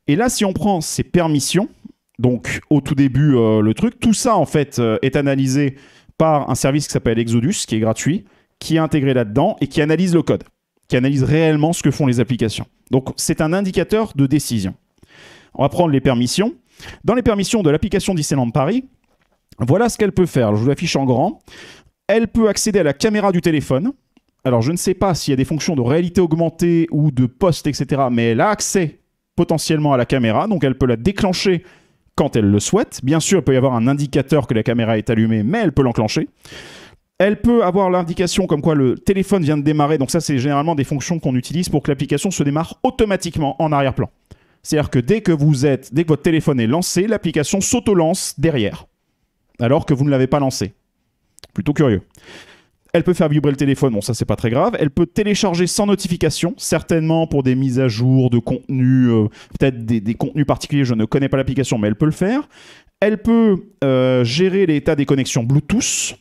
Et là, si on prend ses permissions, donc au tout début, euh, le truc, tout ça en fait euh, est analysé par un service qui s'appelle Exodus, qui est gratuit, qui est intégré là-dedans et qui analyse le code qui analyse réellement ce que font les applications. Donc c'est un indicateur de décision. On va prendre les permissions. Dans les permissions de l'application Disneyland Paris, voilà ce qu'elle peut faire. Je vous l'affiche en grand. Elle peut accéder à la caméra du téléphone. Alors je ne sais pas s'il y a des fonctions de réalité augmentée ou de poste, etc. Mais elle a accès potentiellement à la caméra, donc elle peut la déclencher quand elle le souhaite. Bien sûr, il peut y avoir un indicateur que la caméra est allumée, mais elle peut l'enclencher. Elle peut avoir l'indication comme quoi le téléphone vient de démarrer. Donc ça, c'est généralement des fonctions qu'on utilise pour que l'application se démarre automatiquement en arrière-plan. C'est-à-dire que dès que vous êtes, dès que votre téléphone est lancé, l'application s'auto-lance derrière, alors que vous ne l'avez pas lancé. Plutôt curieux. Elle peut faire vibrer le téléphone, bon ça c'est pas très grave. Elle peut télécharger sans notification, certainement pour des mises à jour de contenu, euh, peut-être des, contenus particuliers, je ne connais pas l'application, mais elle peut le faire. Elle peut euh, gérer l'état des connexions Bluetooth,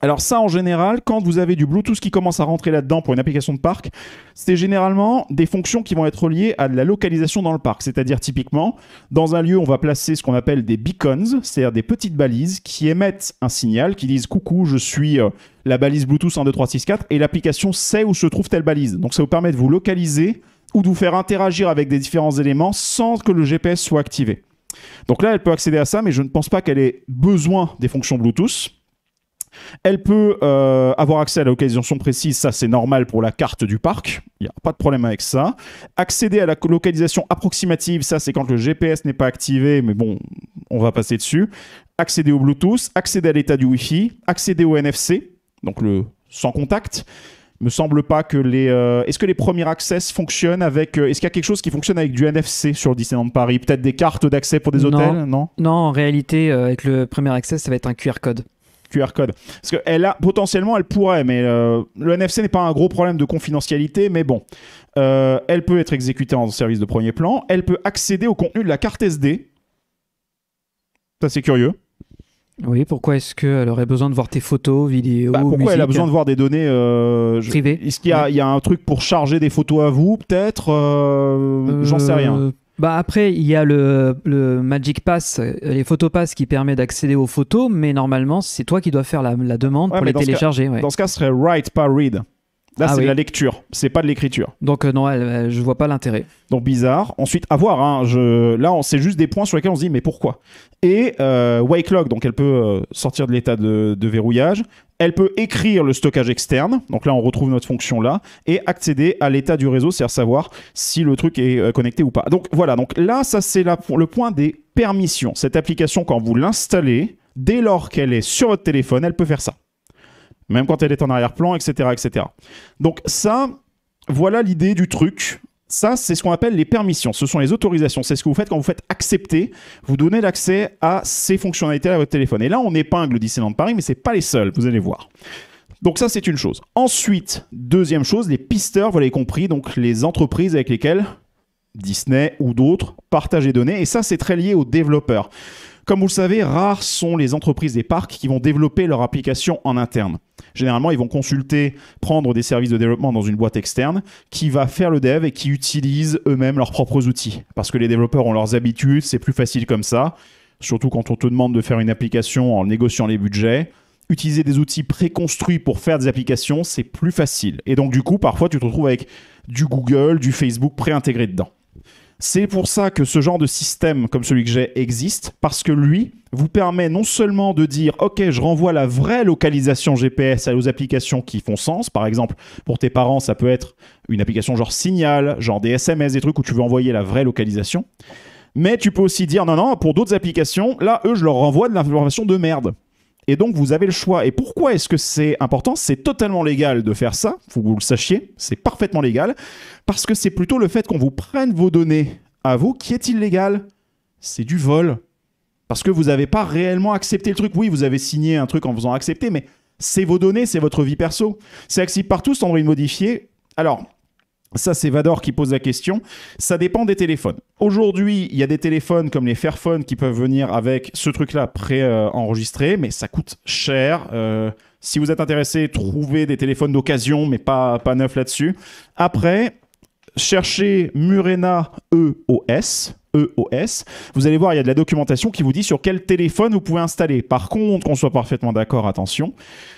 alors ça, en général, quand vous avez du Bluetooth qui commence à rentrer là-dedans pour une application de parc, c'est généralement des fonctions qui vont être liées à de la localisation dans le parc. C'est-à-dire typiquement, dans un lieu, on va placer ce qu'on appelle des beacons, c'est-à-dire des petites balises qui émettent un signal, qui disent coucou, je suis euh, la balise Bluetooth 1, 2, 3, 6, 4 » et l'application sait où se trouve telle balise. Donc ça vous permet de vous localiser ou de vous faire interagir avec des différents éléments sans que le GPS soit activé. Donc là, elle peut accéder à ça, mais je ne pense pas qu'elle ait besoin des fonctions Bluetooth. Elle peut euh, avoir accès à la localisation précise, ça c'est normal pour la carte du parc, il n'y a pas de problème avec ça. Accéder à la localisation approximative, ça c'est quand le GPS n'est pas activé, mais bon, on va passer dessus. Accéder au Bluetooth, accéder à l'état du Wi-Fi, accéder au NFC, donc le sans contact me semble pas que les. Euh, est-ce que les premiers access fonctionnent avec. Euh, est-ce qu'il y a quelque chose qui fonctionne avec du NFC sur Disneyland Paris Peut-être des cartes d'accès pour des hôtels Non. Non, en réalité, avec le premier accès ça va être un QR code. QR code. Parce que elle a, potentiellement, elle pourrait, mais euh, le NFC n'est pas un gros problème de confidentialité, mais bon. Euh, elle peut être exécutée en service de premier plan. Elle peut accéder au contenu de la carte SD. Ça, c'est curieux. Oui, pourquoi est-ce qu'elle aurait besoin de voir tes photos, vidéos bah, Pourquoi elle a besoin de voir des données euh, privées Est-ce qu'il y, a un truc pour charger des photos à vous, peut-être J'en sais rien. Bah après, il y a le, le Magic Pass, euh, les photopass qui permet d'accéder aux photos, mais normalement, c'est toi qui dois faire la, demande pour les télécharger. Dans ce cas, ce serait write, pas read. Là, ah c'est de la lecture, c'est pas de l'écriture. Donc, euh, non, euh, je vois pas l'intérêt. Donc, bizarre. Ensuite, à voir. Hein, je... Là, c'est juste des points sur lesquels on se dit, mais pourquoi Et Wake Lock, donc elle peut sortir de l'état de, de verrouillage. Elle peut écrire le stockage externe, donc là on retrouve notre fonction là, et accéder à l'état du réseau, c'est-à-dire savoir si le truc est euh, connecté ou pas. Donc voilà, donc là ça c'est le point des permissions. Cette application, quand vous l'installez, dès lors qu'elle est sur votre téléphone, elle peut faire ça. Même quand elle est en arrière-plan, etc., etc. Donc ça, voilà l'idée du truc. Ça, c'est ce qu'on appelle les permissions. Ce sont les autorisations. C'est ce que vous faites quand vous faites accepter. Vous donnez l'accès à ces fonctionnalités à votre téléphone. Et là, on épingle Disneyland Paris, mais ce n'est pas les seuls. Vous allez voir. Donc ça, c'est une chose. Ensuite, deuxième chose, les pisteurs, vous l'avez compris, donc les entreprises avec lesquelles Disney ou d'autres partagent des données. Et ça, c'est très lié aux développeurs. Comme vous le savez, rares sont les entreprises des parcs qui vont développer leur application en interne. Généralement, ils vont consulter, prendre des services de développement dans une boîte externe qui va faire le dev et qui utilise eux-mêmes leurs propres outils. Parce que les développeurs ont leurs habitudes, c'est plus facile comme ça. Surtout quand on te demande de faire une application en négociant les budgets. Utiliser des outils préconstruits pour faire des applications, c'est plus facile. Et donc, du coup, parfois, tu te retrouves avec du Google, du Facebook pré-intégré dedans. C'est pour ça que ce genre de système comme celui que j'ai existe, parce que lui vous permet non seulement de dire ok je renvoie la vraie localisation GPS à aux applications qui font sens, par exemple pour tes parents ça peut être une application genre Signal, genre des SMS, des trucs où tu veux envoyer la vraie localisation, mais tu peux aussi dire non non pour d'autres applications là eux je leur renvoie de l'information de merde. Et donc, vous avez le choix. Et pourquoi est-ce que c'est important C'est totalement légal de faire ça, vous le sachiez, c'est parfaitement légal, parce que c'est plutôt le fait qu'on vous prenne vos données à vous qui est illégal. C'est du vol. Parce que vous n'avez pas réellement accepté le truc. Oui, vous avez signé un truc en faisant acceptant, mais c'est vos données, c'est votre vie perso. C'est accessible partout, sans rien modifier. Alors, ça, c'est Vador qui pose la question. Ça dépend des téléphones. Aujourd'hui, il y a des téléphones comme les Fairphone qui peuvent venir avec ce truc-là pré-enregistré, mais ça coûte cher. Euh, si vous êtes intéressé, trouvez des téléphones d'occasion, mais pas, pas neufs là-dessus. Après, cherchez Murena EOS. EOS, vous allez voir, il y a de la documentation qui vous dit sur quel téléphone vous pouvez installer. Par contre, qu'on soit parfaitement d'accord, attention,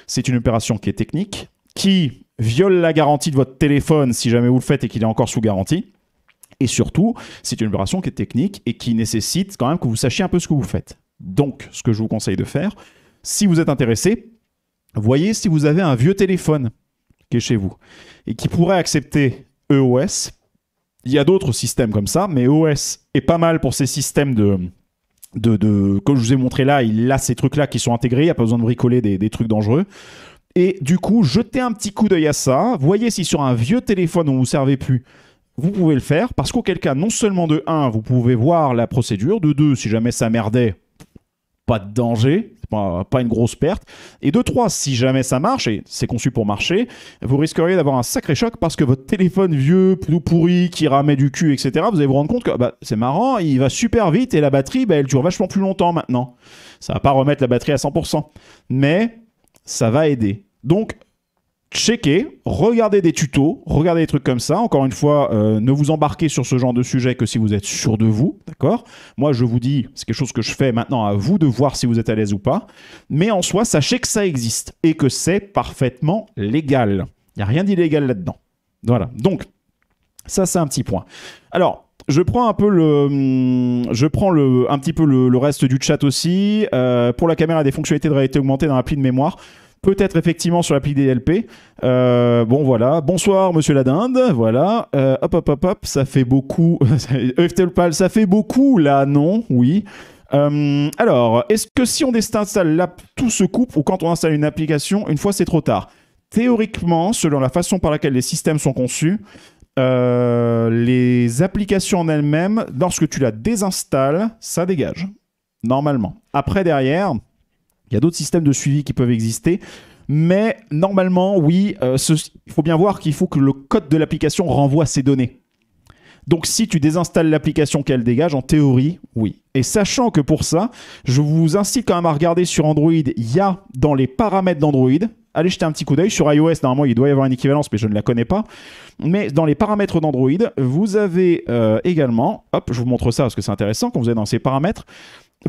c'est une opération qui est technique, qui viole la garantie de votre téléphone si jamais vous le faites et qu'il est encore sous garantie. Et surtout, c'est une opération qui est technique et qui nécessite quand même que vous sachiez un peu ce que vous faites. Donc, ce que je vous conseille de faire, si vous êtes intéressé, voyez si vous avez un vieux téléphone qui est chez vous et qui pourrait accepter EOS. Il y a d'autres systèmes comme ça, mais EOS est pas mal pour ces systèmes de, de, de, comme je vous ai montré là, il a ces trucs-là qui sont intégrés, il n'y a pas besoin de bricoler des, des trucs dangereux. Et du coup, jetez un petit coup d'œil à ça. Voyez si sur un vieux téléphone on vous servait plus, vous pouvez le faire. Parce qu'auquel cas, non seulement de 1, vous pouvez voir la procédure. De 2, si jamais ça merdait, pas de danger, pas, une grosse perte. Et de 3, si jamais ça marche, et c'est conçu pour marcher, vous risqueriez d'avoir un sacré choc parce que votre téléphone vieux, plus pourri, qui ramait du cul, etc., vous allez vous rendre compte que bah, c'est marrant, il va super vite et la batterie, bah, elle dure vachement plus longtemps maintenant. Ça va pas remettre la batterie à 100%. Mais ça va aider. Donc, checkez, regardez des tutos, regardez des trucs comme ça. Encore une fois, euh, ne vous embarquez sur ce genre de sujet que si vous êtes sûr de vous, d'accord Moi, je vous dis, c'est quelque chose que je fais maintenant à vous de voir si vous êtes à l'aise ou pas. Mais en soi, sachez que ça existe et que c'est parfaitement légal. Il n'y a rien d'illégal là-dedans. Voilà. Donc, ça, c'est un petit point. Alors, je prends un peu le, hum, je prends le, un petit peu le, reste du chat aussi. Euh, pour la caméra, des fonctionnalités de réalité augmentée dans l'appli de mémoire. Peut-être effectivement sur l'appli DLP. Euh, bon voilà. Bonsoir Monsieur Ladinde. Voilà. Euh, hop hop hop hop. Ça fait beaucoup. EFTLPAL, ça fait beaucoup là, non Oui. alors, est-ce que si on désinstalle l'app, tout se coupe ou quand on installe une application, une fois c'est trop tard Théoriquement, selon la façon par laquelle les systèmes sont conçus, les applications en elles-mêmes, lorsque tu la désinstalles, ça dégage. Normalement. Après, derrière, il y a d'autres systèmes de suivi qui peuvent exister. Mais normalement, oui, euh, il faut bien voir qu'il faut que le code de l'application renvoie ces données. Donc si tu désinstalles l'application qu'elle dégage, en théorie, oui. Et sachant que pour ça, je vous incite quand même à regarder sur Android, il y a dans les paramètres d'Android, allez jeter un petit coup d'œil. Sur iOS, normalement, il doit y avoir une équivalence, mais je ne la connais pas. Mais dans les paramètres d'Android, vous avez euh, également, hop, je vous montre ça parce que c'est intéressant, quand vous êtes dans ces paramètres,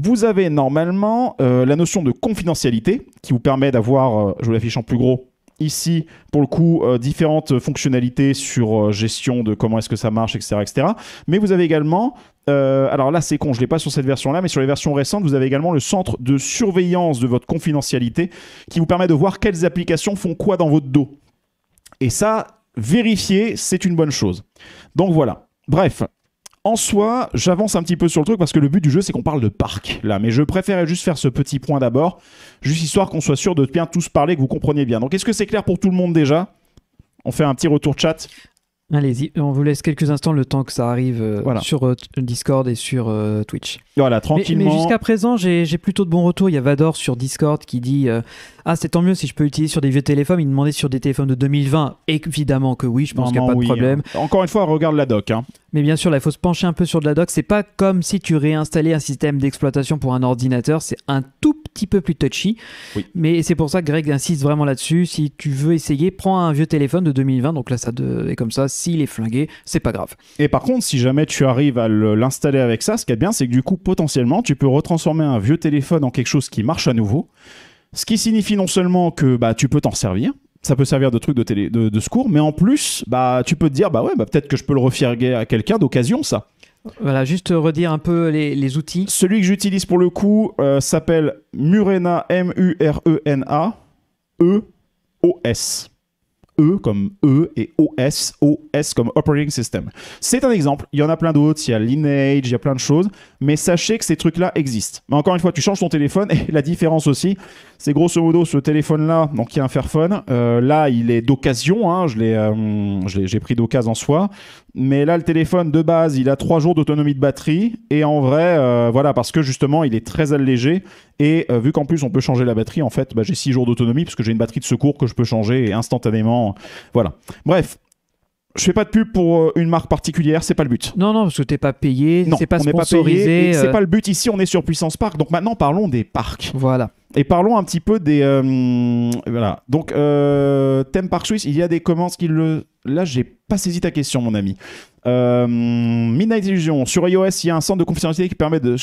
vous avez normalement euh, la notion de confidentialité qui vous permet d'avoir, euh, je vous l'affiche en plus gros, ici, pour le coup, euh, différentes fonctionnalités sur euh, gestion de comment est-ce que ça marche, etc., etc. Mais vous avez également, euh, alors là c'est con, je ne l'ai pas sur cette version-là, mais sur les versions récentes, vous avez également le centre de surveillance de votre confidentialité qui vous permet de voir quelles applications font quoi dans votre dos. Et ça, vérifier, c'est une bonne chose. Donc voilà. Bref, en soi, j'avance un petit peu sur le truc parce que le but du jeu, c'est qu'on parle de parc là, mais je préférais juste faire ce petit point d'abord, juste histoire qu'on soit sûr de bien tous parler, que vous compreniez bien. Donc, est-ce que c'est clair pour tout le monde déjà On fait un petit retour chat. Allez-y, on vous laisse quelques instants le temps que ça arrive euh, sur euh, Discord et sur euh, Twitch. Voilà, tranquillement. mais jusqu'à présent, j'ai plutôt de bons retours. Il y a Vador sur Discord qui dit ah, c'est tant mieux si je peux utiliser sur des vieux téléphones. Il demandait sur des téléphones de 2020. Évidemment que oui, je pense qu'il n'y a pas de hein. problème. Encore une fois, regarde la doc. Hein. Mais bien sûr, là, il faut se pencher un peu sur de la doc. C'est pas comme si tu réinstallais un système d'exploitation pour un ordinateur. C'est un tout petit peu plus touchy. Mais c'est pour ça que Greg insiste vraiment là-dessus. Si tu veux essayer, prends un vieux téléphone de 2020. Donc là, ça est comme ça. S'il est flingué, c'est pas grave. Et par contre, si jamais tu arrives à l'installer avec ça, ce qui est bien, c'est que du coup, potentiellement, tu peux retransformer un vieux téléphone en quelque chose qui marche à nouveau. Ce qui signifie non seulement que bah, tu peux t'en servir, ça peut servir de truc de, télé, de, secours, mais en plus, bah, tu peux te dire, bah ouais, bah, peut-être que je peux le refierguer à quelqu'un d'occasion, ça. Voilà, juste redire un peu les, outils. Celui que j'utilise pour le coup euh, s'appelle Murena, M-U-R-E-N-A, E-O-S. E comme E et OS, OS comme Operating System. C'est un exemple, il y en a plein d'autres, il y a Lineage, il y a plein de choses, mais sachez que ces trucs-là existent. Mais encore une fois, tu changes ton téléphone et la différence aussi, c'est grosso modo ce téléphone-là, donc il y a un Fairphone, euh, là il est d'occasion, hein, euh, je l'ai, j'ai pris d'occasion en soi, mais là, le téléphone de base, il a 3 jours d'autonomie de batterie. Et en vrai, euh, voilà, parce que justement, il est très allégé. Et euh, vu qu'en plus, on peut changer la batterie, en fait, bah, j'ai 6 jours d'autonomie puisque que j'ai une batterie de secours que je peux changer instantanément. Voilà. Bref, je fais pas de pub pour euh, une marque particulière, c'est pas le but. Non, non, parce que t'es pas payé, c'est pas sponsorisé. C'est euh. pas le but. Ici, on est sur Puissance Park. Donc maintenant, parlons des parcs. Voilà. Et parlons un petit peu des. Euh, voilà. Donc, thème Park Suisse, il y a des commences qui le. Là, j'ai pas saisi ta question, mon ami. Euh, Midnight Illusion. Sur iOS, il y a un centre de confidentialité qui permet de,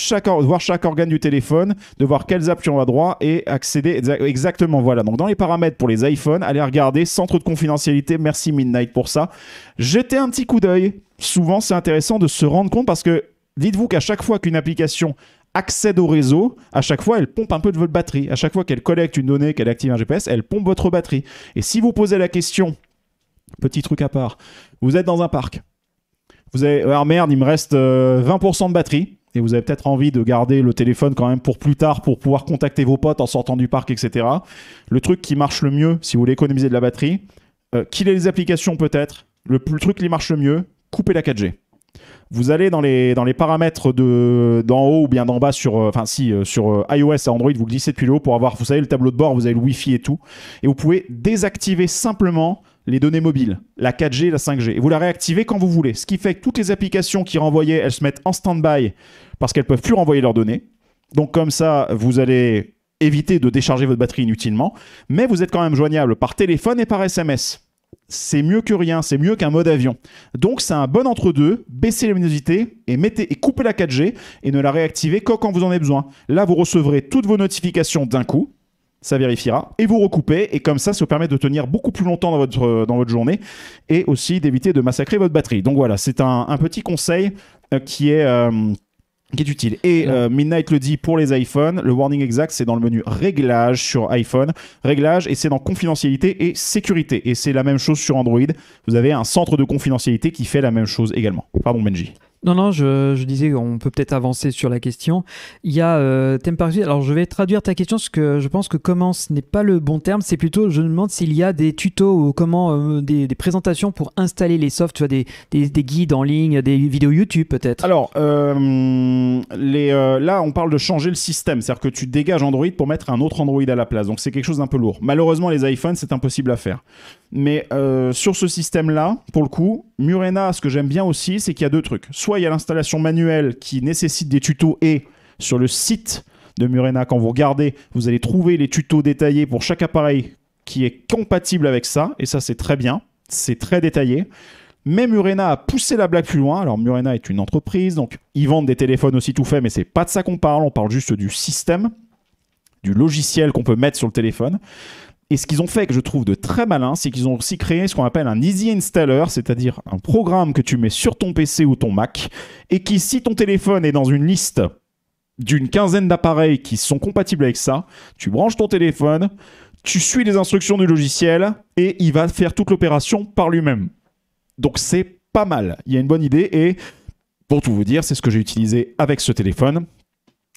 voir chaque organe du téléphone, de voir quelles apps tu as droit et accéder exactement. Voilà. Donc, dans les paramètres pour les iPhones, allez regarder centre de confidentialité. Merci Midnight pour ça. Jetez un petit coup d'œil. Souvent, c'est intéressant de se rendre compte parce que dites-vous qu'à chaque fois qu'une application accède au réseau, à chaque fois, elle pompe un peu de votre batterie. À chaque fois qu'elle collecte une donnée, qu'elle active un GPS, elle pompe votre batterie. Et si vous posez la question, petit truc à part, vous êtes dans un parc, vous avez, ah merde, il me reste 20% euh, de batterie et vous avez peut-être envie de garder le téléphone quand même pour plus tard pour pouvoir contacter vos potes en sortant du parc, etc. Le truc qui marche le mieux, si vous voulez économiser de la batterie, euh, qu'il ait les applications peut-être, le, truc qui marche le mieux, coupez la 4G. Vous allez dans les, dans les paramètres de, d'en haut ou bien d'en bas sur, euh, enfin si, euh, sur iOS et Android, vous glissez depuis le haut pour avoir, vous savez, le tableau de bord, vous avez le Wi-Fi et tout. Et vous pouvez désactiver simplement les données mobiles, la 4G, la 5G, vous la réactivez quand vous voulez. Ce qui fait que toutes les applications qui renvoyaient, elles se mettent en stand-by parce qu'elles peuvent plus renvoyer leurs données. Donc comme ça, vous allez éviter de décharger votre batterie inutilement, mais vous êtes quand même joignable par téléphone et par SMS. C'est mieux que rien, c'est mieux qu'un mode avion. Donc c'est un bon entre-deux, baissez la luminosité et, mettez, et coupez la 4G et ne la réactivez que quand vous en avez besoin. Là, vous recevrez toutes vos notifications d'un coup, ça vérifiera, et vous recoupez, et comme ça, ça vous permet de tenir beaucoup plus longtemps dans votre, euh, dans votre journée, et aussi d'éviter de massacrer votre batterie. Donc voilà, c'est un, petit conseil euh, qui est... Euh, qui est utile. Et Midnight le dit pour les iPhones, le warning exact c'est dans le menu réglages sur iPhone, réglages et c'est dans confidentialité et sécurité. Et c'est la même chose sur Android. Vous avez un centre de confidentialité qui fait la même chose également. Pardon Benji. Non, non, je, disais qu'on peut peut-être avancer sur la question. Il y a euh, Alors, je vais traduire ta question Ce que je pense que comment ce n'est pas le bon terme. C'est plutôt, je me demande s'il y a des tutos ou comment euh, des, présentations pour installer les softs, tu des, guides en ligne, des vidéos YouTube peut-être. Alors, euh, euh, là, on parle de changer le système. C'est-à-dire que tu dégages Android pour mettre un autre Android à la place. Donc, c'est quelque chose d'un peu lourd. Malheureusement, les iPhones, c'est impossible à faire. Mais euh, sur ce système-là, pour le coup, Murena, ce que j'aime bien aussi, c'est qu'il y a deux trucs. Soit il y a l'installation manuelle qui nécessite des tutos et sur le site de Murena, quand vous regardez, vous allez trouver les tutos détaillés pour chaque appareil qui est compatible avec ça. Et ça, c'est très bien. C'est très détaillé. Mais Murena a poussé la blague plus loin. Alors Murena est une entreprise, donc ils vendent des téléphones aussi tout faits, mais c'est pas de ça qu'on parle. On parle juste du système, du logiciel qu'on peut mettre sur le téléphone. Et ce qu'ils ont fait, que je trouve de très malin, c'est qu'ils ont aussi créé ce qu'on appelle un Easy Installer, c'est-à-dire un programme que tu mets sur ton PC ou ton Mac, et qui, si ton téléphone est dans une liste d'une quinzaine d'appareils qui sont compatibles avec ça, tu branches ton téléphone, tu suis les instructions du logiciel, et il va faire toute l'opération par lui-même. Donc c'est pas mal, il y a une bonne idée, et pour tout vous dire, c'est ce que j'ai utilisé avec ce téléphone.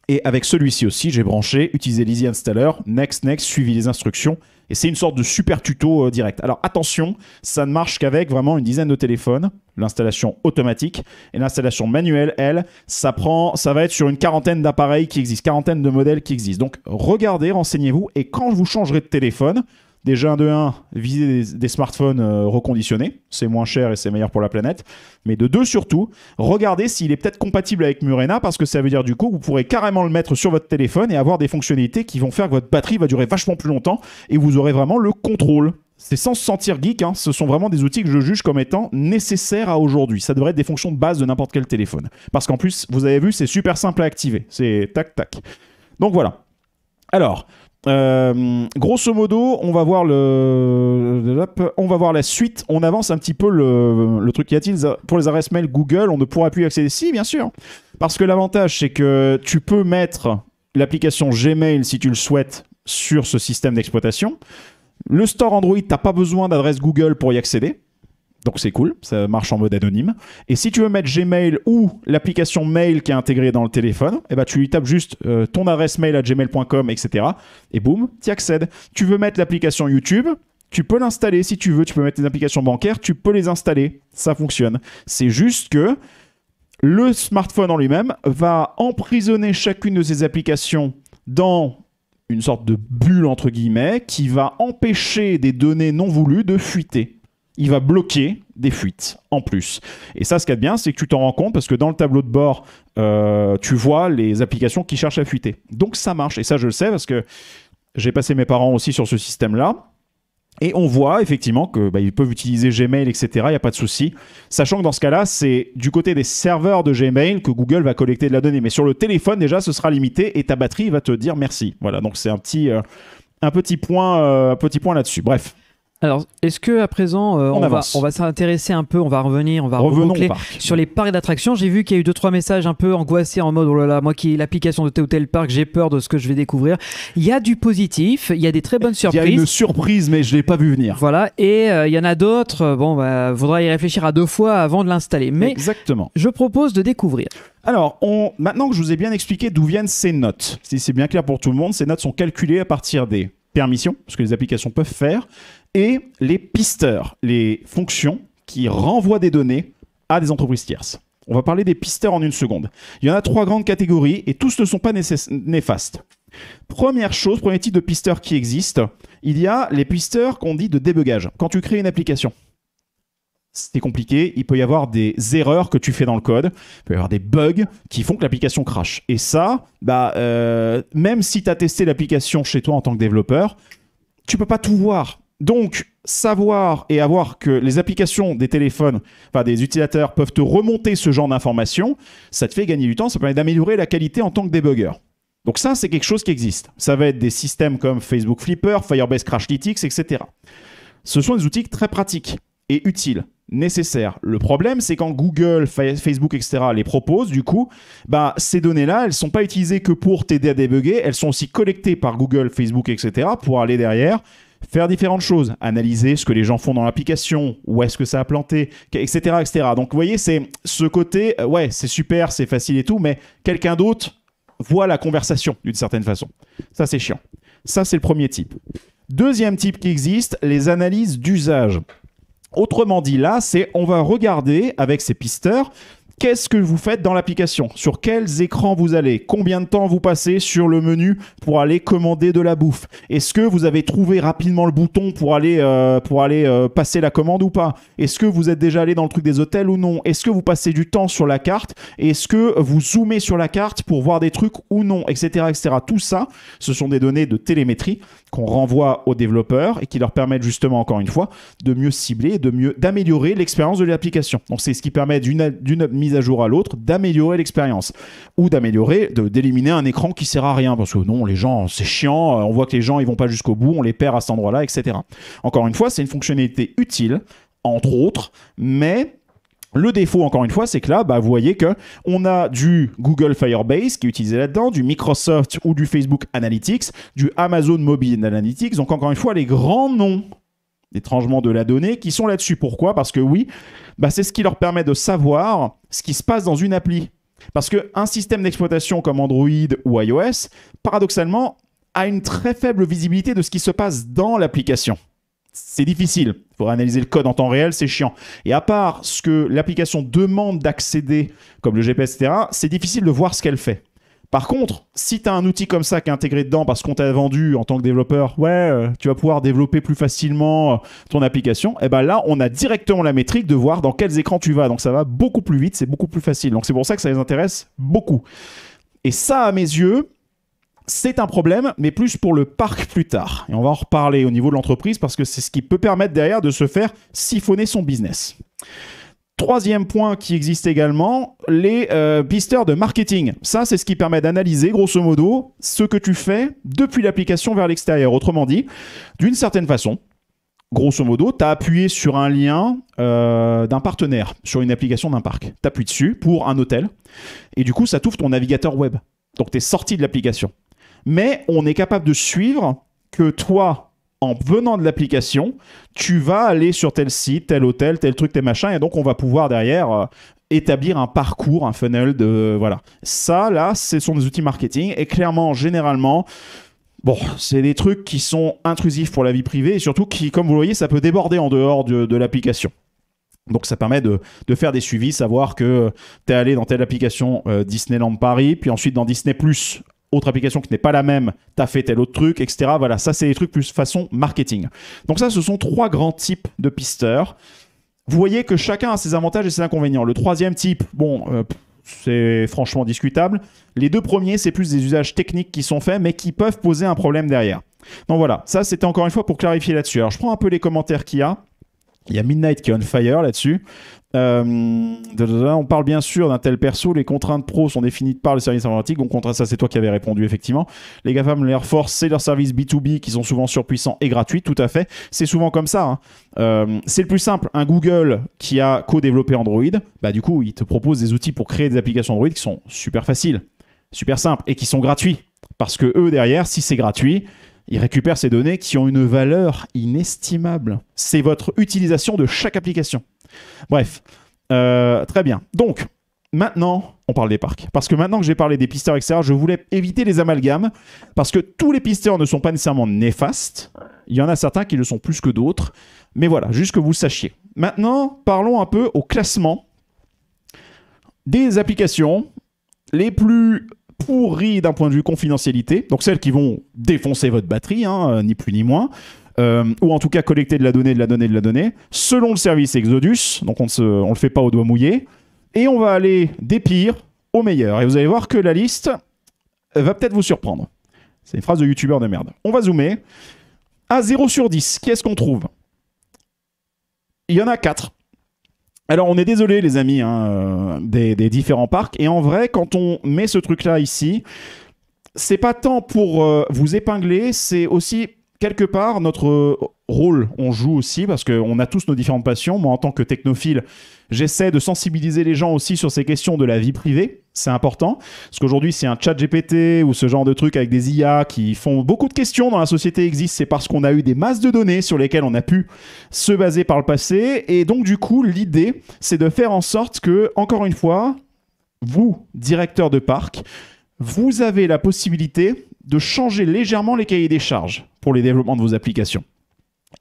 Et avec celui-ci aussi, j'ai branché, utilisé l'Easy Installer, Next, Next, suivi les instructions et c'est une sorte de super tuto euh, direct. Alors attention, ça ne marche qu'avec vraiment une dizaine de téléphones, l'installation automatique. Et l'installation manuelle, elle, ça, prend, ça va être sur une quarantaine d'appareils qui existent, quarantaine de modèles qui existent. Donc regardez, renseignez-vous, et quand vous changerez de téléphone, Déjà, un de un, viser des, smartphones euh, reconditionnés, c'est moins cher et c'est meilleur pour la planète. Mais de deux, surtout, regardez s'il est peut-être compatible avec Murena, parce que ça veut dire du coup, vous pourrez carrément le mettre sur votre téléphone et avoir des fonctionnalités qui vont faire que votre batterie va durer vachement plus longtemps et vous aurez vraiment le contrôle c'est sans se sentir geek, hein. ce sont vraiment des outils que je juge comme étant nécessaires à aujourd'hui. Ça devrait être des fonctions de base de n'importe quel téléphone. Parce qu'en plus, vous avez vu, c'est super simple à activer. C'est tac tac. Donc voilà. Alors, euh, grosso modo, on va voir le, on va voir la suite. On avance un petit peu le, truc. Y a-t-il pour les adresses mail Google On ne pourra plus y accéder. Si, bien sûr, parce que l'avantage c'est que tu peux mettre l'application Gmail si tu le souhaites sur ce système d'exploitation. Le store Android, t'as pas besoin d'adresse Google pour y accéder. Donc c'est cool, ça marche en mode anonyme. Et si tu veux mettre Gmail ou l'application mail qui est intégrée dans le téléphone, eh ben, tu lui tapes juste euh, ton adresse mail à gmail.com, etc. Et boum, tu y accèdes. Tu veux mettre l'application YouTube, tu peux l'installer si tu veux, tu peux mettre des applications bancaires, tu peux les installer, ça fonctionne. C'est juste que le smartphone en lui-même va emprisonner chacune de ces applications dans une sorte de bulle entre guillemets qui va empêcher des données non voulues de fuiter il va bloquer des fuites en plus. Et ça, ce qu'il est bien, c'est que tu t'en rends compte parce que dans le tableau de bord, euh, tu vois les applications qui cherchent à fuiter. Donc ça marche. Et ça, je le sais parce que j'ai passé mes parents aussi sur ce système-là. Et on voit effectivement que bah, ils peuvent utiliser Gmail, etc. Il n'y a pas de souci. Sachant que dans ce cas-là, c'est du côté des serveurs de Gmail que Google va collecter de la donnée. Mais sur le téléphone, déjà, ce sera limité et ta batterie va te dire merci. Voilà, donc c'est un petit, euh, un petit point, euh, petit point là-dessus. Bref. Alors, est-ce que à présent, euh, on, va, s'intéresser un peu, on va revenir, on va revenir sur les parcs d'attractions. J'ai vu qu'il y a eu deux trois messages un peu angoissés en mode oh là là, moi qui ai l'application de tel ou tel parc, j'ai peur de ce que je vais découvrir. Il y a du positif, il y a des très bonnes surprises. Il y a une surprise, mais je l'ai pas vu venir. Voilà, et euh, il y en a d'autres. Bon, bah, faudra y réfléchir à deux fois avant de l'installer. Mais exactement. Je propose de découvrir. Alors, maintenant que je vous ai bien expliqué d'où viennent ces notes, si c'est bien clair pour tout le monde, ces notes sont calculées à partir des permissions, ce que les applications peuvent faire, et les pisteurs, les fonctions qui renvoient des données à des entreprises tierces. On va parler des pisteurs en une seconde. Il y en a trois grandes catégories et tous ne sont pas néfastes. Première chose, premier type de pisteur qui existe, il y a les pisteurs qu'on dit de débugage. Quand tu crées une application, c'est compliqué. Il peut y avoir des erreurs que tu fais dans le code. Il peut y avoir des bugs qui font que l'application crash. Et ça, bah, euh, même si tu as testé l'application chez toi en tant que développeur, tu peux pas tout voir. Donc, savoir et avoir que les applications des téléphones, enfin des utilisateurs, peuvent te remonter ce genre d'informations, ça te fait gagner du temps, ça permet d'améliorer la qualité en tant que débugger. Donc ça, c'est quelque chose qui existe. Ça va être des systèmes comme Facebook Flipper, Firebase Crashlytics, etc. Ce sont des outils très pratiques et utiles. Nécessaire. Le problème, c'est quand Google, Facebook, etc. les proposent, du coup, bah, ces données-là, elles ne sont pas utilisées que pour t'aider à débugger, elles sont aussi collectées par Google, Facebook, etc. pour aller derrière faire différentes choses, analyser ce que les gens font dans l'application, où est-ce que ça a planté, etc., etc. Donc, vous voyez, c'est ce côté, euh, ouais, c'est super, c'est facile et tout, mais quelqu'un d'autre voit la conversation d'une certaine façon. Ça, c'est chiant. Ça, c'est le premier type. Deuxième type qui existe, les analyses d'usage. Autrement dit, là, c'est on va regarder avec ces pisteurs qu'est-ce que vous faites dans l'application, sur quels écrans vous allez, combien de temps vous passez sur le menu pour aller commander de la bouffe, est-ce que vous avez trouvé rapidement le bouton pour aller, euh, pour aller euh, passer la commande ou pas, est-ce que vous êtes déjà allé dans le truc des hôtels ou non, est-ce que vous passez du temps sur la carte, est-ce que vous zoomez sur la carte pour voir des trucs ou non, etc. etc. Tout ça, ce sont des données de télémétrie qu'on renvoie aux développeurs et qui leur permettent justement, encore une fois, de mieux cibler et de mieux d'améliorer l'expérience de l'application. Donc c'est ce qui permet d'une mise à jour à l'autre d'améliorer l'expérience ou d'améliorer, d'éliminer un écran qui sert à rien parce que non, les gens, c'est chiant, euh, on voit que les gens ils vont pas jusqu'au bout, on les perd à cet endroit-là, etc. Encore une fois, c'est une fonctionnalité utile, entre autres, mais le défaut, encore une fois, c'est que là, bah, vous voyez que on a du Google Firebase qui est utilisé là-dedans, du Microsoft ou du Facebook Analytics, du Amazon Mobile Analytics. Donc, encore une fois, les grands noms étrangement de la donnée, qui sont là-dessus. Pourquoi Parce que oui, bah, c'est ce qui leur permet de savoir ce qui se passe dans une appli. Parce qu'un système d'exploitation comme Android ou iOS, paradoxalement, a une très faible visibilité de ce qui se passe dans l'application c'est difficile. Pour analyser le code en temps réel, c'est chiant. Et à part ce que l'application demande d'accéder, comme le GPS, etc., c'est difficile de voir ce qu'elle fait. Par contre, si tu as un outil comme ça qui est intégré dedans parce qu'on t'a vendu en tant que développeur, ouais, euh, tu vas pouvoir développer plus facilement euh, ton application, et eh ben là, on a directement la métrique de voir dans quels écrans tu vas. Donc ça va beaucoup plus vite, c'est beaucoup plus facile. Donc c'est pour ça que ça les intéresse beaucoup. Et ça, à mes yeux, c'est un problème, mais plus pour le parc plus tard. Et on va en reparler au niveau de l'entreprise parce que c'est ce qui peut permettre derrière de se faire siphonner son business. Troisième point qui existe également, les euh, pisteurs de marketing. Ça, c'est ce qui permet d'analyser, grosso modo, ce que tu fais depuis l'application vers l'extérieur. Autrement dit, d'une certaine façon, grosso modo, tu as appuyé sur un lien euh, d'un partenaire, sur une application d'un parc. Tu appuies dessus pour un hôtel, et du coup, ça touffe ton navigateur web. Donc, tu es sorti de l'application mais on est capable de suivre que toi, en venant de l'application, tu vas aller sur tel site, tel hôtel, tel truc, tel machin, et donc on va pouvoir derrière euh, établir un parcours, un funnel de voilà. Ça, là, ce sont des outils marketing, et clairement, généralement. Bon, c'est des trucs qui sont intrusifs pour la vie privée et surtout qui, comme vous voyez, ça peut déborder en dehors de, l'application. Donc ça permet de, faire des suivis, savoir que euh, tu es allé dans telle application euh, Disneyland Paris, puis ensuite dans Disney Plus autre application qui n'est pas la même, t'as fait tel autre truc, etc. Voilà, ça c'est des trucs plus façon marketing. Donc ça, ce sont trois grands types de pisteurs. Vous voyez que chacun a ses avantages et ses inconvénients. Le troisième type, bon, euh, c'est franchement discutable. Les deux premiers, c'est plus des usages techniques qui sont faits, mais qui peuvent poser un problème derrière. Donc voilà, ça c'était encore une fois pour clarifier là-dessus. Alors je prends un peu les commentaires qu'il y a. Il y a Midnight qui est on fire là-dessus. Euh, on parle bien sûr d'un tel perso. Les contraintes pro sont définies par le service informatique. Donc, contre ça, c'est toi qui avais répondu, effectivement. Les GAFAM, l'Air force, c'est leur service B2B qui sont souvent surpuissants et gratuits, tout à fait. C'est souvent comme ça. Hein. Euh, c'est le plus simple. Un Google qui a co-développé Android, bah, du coup, il te propose des outils pour créer des applications Android qui sont super faciles, super simples et qui sont gratuits. Parce que eux, derrière, si c'est gratuit, ils récupèrent ces données qui ont une valeur inestimable. C'est votre utilisation de chaque application. Bref, euh, très bien. Donc, maintenant, on parle des parcs. Parce que maintenant que j'ai parlé des pisteurs, etc., je voulais éviter les amalgames. Parce que tous les pisteurs ne sont pas nécessairement néfastes. Il y en a certains qui le sont plus que d'autres. Mais voilà, juste que vous sachiez. Maintenant, parlons un peu au classement des applications les plus pourries d'un point de vue confidentialité. Donc celles qui vont défoncer votre batterie, hein, euh, ni plus ni moins. Euh, ou en tout cas collecter de la donnée, de la donnée, de la donnée, selon le service Exodus, donc on ne le fait pas au doigt mouillé, et on va aller des pires au meilleur. Et vous allez voir que la liste va peut-être vous surprendre. C'est une phrase de youtubeur de merde. On va zoomer. À 0 sur 10, qu'est-ce qu'on trouve Il y en a 4. Alors on est désolé les amis hein, euh, des, différents parcs. Et en vrai, quand on met ce truc-là ici, c'est pas tant pour euh, vous épingler, c'est aussi quelque part, notre euh, rôle, on joue aussi, parce qu'on a tous nos différentes passions. Moi, en tant que technophile, j'essaie de sensibiliser les gens aussi sur ces questions de la vie privée. C'est important. Parce qu'aujourd'hui, c'est un chat GPT ou ce genre de truc avec des IA qui font beaucoup de questions dans la société existe, c'est parce qu'on a eu des masses de données sur lesquelles on a pu se baser par le passé. Et donc, du coup, l'idée, c'est de faire en sorte que, encore une fois, vous, directeur de parc, vous avez la possibilité de changer légèrement les cahiers des charges pour les développements de vos applications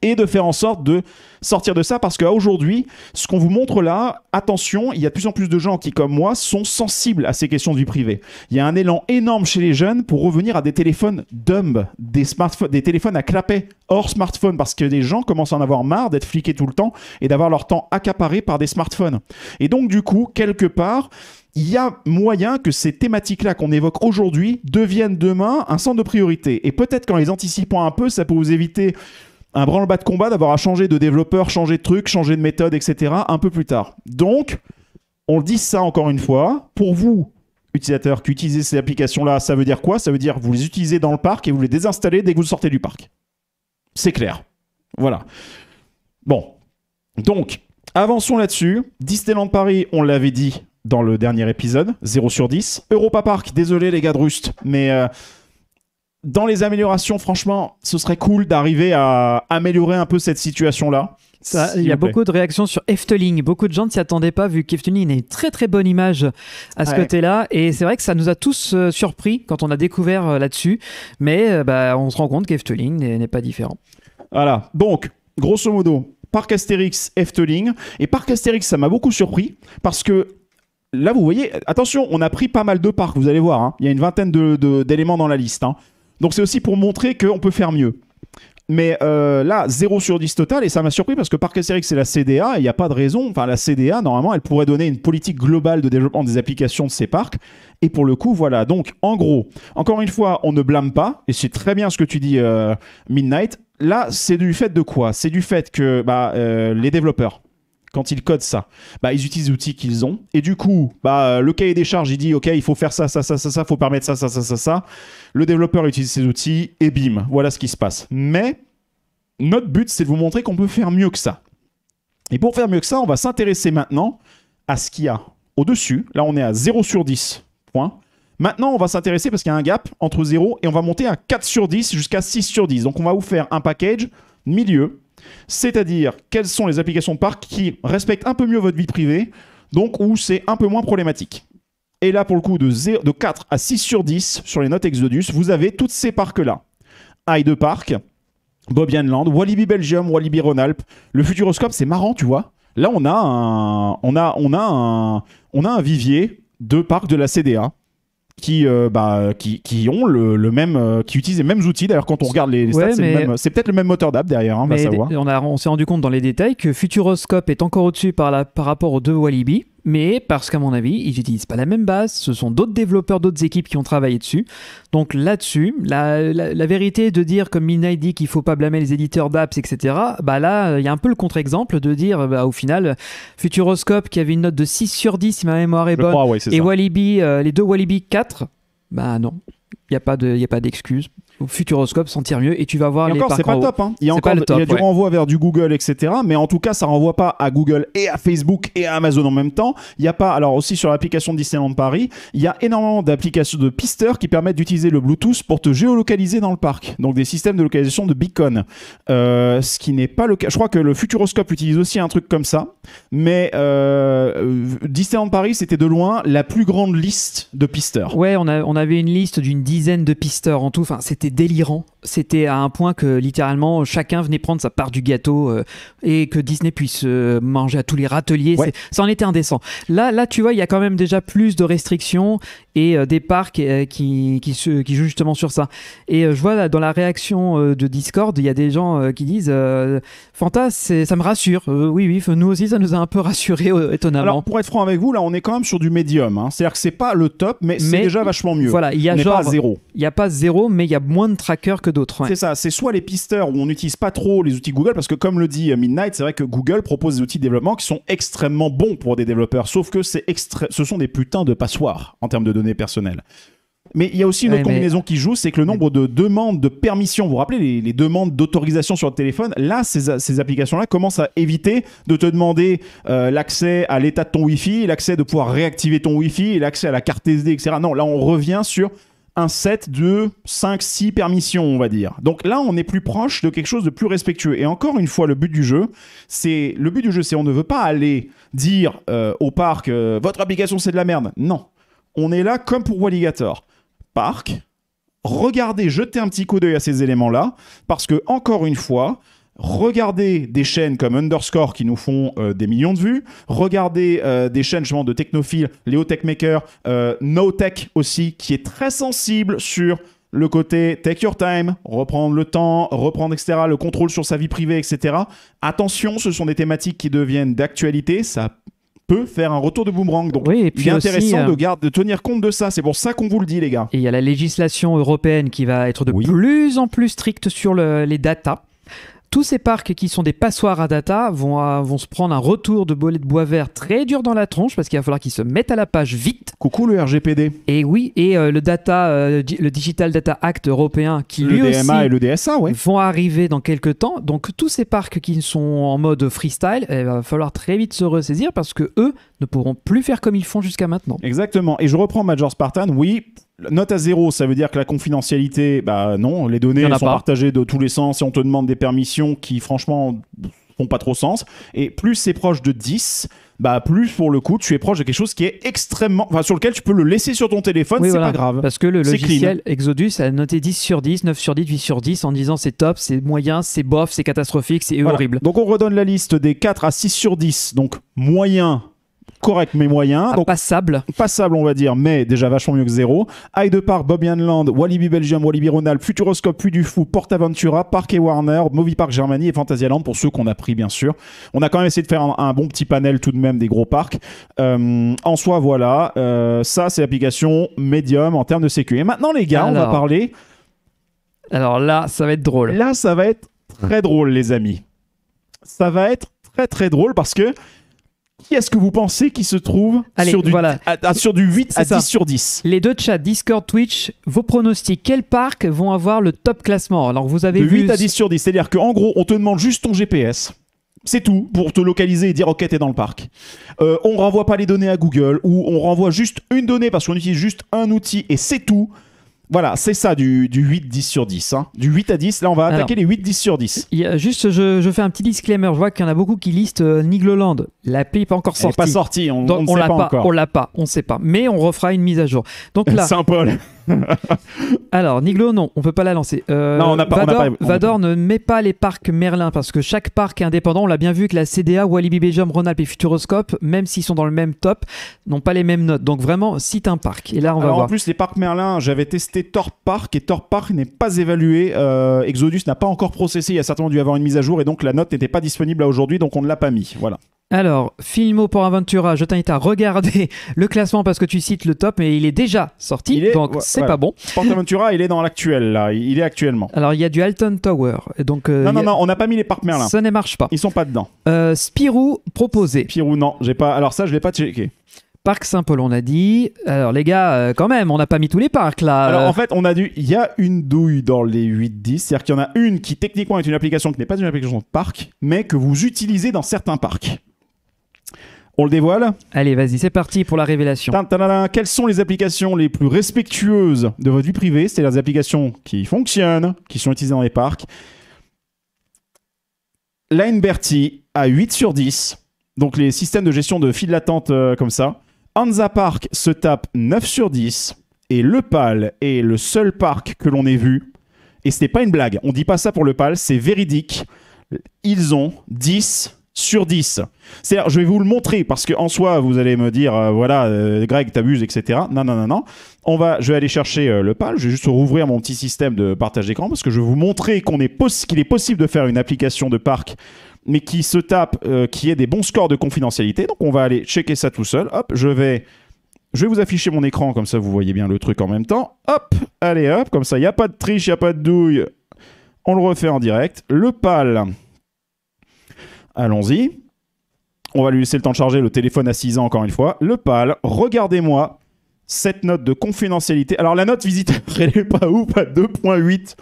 et de faire en sorte de sortir de ça parce qu'aujourd'hui, ce qu'on vous montre là, attention, il y a de plus en plus de gens qui, comme moi, sont sensibles à ces questions de vie privée. Il y a un élan énorme chez les jeunes pour revenir à des téléphones dumb, des, smartphones, des téléphones à clapet hors smartphone parce que des gens commencent à en avoir marre d'être fliqués tout le temps et d'avoir leur temps accaparé par des smartphones. Et donc, du coup, quelque part, il y a moyen que ces thématiques-là qu'on évoque aujourd'hui deviennent demain un centre de priorité. Et peut-être qu'en les anticipant un peu, ça peut vous éviter un branle-bas de combat d'avoir à changer de développeur, changer de truc, changer de méthode, etc. un peu plus tard. Donc, on dit ça encore une fois, pour vous, utilisateurs qui utilisez ces applications-là, ça veut dire quoi Ça veut dire vous les utilisez dans le parc et vous les désinstallez dès que vous sortez du parc. C'est clair. Voilà. Bon. Donc, avançons là-dessus. Disneyland Paris, on l'avait dit, dans le dernier épisode, 0 sur 10. Europa Park, désolé les gars de Rust, mais euh, dans les améliorations, franchement, ce serait cool d'arriver à améliorer un peu cette situation-là. Il y a beaucoup de réactions sur Efteling. Beaucoup de gens ne s'y attendaient pas, vu qu'Efteling a une très très bonne image à ce côté-là. Et c'est vrai que ça nous a tous euh, surpris quand on a découvert euh, là-dessus. Mais bah, on se rend compte qu'Efteling n'est pas différent. Voilà. Donc, grosso modo, Parc Astérix, Efteling. Et Parc Astérix, ça m'a beaucoup surpris parce que là, vous voyez, attention, on a pris pas mal de parcs, vous allez voir. Hein. Il y a une vingtaine d'éléments de, dans la liste. Hein. Donc, c'est aussi pour montrer qu'on peut faire mieux. Mais euh, là, 0 sur 10 total, et ça m'a surpris parce que Parc Astérix, c'est la CDA, il n'y a pas de raison. Enfin, la CDA, normalement, elle pourrait donner une politique globale de développement des applications de ces parcs. Et pour le coup, voilà. Donc, en gros, encore une fois, on ne blâme pas, et c'est très bien ce que tu dis, euh, Midnight. Là, c'est du fait de quoi C'est du fait que bah, euh, les développeurs, quand ils codent ça, bah, ils utilisent l'outil qu'ils ont. Et du coup, bah, euh, le cahier des charges, il dit, OK, il faut faire ça, ça, ça, ça, ça, faut permettre ça, ça, ça, ça, ça. Le développeur utilise ses outils et bim, voilà ce qui se passe. Mais notre but, c'est de vous montrer qu'on peut faire mieux que ça. Et pour faire mieux que ça, on va s'intéresser maintenant à ce qu'il y a au-dessus. Là, on est à 0 sur 10 Point. Maintenant, on va s'intéresser parce qu'il y a un gap entre 0 et on va monter à 4 sur 10 jusqu'à 6 sur 10. Donc, on va vous faire un package milieu c'est-à-dire, quelles sont les applications parcs qui respectent un peu mieux votre vie privée, donc où c'est un peu moins problématique. Et là, pour le coup, de, de 4 à 6 sur 10 sur les notes Exodus, vous avez toutes ces parcs-là. Hyde Park, Bobian Land, Walibi Belgium, Walibi Rhône-Alpes. Le Futuroscope, c'est marrant, tu vois. Là, on a un, on a, on a un, on a un vivier de parcs de la CDA euh, bah, qui, qui, ont le, même, euh, qui utilisent les mêmes outils. D'ailleurs, quand on regarde les, stats, c'est peut-être le même moteur d'app derrière. Hein, on On, s'est rendu compte dans les détails que Futuroscope est encore au-dessus par, la, par rapport aux deux Walibi mais parce qu'à mon avis, ils n'utilisent pas la même base, ce sont d'autres développeurs, d'autres équipes qui ont travaillé dessus. Donc là-dessus, la, vérité de dire, comme Midnight dit, qu'il ne faut pas blâmer les éditeurs d'apps, etc., bah là, il y a un peu le contre-exemple de dire, bah, au final, Futuroscope, qui avait une note de 6 sur 10, si ma mémoire est bonne, et Walibi, euh, les deux Walibi 4, bah non, il n'y a pas d'excuse. Futuroscope s'en mieux et tu vas voir les encore, c'est pas top. Hein. Il y a encore le top, il y a du renvoi vers du Google, etc. Mais en tout cas, ça renvoie pas à Google et à Facebook et à Amazon en même temps. Il y a pas. Alors aussi sur l'application Disneyland Paris, il y a énormément d'applications de pisteurs qui permettent d'utiliser le Bluetooth pour te géolocaliser dans le parc. Donc des systèmes de localisation de beacon, euh, ce qui n'est pas le cas. Je crois que le Futuroscope utilise aussi un truc comme ça. Mais euh, euh, Disneyland Paris, c'était de loin la plus grande liste de pisteurs. Ouais, on, on avait une liste d'une dizaine de pisteurs en tout. Enfin, c'était délirant. C'était à un point que littéralement chacun venait prendre sa part du gâteau euh, et que Disney puisse euh, manger à tous les râteliers. Ça en était indécent. Là, là, tu vois, il y a quand même déjà plus de restrictions et euh, des parcs qui, qui, qui, jouent justement sur ça. Et je vois dans la réaction de Discord, il y a des gens qui disent Fantas, ça me rassure. oui, oui, nous aussi, ça nous a un peu rassuré étonnamment. Alors, pour être franc avec vous, là, on est quand même sur du médium. Hein. C'est-à-dire que c'est pas le top, mais, c'est déjà vachement mieux. Voilà, il y a pas zéro Il n'y a pas zéro, mais il y a moins moins de trackers que d'autres. C'est ça, c'est soit les pisteurs où on n'utilise pas trop les outils Google, parce que comme le dit euh, Midnight, c'est vrai que Google propose des outils de développement qui sont extrêmement bons pour des développeurs, sauf que c'est ce sont des putains de passoires en termes de données personnelles. Mais il y a aussi une autre combinaison qui joue, c'est que le nombre de demandes de permission, vous vous rappelez, les, demandes d'autorisation sur le téléphone, là, ces, ces applications-là commencent à éviter de te demander euh, l'accès à l'état de ton Wi-Fi, l'accès de pouvoir réactiver ton Wi-Fi, l'accès à la carte SD, etc. Non, là, on revient sur un set de 5-6 permissions, on va dire. Donc là, on est plus proche de quelque chose de plus respectueux. Et encore une fois, le but du jeu, c'est le but du jeu, c'est on ne veut pas aller dire euh, au parc euh, votre application c'est de la merde. Non, on est là comme pour Walligator. Parc, regardez, jetez un petit coup d'œil à ces éléments-là, parce que encore une fois, regardez des chaînes comme Underscore qui nous font euh, des millions de vues, regardez euh, des chaînes de technophiles, Léo Techmaker, euh, No Tech aussi, qui est très sensible sur le côté take your time, reprendre le temps, reprendre, etc., le contrôle sur sa vie privée, etc. Attention, ce sont des thématiques qui deviennent d'actualité, ça peut faire un retour de boomerang. Donc, il est intéressant de, garde, de tenir compte de ça. C'est pour ça qu'on vous le dit, les gars. Et il y a la législation européenne qui va être de plus en plus stricte sur les datas tous ces parcs qui sont des passoires à data vont, euh, vont se prendre un retour de bolet de bois vert très dur dans la tronche parce qu'il va falloir qu'ils se mettent à la page vite. Coucou le RGPD. Et oui, et euh, le data, euh, le Digital Data Act européen qui le DMA et le DSA, ouais. vont arriver dans quelques temps. Donc tous ces parcs qui sont en mode freestyle, il eh, va falloir très vite se ressaisir parce que eux ne pourront plus faire comme ils font jusqu'à maintenant. Exactement. Et je reprends Major Spartan. Oui, note à zéro, ça veut dire que la confidentialité, bah non, les données sont partagées de tous les sens et on te demande des permissions qui, franchement, font pas trop sens. Et plus c'est proche de 10, bah plus pour le coup tu es proche de quelque chose qui est extrêmement enfin sur lequel tu peux le laisser sur ton téléphone c'est pas grave parce que le logiciel Exodus a noté 10 sur 10 9 sur 10 8 sur 10 en disant c'est top c'est moyen c'est bof c'est catastrophique c'est horrible donc on redonne la liste des 4 à 6 sur 10 donc moyen correct mais moyen. Ah, Donc, passable. Passable, on va dire, mais déjà vachement mieux que zéro. Hyde Park, Bobby Land, Walibi Belgium, Walibi Ronald, Futuroscope, Puy du Fou, PortAventura, Parc et Warner, Movie Park Germany et Fantasyland pour ceux qu'on a pris, bien sûr. On a quand même essayé de faire un, bon petit panel tout de même des gros parcs. Euh, en soi, voilà. Euh, ça, c'est l'application Medium en termes de sécu. Et maintenant, les gars, on va parler. Alors là, ça va être drôle. Là, ça va être très drôle, les amis. Ça va être très très drôle parce que qui est-ce que vous pensez qui se trouve sur, du, sur du 8 à 10 sur 10 Les deux chats Discord, Twitch, vos pronostics, quels parcs vont avoir le top classement Alors vous avez vu 8 à 10 sur 10, c'est-à-dire qu'en gros, on te demande juste ton GPS. C'est tout pour te localiser et dire ok t'es dans le parc. On euh, on renvoie pas les données à Google ou on renvoie juste une donnée parce qu'on utilise juste un outil et c'est tout. Voilà, c'est ça du, 8-10 sur 10. Hein. Du 8 à 10, là on va attaquer les 8-10 sur 10. Y a juste, je, fais un petit disclaimer. Je vois qu'il y en a beaucoup qui listent euh, Nigloland. L'appli n'est pas encore sortie. Elle n'est pas sortie, on, ne sait pas, encore. On l'a pas, on ne sait pas. Mais on refera une mise à jour. Donc là, Saint-Paul. Alors, Niglo, non, on peut pas la lancer. Vador, ne met pas les parcs Merlin parce que chaque parc est indépendant. On l'a bien vu que la CDA, Walibi Belgium, rhône et Futuroscope, même s'ils sont dans le même top, n'ont pas les mêmes notes. Donc vraiment, cite un parc. Et là, on va en plus, les parcs Merlin, j'avais testé Torp Park et Torp Park n'est pas évalué. Euh, Exodus n'a pas encore processé. Il y a certainement dû avoir une mise à jour et donc la note n'était pas disponible à aujourd'hui, donc on ne l'a pas mis. Voilà. Alors, Filmo pour Aventura, je t'invite à regarder le classement parce que tu cites le top, mais il est déjà sorti, donc c'est pas bon. Pour Aventura, il est dans l'actuel, là, il est actuellement. Alors, il y a du Alton Tower, donc... Euh, non, non, non, on n'a pas mis les parcs Merlin. Ça ne marche pas. Ils sont pas dedans. Euh, Spirou, proposé. Spirou, non, j'ai pas... Alors ça, je l'ai pas checké. Parc Saint-Paul, on a dit. Alors les gars, euh, quand même, on n'a pas mis tous les parcs là. Alors en fait, on a dû. Il y a une douille dans les 8-10. C'est-à-dire qu'il y en a une qui techniquement est une application qui n'est pas une application de parc, mais que vous utilisez dans certains parcs. On le dévoile Allez, vas-y, c'est parti pour la révélation. Quelles sont les applications les plus respectueuses de votre vie privée cest les applications qui fonctionnent, qui sont utilisées dans les parcs. Lineberty e à 8 sur 10. Donc les systèmes de gestion de file d'attente euh, comme ça. Hansa Park se tape 9 sur 10. Et le PAL est le seul parc que l'on ait vu. Et ce n'est pas une blague. On dit pas ça pour le PAL, c'est véridique. Ils ont 10 sur 10. C'est-à-dire, je vais vous le montrer parce que en soi, vous allez me dire, euh, voilà, euh, Greg, t'abuses, etc. Non, non, non, non. On va, je vais aller chercher euh, le PAL. Je vais juste rouvrir mon petit système de partage d'écran parce que je vais vous montrer qu'on est qu'il est possible de faire une application de parc mais qui se tape, qui ait des bons scores de confidentialité. Donc, on va aller checker ça tout seul. Hop, je vais je vais vous afficher mon écran, comme ça vous voyez bien le truc en même temps. Hop, allez hop, comme ça, il n'y a pas de triche, il n'y a pas de douille. On le refait en direct. Le PAL. Allons-y. On va lui laisser le temps de charger le téléphone à 6 ans encore une fois. Le PAL, regardez-moi cette note de confidentialité. Alors la note visiteur, elle n'est pas ouf à 2.8.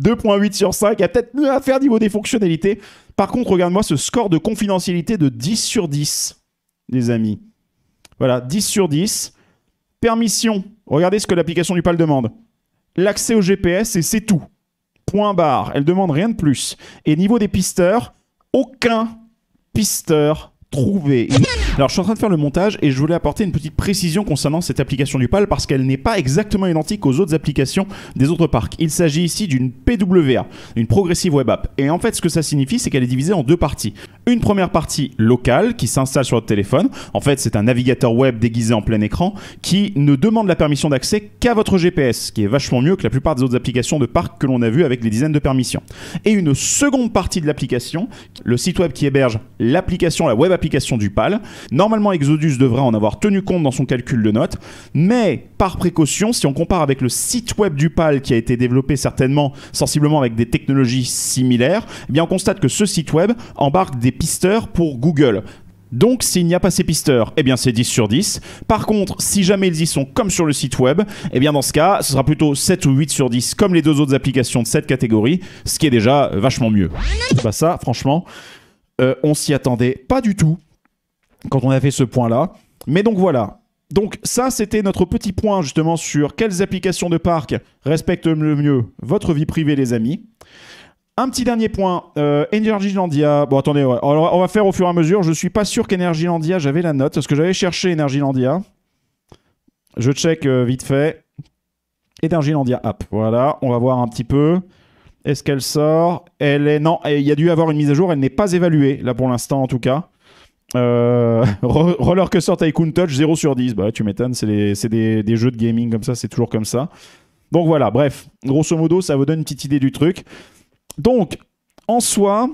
2.8 sur 5, il y a peut-être mieux à faire niveau des fonctionnalités. Par contre, regarde-moi ce score de confidentialité de 10 sur 10, les amis. Voilà, 10 sur 10. Permission, regardez ce que l'application du PAL demande. L'accès au GPS et c'est tout. Point barre, elle demande rien de plus. Et niveau des pisteurs, aucun pisteur trouvé. Alors, je suis en train de faire le montage et je voulais apporter une petite précision concernant cette application du PAL parce qu'elle n'est pas exactement identique aux autres applications des autres parcs. Il s'agit ici d'une PWA, une Progressive Web App. Et en fait, ce que ça signifie, c'est qu'elle est divisée en deux parties. Une première partie locale qui s'installe sur votre téléphone. En fait, c'est un navigateur web déguisé en plein écran qui ne demande la permission d'accès qu'à votre GPS, ce qui est vachement mieux que la plupart des autres applications de parc que l'on a vu avec les dizaines de permissions. Et une seconde partie de l'application, le site web qui héberge l'application, la web application du PAL, Normalement, Exodus devrait en avoir tenu compte dans son calcul de notes, mais par précaution, si on compare avec le site web du PAL qui a été développé certainement sensiblement avec des technologies similaires, eh bien on constate que ce site web embarque des pisteurs pour Google. Donc s'il n'y a pas ces pisteurs, eh bien c'est 10 sur 10. Par contre, si jamais ils y sont comme sur le site web, eh bien dans ce cas, ce sera plutôt 7 ou 8 sur 10 comme les deux autres applications de cette catégorie, ce qui est déjà vachement mieux. Bah ça, franchement, euh, on s'y attendait pas du tout quand on a fait ce point-là. Mais donc voilà. Donc ça, c'était notre petit point justement sur quelles applications de parc respectent le mieux votre vie privée, les amis. Un petit dernier point, euh, Energylandia. Bon, attendez, on va faire au fur et à mesure. Je ne suis pas sûr qu'Energylandia, j'avais la note, parce que j'avais cherché Energylandia. Je check euh, vite fait. Energylandia app. Voilà, on va voir un petit peu. Est-ce qu'elle sort Elle est. Non, il y a dû avoir une mise à jour, elle n'est pas évaluée, là pour l'instant en tout cas. Euh, que sort Tycoon Touch 0 sur 10 bah tu m'étonnes c'est des, des, jeux de gaming comme ça c'est toujours comme ça donc voilà bref grosso modo ça vous donne une petite idée du truc donc en soi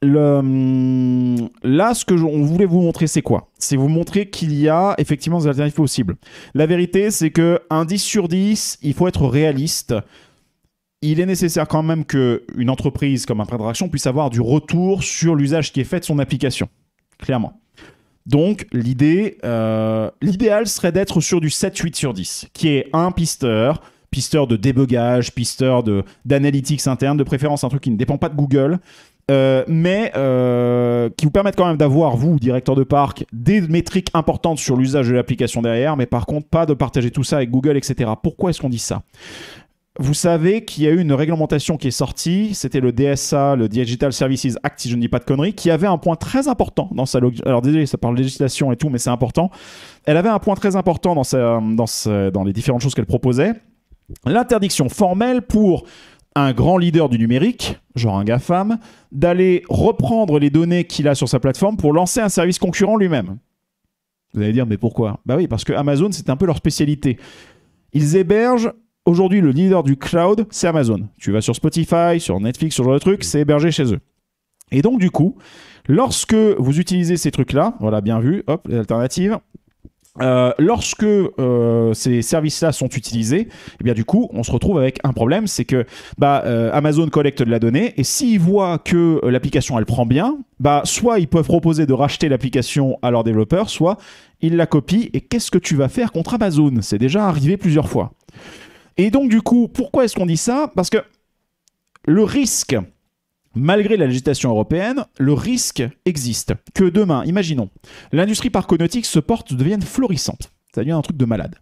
le, hum, là ce que je, on voulait vous montrer c'est quoi c'est vous montrer qu'il y a effectivement des alternatives possibles la vérité c'est que un 10 sur 10 il faut être réaliste il est nécessaire quand même qu'une entreprise comme un prêt de puisse avoir du retour sur l'usage qui est fait de son application clairement. Donc l'idée, euh, l'idéal serait d'être sur du 7-8 sur 10, qui est un pisteur, pisteur de débogage, pisteur de, d'analytics interne, de préférence un truc qui ne dépend pas de Google, euh, mais euh, qui vous permette quand même d'avoir, vous, directeur de parc, des métriques importantes sur l'usage de l'application derrière, mais par contre pas de partager tout ça avec Google, etc. Pourquoi est-ce qu'on dit ça vous savez qu'il y a eu une réglementation qui est sortie, c'était le DSA, le Digital Services Act, si je ne dis pas de conneries, qui avait un point très important dans sa... Alors désolé, ça parle législation et tout, mais c'est important. Elle avait un point très important dans, sa... dans les différentes choses qu'elle proposait. L'interdiction formelle pour un grand leader du numérique, genre un GAFAM, d'aller reprendre les données qu'il a sur sa plateforme pour lancer un service concurrent lui-même. Vous allez dire, mais pourquoi Bah oui, parce que Amazon, c'est un peu leur spécialité. Ils hébergent aujourd'hui le leader du cloud, c'est Amazon. Tu vas sur Spotify, sur Netflix, sur le truc, mm. c'est hébergé chez eux. Et donc du coup, lorsque vous utilisez ces trucs-là, voilà, bien vu, hop, les alternatives, euh, lorsque euh, ces services-là sont utilisés, eh bien du coup, on se retrouve avec un problème, c'est que bah, euh, Amazon collecte de la donnée et s'ils voient que l'application elle prend bien, bah soit ils peuvent proposer de racheter l'application à leurs développeurs, soit ils la copient. Et qu'est-ce que tu vas faire contre Amazon C'est déjà arrivé plusieurs fois. Et donc, du coup, pourquoi est-ce qu'on dit ça Parce que le risque, malgré la législation européenne, le risque existe que demain, imaginons, l'industrie parconautique se porte, devienne florissante. Ça devient un truc de malade.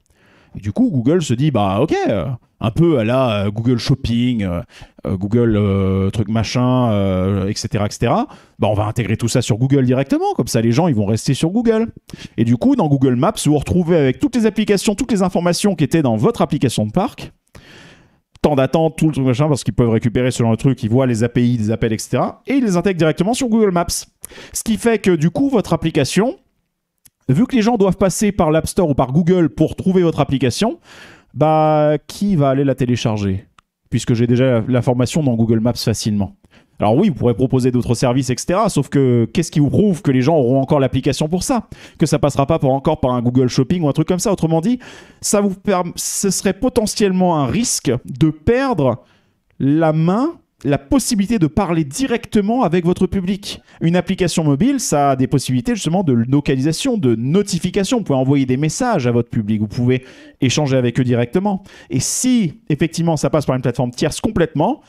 Et du coup, Google se dit, bah ok, euh, un peu à la euh, Google Shopping, euh, euh, Google truc machin, etc., etc. Bah, on va intégrer tout ça sur Google directement, comme ça les gens ils vont rester sur Google. Et du coup, dans Google Maps, vous retrouvez avec toutes les applications, toutes les informations qui étaient dans votre application de parc, temps d'attente, tout le truc machin, parce qu'ils peuvent récupérer selon le truc, ils voient les API les appels, etc. Et ils les intègrent directement sur Google Maps. Ce qui fait que du coup, votre application, vu que les gens doivent passer par l'App Store ou par Google pour trouver votre application, bah qui va aller la télécharger Puisque j'ai déjà l'information dans Google Maps facilement. Alors oui, vous pourrez proposer d'autres services, etc. Sauf que qu'est-ce qui vous prouve que les gens auront encore l'application pour ça Que ça passera pas pour encore par un Google Shopping ou un truc comme ça Autrement dit, ça vous ce serait potentiellement un risque de perdre la main la possibilité de parler directement avec votre public. Une application mobile, ça a des possibilités justement de localisation, de notification. Vous pouvez envoyer des messages à votre public, vous pouvez échanger avec eux directement. Et si effectivement ça passe par une plateforme tierce complètement,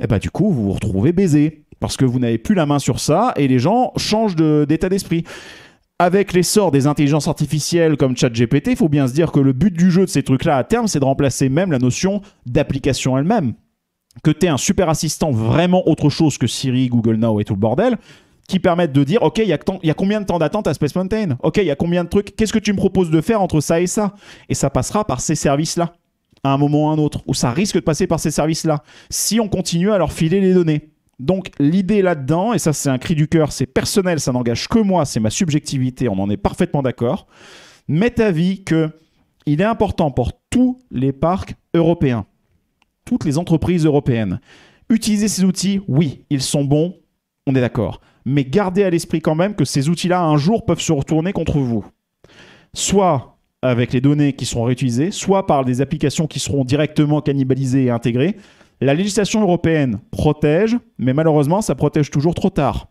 eh ben, du coup vous vous retrouvez baisé parce que vous n'avez plus la main sur ça et les gens changent d'état d'esprit. Avec l'essor des intelligences artificielles comme ChatGPT, il faut bien se dire que le but du jeu de ces trucs-là à terme, c'est de remplacer même la notion d'application elle-même que tu es un super assistant vraiment autre chose que Siri, Google Now et tout le bordel, qui permettent de dire ok il y, y, a combien de temps d'attente à Space Mountain ok il y a combien de trucs qu'est-ce que tu me proposes de faire entre ça et ça et ça passera par ces services là à un moment ou à un autre ou ça risque de passer par ces services là si on continue à leur filer les données donc l'idée là-dedans et ça c'est un cri du cœur c'est personnel ça n'engage que moi c'est ma subjectivité on en est parfaitement d'accord à avis que il est important pour tous les parcs européens toutes les entreprises européennes. Utiliser ces outils, oui, ils sont bons, on est d'accord. Mais gardez à l'esprit quand même que ces outils-là, un jour, peuvent se retourner contre vous. Soit avec les données qui seront réutilisées, soit par des applications qui seront directement cannibalisées et intégrées. La législation européenne protège, mais malheureusement, ça protège toujours trop tard.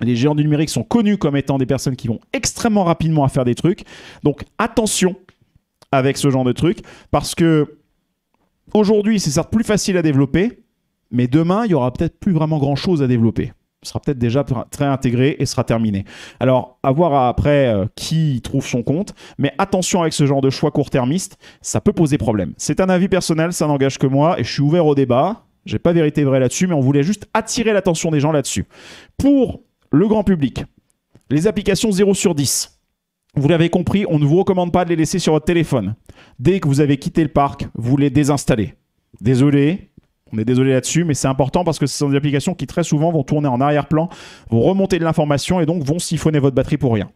Les géants du numérique sont connus comme étant des personnes qui vont extrêmement rapidement à faire des trucs. Donc attention avec ce genre de trucs, parce que aujourd'hui, c'est certes plus facile à développer, mais demain, il y aura peut-être plus vraiment grand-chose à développer Ce sera peut-être déjà très intégré et sera terminé. Alors, à voir après euh, qui trouve son compte, mais attention avec ce genre de choix court-termiste, ça peut poser problème. C'est un avis personnel, ça n'engage que moi, et je suis ouvert au débat. J'ai pas vérité vraie là-dessus, mais on voulait juste attirer l'attention des gens là-dessus. Pour le grand public, les applications 0 sur 10, vous l'avez compris, on ne vous recommande pas de les laisser sur votre téléphone. Dès que vous avez quitté le parc, vous les désinstallez. Désolé, on est désolé là-dessus, mais c'est important parce que ce sont des applications qui très souvent vont tourner en arrière-plan, vont remonter de l'information et donc vont siphonner votre batterie pour rien.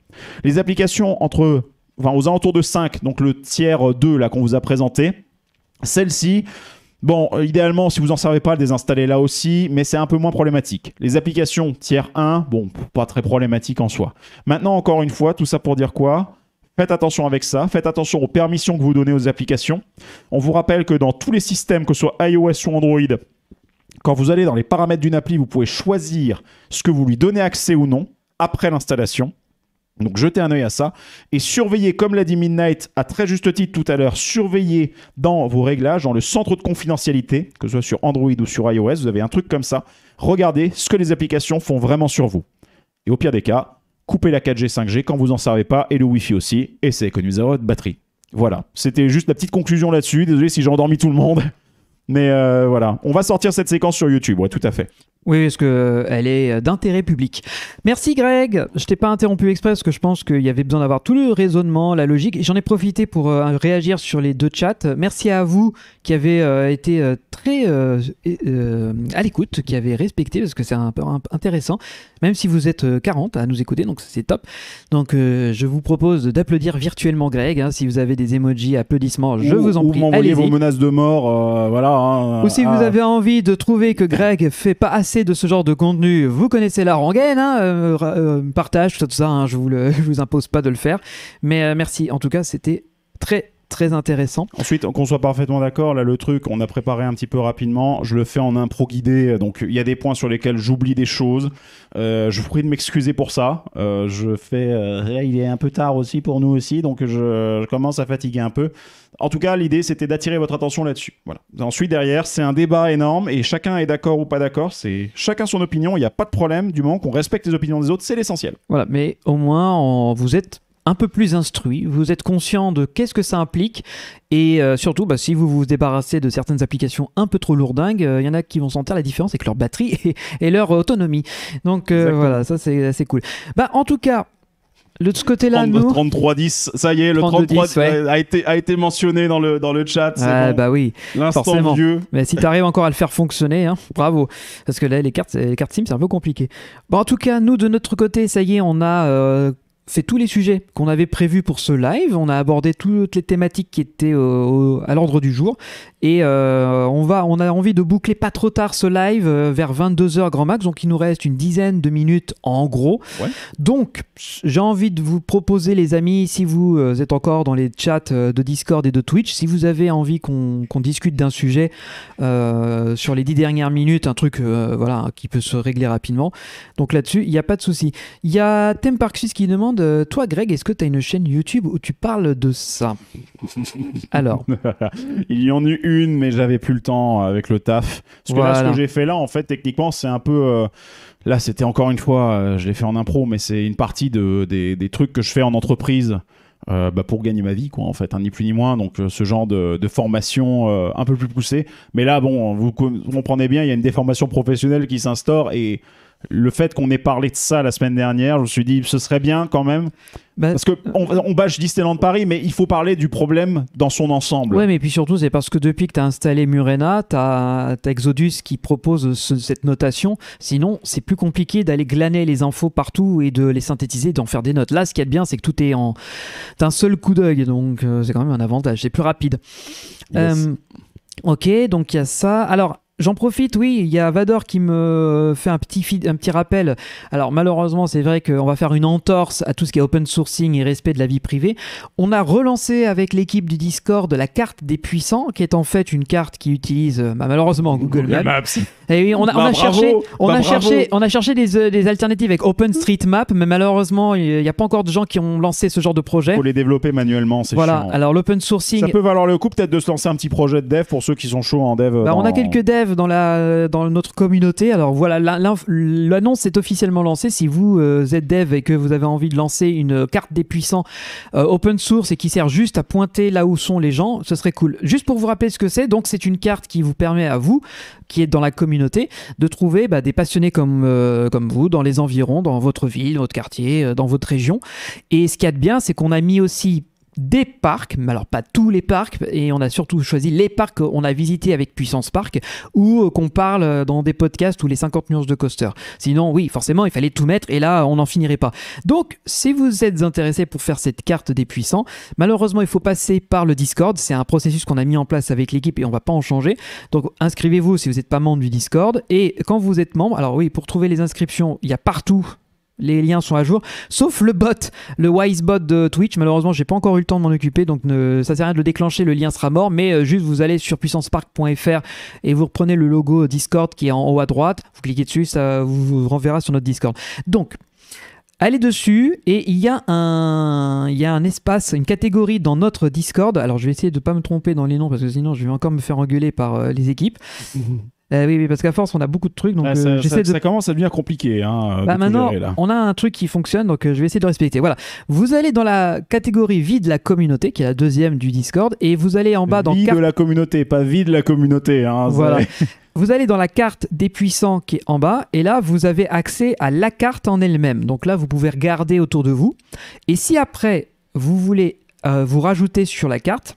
Les applications entre, enfin, aux alentours de 5, donc le tiers 2 euh, là qu'on vous a présenté, celles-ci, Bon, euh, idéalement, si vous en savez pas, désinstallez là aussi, mais c'est un peu moins problématique. Les applications tiers 1, bon, pas très problématique en soi. Maintenant, encore une fois, tout ça pour dire quoi Faites attention avec ça, faites attention aux permissions que vous donnez aux applications. On vous rappelle que dans tous les systèmes, que ce soit iOS ou Android, quand vous allez dans les paramètres d'une appli, vous pouvez choisir ce que vous lui donnez accès ou non après l'installation. Donc jetez un oeil à ça et surveillez, comme l'a dit Midnight à très juste titre tout à l'heure, surveillez dans vos réglages, dans le centre de confidentialité, que ce soit sur Android ou sur iOS, vous avez un truc comme ça. Regardez ce que les applications font vraiment sur vous. Et au pire des cas, coupez la 4G, 5G quand vous n'en servez pas et le Wi-Fi aussi, et ça économiser votre batterie. Voilà, c'était juste la petite conclusion là-dessus. Désolé si j'ai endormi tout le monde. Mais euh, voilà, on va sortir cette séquence sur YouTube, ouais, tout à fait. Oui, parce qu'elle euh, est euh, d'intérêt public. Merci Greg. Je t'ai pas interrompu exprès parce que je pense qu'il y avait besoin d'avoir tout le raisonnement, la logique. J'en ai profité pour euh, réagir sur les deux chats. Merci à vous qui avez été très à l'écoute, qui avez respecté parce que c'est un peu intéressant. Même si vous êtes 40 à nous écouter, donc c'est top. Donc je vous propose d'applaudir virtuellement Greg. Hein. si vous avez des emojis, applaudissements, je vous en prie. Vous m'envoyez vos menaces de mort, voilà. Hein, ou si vous ah. avez envie de trouver que Greg fait pas assez de ce genre de contenu, vous connaissez la rengaine, hein, euh, euh, partage, tout ça, hein, je, vous vous impose pas de le faire. Mais euh, merci, en tout cas, c'était très très intéressant. Ensuite, qu'on soit parfaitement d'accord, là, le truc, on a préparé un petit peu rapidement. Je le fais en impro guidé, donc il y a des points sur lesquels j'oublie des choses. Euh, je vous prie de m'excuser pour ça. Euh, je fais. Euh, il est un peu tard aussi pour nous aussi, donc je, commence à fatiguer un peu. En tout cas, l'idée, c'était d'attirer votre attention là-dessus. Voilà. Ensuite, derrière, c'est un débat énorme et chacun est d'accord ou pas d'accord. C'est chacun son opinion. Il n'y a pas de problème du moment qu'on respecte les opinions des autres. C'est l'essentiel. Voilà. Mais au moins, vous êtes un peu plus instruit, vous êtes conscient de qu'est-ce que ça implique, et euh, surtout, bah, si vous vous débarrassez de certaines applications un peu trop lourdingues, euh, il y en a qui vont sentir la différence avec leur batterie et, leur autonomie. Donc euh, voilà, ça c'est assez cool. Bah, en tout cas, de ce côté-là, nous. 3310, ça y est, le 3310 a, été, a été mentionné dans le, dans le chat. Ah, bah oui. L'instant vieux. Mais si tu arrives encore à le faire fonctionner, hein, bravo. Parce que là, les cartes, les cartes SIM, c'est un peu compliqué. Bon, en tout cas, nous, de notre côté, ça y est, on a fait tous les sujets qu'on avait prévus pour ce live. On a abordé toutes les thématiques qui étaient euh, à l'ordre du jour. Et euh, on, va, on a envie de boucler pas trop tard ce live euh, vers 22h grand max. Donc il nous reste une dizaine de minutes en gros. Donc j'ai envie de vous proposer les amis, si vous êtes encore dans les chats de Discord et de Twitch, si vous avez envie qu'on discute d'un sujet sur les dix dernières minutes, un truc voilà, qui peut se régler rapidement. Donc là-dessus, il n'y a pas de souci. Il y a Thème Park qui demande euh, toi Greg, est-ce que tu as une chaîne YouTube où tu parles de ça Alors. Il y en eut une, mais j'avais plus le temps avec le taf. Parce que là, ce que j'ai fait là, en fait, techniquement, c'est un peu... Euh, là, c'était encore une fois, euh, je l'ai fait en impro, mais c'est une partie des, trucs que je fais en entreprise. Bah, pour gagner ma vie quoi en fait hein, ni plus ni moins donc ce genre de, formation un peu plus poussée mais là bon vous comprenez bien il y a une déformation professionnelle qui s'instaure et le fait qu'on ait parlé de ça la semaine dernière, je me suis dit, ce serait bien quand même. Bah, parce que on, euh, on bâche Disneyland Paris, mais il faut parler du problème dans son ensemble. Oui, mais puis surtout, c'est parce que depuis que tu as installé Murena, tu as, Exodus qui propose cette notation. Sinon, c'est plus compliqué d'aller glaner les infos partout et de les synthétiser, d'en faire des notes. Là, ce qui est de bien, c'est que tout est en un seul coup d'œil. Donc, euh, c'est quand même un avantage. C'est plus rapide. Euh, ok, donc il y a ça. Alors, J'en profite, oui, il y a Vador qui me fait un petit, un petit rappel. Alors malheureusement, c'est vrai qu'on va faire une entorse à tout ce qui est open sourcing et respect de la vie privée. On a relancé avec l'équipe du Discord la carte des puissants, qui est en fait une carte qui utilise euh, bah, malheureusement Google, Maps. Et oui, on a, on bah, a cherché, on bah, a cherché, on a cherché des, euh, des alternatives avec OpenStreetMap, mais malheureusement, il n'y a pas encore de gens qui ont lancé ce genre de projet. Pour les développer manuellement, c'est voilà. Alors l'open sourcing, ça peut valoir le coup peut-être de se lancer un petit projet de dev pour ceux qui sont chauds en dev. On a quelques devs dans, la, dans notre communauté. Alors voilà, l'annonce est officiellement lancée. Si vous euh, êtes dev et que vous avez envie de lancer une carte des puissants euh, open source et qui sert juste à pointer là où sont les gens, ce serait cool. Juste pour vous rappeler ce que c'est, donc c'est une carte qui vous permet à vous, qui êtes dans la communauté, de trouver bah, des passionnés comme, euh, comme vous dans les environs, dans votre ville, votre quartier, dans votre région. Et ce qu'il y a de bien, c'est qu'on a mis aussi des parcs, mais alors pas tous les parcs, et on a surtout choisi les parcs qu'on a visités avec Puissance Park ou euh, qu'on parle euh, dans des podcasts ou les 50 nuances de coaster. Sinon, oui, forcément, il fallait tout mettre et là, on n'en finirait pas. Donc, si vous êtes intéressé pour faire cette carte des puissants, malheureusement, il faut passer par le Discord. C'est un processus qu'on a mis en place avec l'équipe et on va pas en changer. Donc, inscrivez-vous si vous n'êtes pas membre du Discord. Et quand vous êtes membre, alors oui, pour trouver les inscriptions, il y a partout les liens sont à jour, sauf le bot, le Wisebot de Twitch. Malheureusement, j'ai pas encore eu le temps de m'en occuper, donc ne, ça sert à rien de le déclencher, le lien sera mort. Mais euh, juste, vous allez sur puissancepark.fr et vous reprenez le logo Discord qui est en haut à droite. Vous cliquez dessus, ça vous renverra sur notre Discord. Donc, allez dessus et il y a un il y un espace, une catégorie dans notre Discord. Alors je vais essayer de ne pas me tromper dans les noms parce que sinon je vais encore me faire engueuler par euh, les équipes. Euh, oui, parce qu'à force, on a beaucoup de trucs. Donc, ah, ça, commence à devenir compliqué. Hein, bah, maintenant, on a un truc qui fonctionne, donc euh, je vais essayer de respecter. Voilà. Vous allez dans la catégorie vie de la communauté, qui est la deuxième du Discord, et vous allez en bas dans. Vie de la communauté, pas vie de la communauté. Hein, voilà. Vous allez dans la carte des puissants qui est en bas, et là, vous avez accès à la carte en elle-même. Donc là, vous pouvez regarder autour de vous. Et si après, vous voulez vous rajouter sur la carte,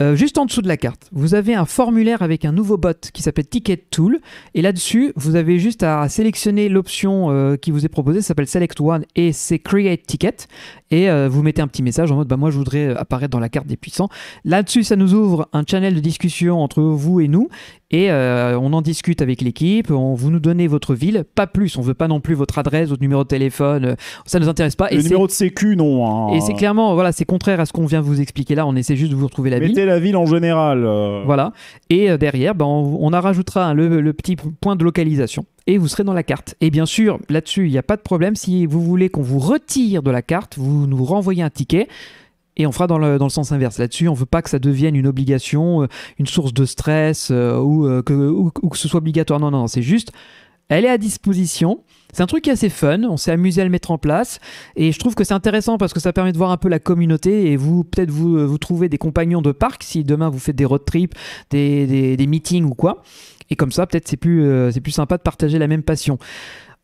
euh, juste en dessous de la carte, vous avez un formulaire avec un nouveau bot qui s'appelle Ticket Tool. Et là-dessus, vous avez juste à sélectionner l'option euh, qui vous est proposée, ça s'appelle Select One et c'est Create Ticket. Et euh, vous mettez un petit message en mode bah, Moi, je voudrais apparaître dans la carte des puissants. Là-dessus, ça nous ouvre un channel de discussion entre vous et nous. Et on en discute avec l'équipe. Vous nous donnez votre ville, pas plus. On veut pas non plus votre adresse, votre numéro de téléphone. Ça nous intéresse pas. Le numéro de sécu, non. Hein. Et c'est clairement, voilà, c'est contraire à ce qu'on vient vous expliquer là. On essaie juste de vous retrouver la ville. Mettez la ville en général. Euh. Voilà. Et euh, derrière, ben, on, en rajoutera le, petit point de localisation et vous serez dans la carte. Et bien sûr, là-dessus, il n'y a pas de problème. Si vous voulez qu'on vous retire de la carte, vous nous renvoyez un ticket. Et on fera dans le, dans le sens inverse là-dessus. On ne veut pas que ça devienne une obligation, euh, une source de stress ou, que, que ce soit obligatoire. Non, non, non c'est juste elle est à disposition. C'est un truc qui est assez fun, on s'est amusé à le mettre en place et je trouve que c'est intéressant parce que ça permet de voir un peu la communauté et vous peut-être vous, euh, vous trouvez des compagnons de parc si demain vous faites des road trips, des, des, meetings ou quoi. Et comme ça, peut-être c'est plus, euh, c'est plus sympa de partager la même passion.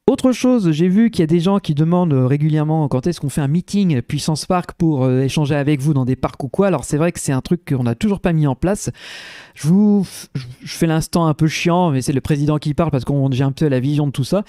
Autre chose, j'ai vu qu'il y a des gens qui demandent euh, régulièrement quand est-ce qu'on fait un meeting Puissance Park pour euh, échanger avec vous dans des parcs ou quoi. Alors c'est vrai que c'est un truc qu'on n'a toujours pas mis en place. Je vous je fais l'instant un peu chiant, mais c'est le président qui parle parce qu'on j'ai un peu la vision de tout ça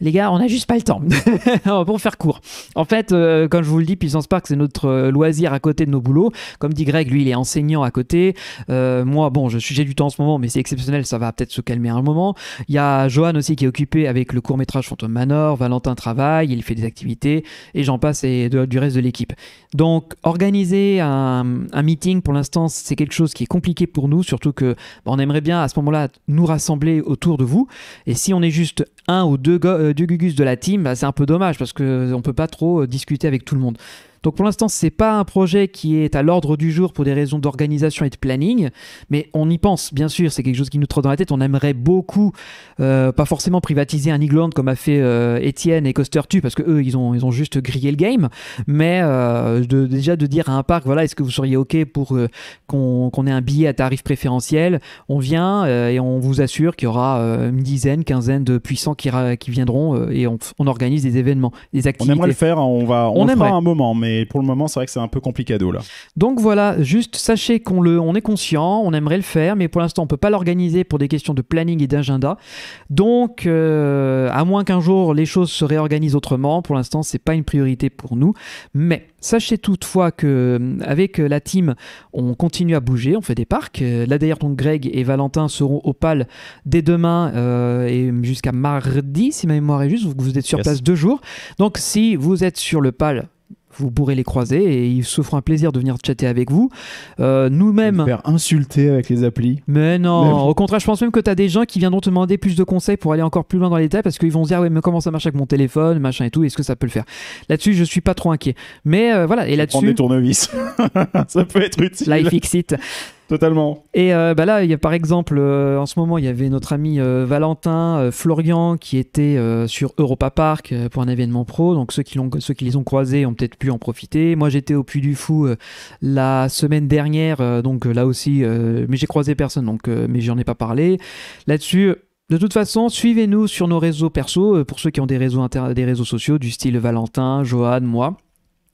les gars, on n'a juste pas le temps. pour faire court. En fait, euh, comme je vous le dis, Puissance Park, c'est notre euh, loisir à côté de nos boulots. Comme dit Greg, lui, il est enseignant à côté. Euh, moi, bon, je suis j'ai du temps en ce moment, mais c'est exceptionnel, ça va peut-être se calmer à un moment. Il y a Johan aussi qui est occupé avec le court-métrage Phantom Manor. Valentin travaille, il fait des activités, et j'en passe et du reste de l'équipe. Donc, organiser un, meeting, pour l'instant, c'est quelque chose qui est compliqué pour nous, surtout que bah, on aimerait bien à ce moment-là nous rassembler autour de vous. Et si on est juste un ou deux, go- euh, Gugus de la team, bah, c'est un peu dommage parce qu'on ne peut pas trop euh, discuter avec tout le monde. Donc pour l'instant, c'est pas un projet qui est à l'ordre du jour pour des raisons d'organisation et de planning, mais on y pense, bien sûr, c'est quelque chose qui nous trotte dans la tête. On aimerait beaucoup, euh, pas forcément privatiser un England comme a fait euh, Étienne et Coster Tu parce que ils ont, ils ont juste grillé le game, mais euh, déjà de dire à un parc, voilà, est-ce que vous seriez OK pour qu'on ait un billet à tarif préférentiel On vient et on vous assure qu'il y aura une dizaine, quinzaine de puissants qui, qui viendront et on, organise des événements, des activités. On aimerait le faire, hein. on va, on, on un moment, mais et pour le moment, c'est vrai que c'est un peu dos là. Donc voilà, juste sachez qu'on le, on est conscient, on aimerait le faire, mais pour l'instant, on peut pas l'organiser pour des questions de planning et d'agenda. Donc, euh, à moins qu'un jour les choses se réorganisent autrement, pour l'instant, c'est pas une priorité pour nous. Mais sachez toutefois que euh, avec euh, la team, on continue à bouger, on fait des parcs. Là d'ailleurs, donc Greg et Valentin seront au PAL dès demain et jusqu'à mardi, si ma mémoire est juste. Vous, êtes sur place deux jours. Donc, si vous êtes sur le PAL vous pourrez les croiser et ils se feront un plaisir de venir chatter avec vous. Euh, nous-mêmes. Faire insulter avec les applis. Mais non, au contraire, je pense même que tu as des gens qui viendront te demander plus de conseils pour aller encore plus loin dans l'état détails parce qu'ils vont se dire, ouais, mais comment ça marche avec mon téléphone, machin et tout, est-ce que ça peut le faire Là-dessus, je suis pas trop inquiet. Mais euh, voilà, et là-dessus. Prendre des tournevis, ça peut être utile. Life Exit. Totalement. Et euh, bah là, il y a par exemple, euh, en ce moment, il y avait notre ami euh, Valentin, Florian, qui était sur Europa Park pour un événement pro. Donc ceux qui, l'ont, ceux qui les ont croisés ont peut-être pu en profiter. Moi, j'étais au Puy du Fou la semaine dernière, donc là aussi, mais j'ai croisé personne, donc mais j'en ai pas parlé. Là-dessus, de toute façon, suivez-nous sur nos réseaux perso, pour ceux qui ont des réseaux, des réseaux sociaux du style Valentin, Johan, moi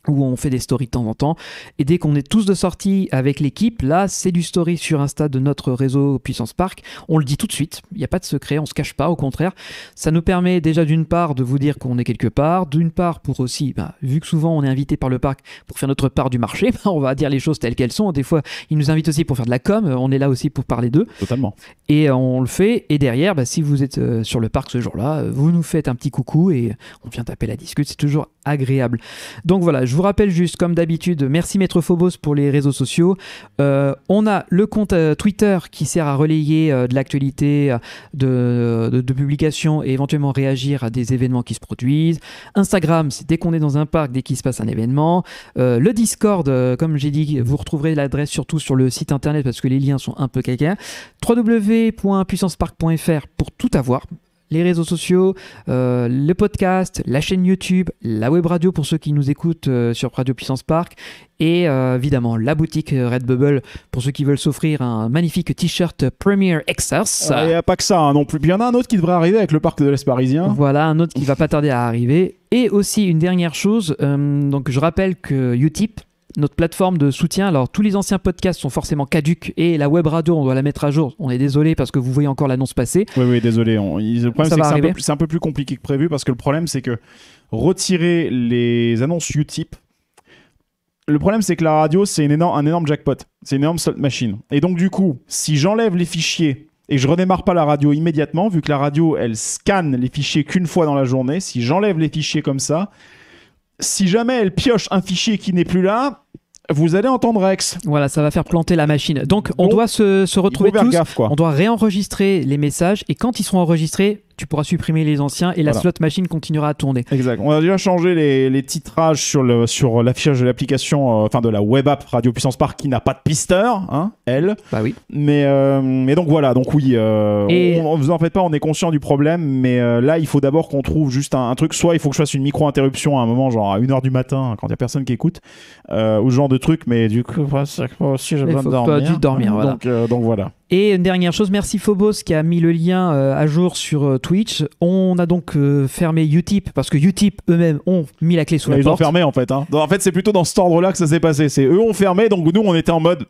où on fait des stories de temps en temps. Et dès qu'on est tous de sortie avec l'équipe, là, c'est du story sur Insta de notre réseau Puissance Park. On le dit tout de suite, il n'y a pas de secret, on ne se cache pas, au contraire. Ça nous permet déjà d'une part de vous dire qu'on est quelque part, d'une part pour aussi, bah, vu que souvent on est invité par le parc pour faire notre part du marché, on va dire les choses telles qu'elles sont. Des fois, ils nous invitent aussi pour faire de la com, on est là aussi pour parler d'eux. Totalement. Et euh, on le fait, et derrière, bah, si vous êtes euh, sur le parc ce jour-là, euh, vous nous faites un petit coucou et on vient taper la discute, c'est toujours agréable. Donc voilà, je vous rappelle juste, comme d'habitude, merci Maître Phobos pour les réseaux sociaux. Euh, on a le compte euh, Twitter qui sert à relayer euh, de l'actualité, de, publications et éventuellement réagir à des événements qui se produisent. Instagram, c'est dès qu'on est dans un parc, dès qu'il se passe un événement. le Discord, comme j'ai dit, vous retrouverez l'adresse surtout sur le site internet parce que les liens sont un peu caca. www.puissanceparc.fr pour tout avoir les réseaux sociaux, euh, le podcast, la chaîne YouTube, la web radio pour ceux qui nous écoutent euh, sur Radio Puissance Park et euh, évidemment la boutique Redbubble pour ceux qui veulent s'offrir un magnifique t-shirt Premier Exers. Il ah, a pas que ça hein, non plus. Il y en a un autre qui devrait arriver avec le parc de l'Est parisien. Voilà, un autre qui va pas tarder à arriver. Et aussi une dernière chose, donc je rappelle que Utip, notre plateforme de soutien. Alors, tous les anciens podcasts sont forcément caduques et la web radio, on doit la mettre à jour. On est désolé parce que vous voyez encore l'annonce passer. Oui, oui, désolé. Le problème, c'est un, peu plus compliqué que prévu parce que le problème, c'est que retirer les annonces Utip. Le problème, c'est que la radio, c'est un énorme jackpot. C'est une énorme slot machine. Et donc, du coup, si j'enlève les fichiers et je redémarre pas la radio immédiatement, vu que la radio, elle scanne les fichiers qu'une fois dans la journée, si j'enlève les fichiers comme ça, si jamais elle pioche un fichier qui n'est plus là, vous allez entendre Rex. Voilà, ça va faire planter la machine. Donc, on oh. doit se, retrouver tous. On doit réenregistrer les messages et quand ils seront enregistrés, tu pourras supprimer les anciens et la slot machine continuera à tourner. Exact. On a déjà changé les, titrages sur le sur euh, l'affichage de l'application, euh, enfin de la web app Radio Puissance Park qui n'a pas de pisteur, hein, elle. Bah oui. Mais euh, mais donc voilà, donc oui, on, vous en faites pas, on est conscient du problème, mais là il faut d'abord qu'on trouve juste un, truc. Soit il faut que je fasse une micro interruption à un moment, genre à 1 heure du matin, hein, quand il y a personne qui écoute, ou ce genre de truc. Mais du coup, bah, moi aussi j'ai besoin de dormir. Pas dû dormir. Voilà. Donc, donc voilà. Et une dernière chose, merci Phobos qui a mis le lien euh, à jour sur euh, Twitch. On a donc euh, fermé Utip parce que Utip eux-mêmes ont mis la clé sous la porte. Ils ont fermé en fait. Hein. en fait, c'est plutôt dans cet ordre-là que ça s'est passé. C'est eux ont fermé, donc nous on était en mode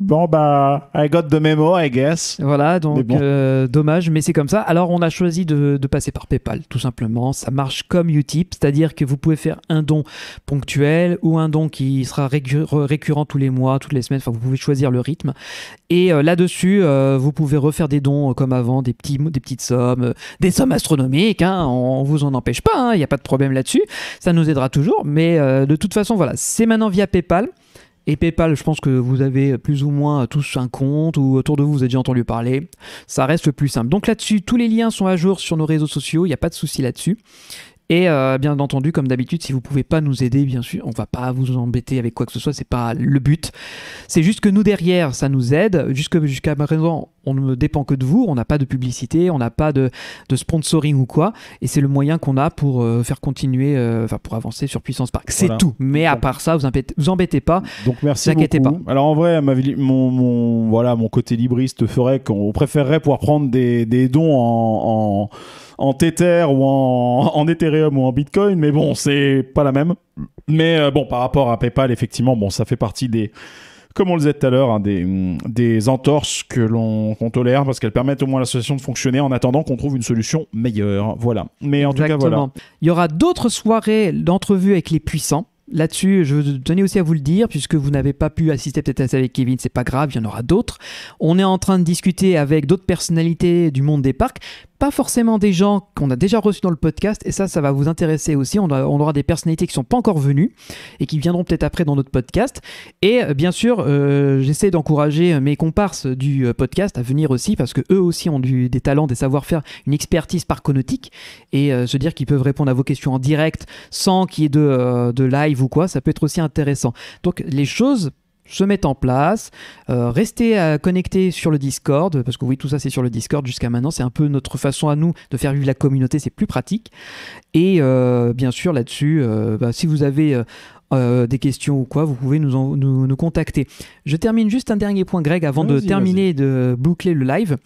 Bon, bah, I got the memo, I guess. Voilà, donc euh, dommage, mais c'est comme ça. Alors, on a choisi de, passer par PayPal, tout simplement. Ça marche comme Utip, c'est-à-dire que vous pouvez faire un don ponctuel ou un don qui sera récurrent tous les mois, toutes les semaines. Enfin, vous pouvez choisir le rythme. Et euh, là-dessus, euh, vous pouvez refaire des dons comme avant, des, petits, des petites sommes, des sommes astronomiques. Hein. on, vous en empêche pas, hein. il n'y a pas de problème là-dessus. Ça nous aidera toujours. Mais de toute façon, voilà, c'est maintenant via PayPal. Et PayPal, je pense que vous avez plus ou moins tous un compte ou autour de vous, vous avez déjà entendu parler. Ça reste le plus simple. Donc là-dessus, tous les liens sont à jour sur nos réseaux sociaux, il n'y a pas de souci là-dessus. Et euh, bien entendu, comme d'habitude, si vous ne pouvez pas nous aider, bien sûr, on va pas vous embêter avec quoi que ce soit, Ce n'est pas le but. C'est juste que nous derrière, ça nous aide. Jusqu'à présent, on ne dépend que de vous, on n'a pas de publicité, on n'a pas de, sponsoring ou quoi, et c'est le moyen qu'on a pour euh, faire continuer, euh, enfin pour avancer sur Puissance Park. C'est tout, mais à part ça, vous embêtez, pas. Donc merci. Vous pas. Alors en vrai, mon, voilà, mon côté libriste ferait qu'on préférerait pouvoir prendre des, dons en, en Tether ou en, Ethereum ou en Bitcoin, mais bon, c'est pas la même. Mais euh, bon, par rapport à PayPal, effectivement, bon, ça fait partie des, comme on le disait tout à l'heure, hein, mm, des, entorses que l'on tolère parce qu'elles permettent au moins à l'association de fonctionner en attendant qu'on trouve une solution meilleure. Voilà. Mais en tout cas, voilà. Il y aura d'autres soirées d'entrevues avec les puissants. Là-dessus, je tenais aussi à vous le dire, puisque vous n'avez pas pu assister peut-être à ça avec Kevin, c'est pas grave, il y en aura d'autres. On est en train de discuter avec d'autres personnalités du monde des parcs, pas forcément des gens qu'on a déjà reçus dans le podcast, et ça, ça va vous intéresser aussi. On, aura des personnalités qui sont pas encore venues et qui viendront peut-être après dans notre podcast. Et euh, bien sûr, euh, j'essaie d'encourager euh, mes comparses du podcast à venir aussi parce qu'eux aussi ont du, des talents, des savoir-faire, une expertise par conotique et se dire qu'ils peuvent répondre à vos questions en direct sans qu'il y ait de, de live ou quoi, ça peut être aussi intéressant. Donc les choses se mettre en place. Euh, rester euh, connecté sur le Discord, parce que oui, tout ça c'est sur le Discord jusqu'à maintenant. C'est un peu notre façon à nous de faire vivre la communauté, c'est plus pratique. Et euh, bien sûr, là-dessus, bah, si vous avez des questions ou quoi, vous pouvez nous, nous, contacter. Je termine juste un dernier point, Greg, avant de terminer de boucler le live.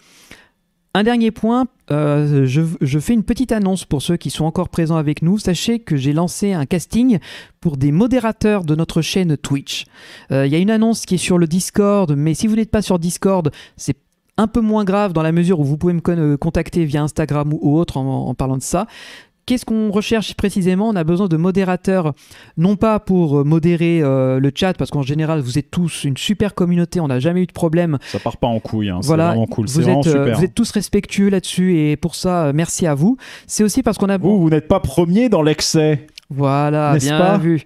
Un dernier point, euh, je, fais une petite annonce pour ceux qui sont encore présents avec nous. Sachez que j'ai lancé un casting pour des modérateurs de notre chaîne Twitch. Euh, il y a une annonce qui est sur le Discord, mais si vous n'êtes pas sur Discord, c'est un peu moins grave dans la mesure où vous pouvez me euh, contacter via Instagram ou autre en parlant de ça. Qu'est-ce qu'on recherche précisément On a besoin de modérateurs, non pas pour euh, modérer euh, le chat, parce qu'en général, vous êtes tous une super communauté, on n'a jamais eu de problème. Ça part pas en couille, hein, voilà, c'est vraiment cool, c'est euh, Vous êtes tous respectueux là-dessus, et pour ça, merci à vous. C'est aussi parce qu'on a... Vous, vous n'êtes pas premier dans l'excès voilà, bien vu.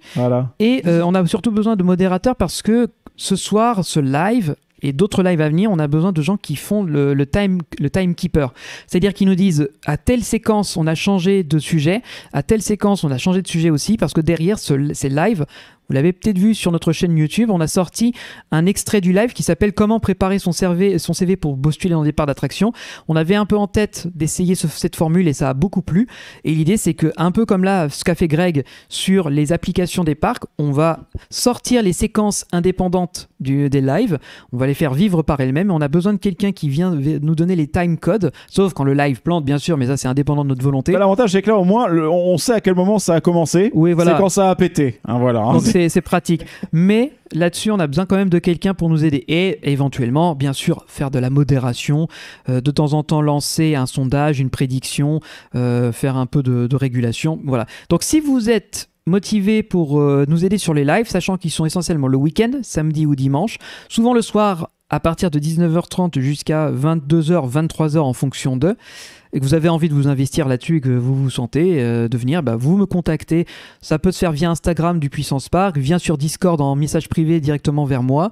Et on a surtout besoin de modérateurs parce que ce soir, ce live, et d'autres lives à venir, on a besoin de gens qui font le, le time, timekeeper. C'est-à-dire qu'ils nous disent à telle séquence on a changé de sujet, à telle séquence on a changé de sujet aussi, parce que derrière ces lives, vous l'avez peut-être vu sur notre chaîne YouTube, on a sorti un extrait du live qui s'appelle Comment préparer son CV, son CV pour postuler dans des départ d'attraction. On avait un peu en tête d'essayer cette formule et ça a beaucoup plu. Et l'idée, c'est que, un peu comme là, ce qu'a fait Greg sur les applications des parcs, on va sortir les séquences indépendantes des lives, on va les faire vivre par elles-mêmes. On a besoin de quelqu'un qui vient nous donner les time codes, sauf quand le live plante, bien sûr, mais ça, c'est indépendant de notre volonté. L'avantage, c'est que là, au moins, on sait à quel moment ça a commencé. Oui, voilà. C'est quand ça a pété. Hein, voilà. Hein c'est pratique. Mais là-dessus, on a besoin quand même de quelqu'un pour nous aider. Et éventuellement, bien sûr, faire de la modération, euh, de temps en temps lancer un sondage, une prédiction, euh, faire un peu de, régulation. Voilà. Donc si vous êtes motivé pour euh, nous aider sur les lives, sachant qu'ils sont essentiellement le week-end, samedi ou dimanche, souvent le soir à partir de 19h30 jusqu'à 22h, 23h en fonction d'eux et que vous avez envie de vous investir là-dessus et que vous vous sentez euh, de venir, bah, vous me contactez. Ça peut se faire via Instagram du Puissance Park, via sur Discord en message privé directement vers moi.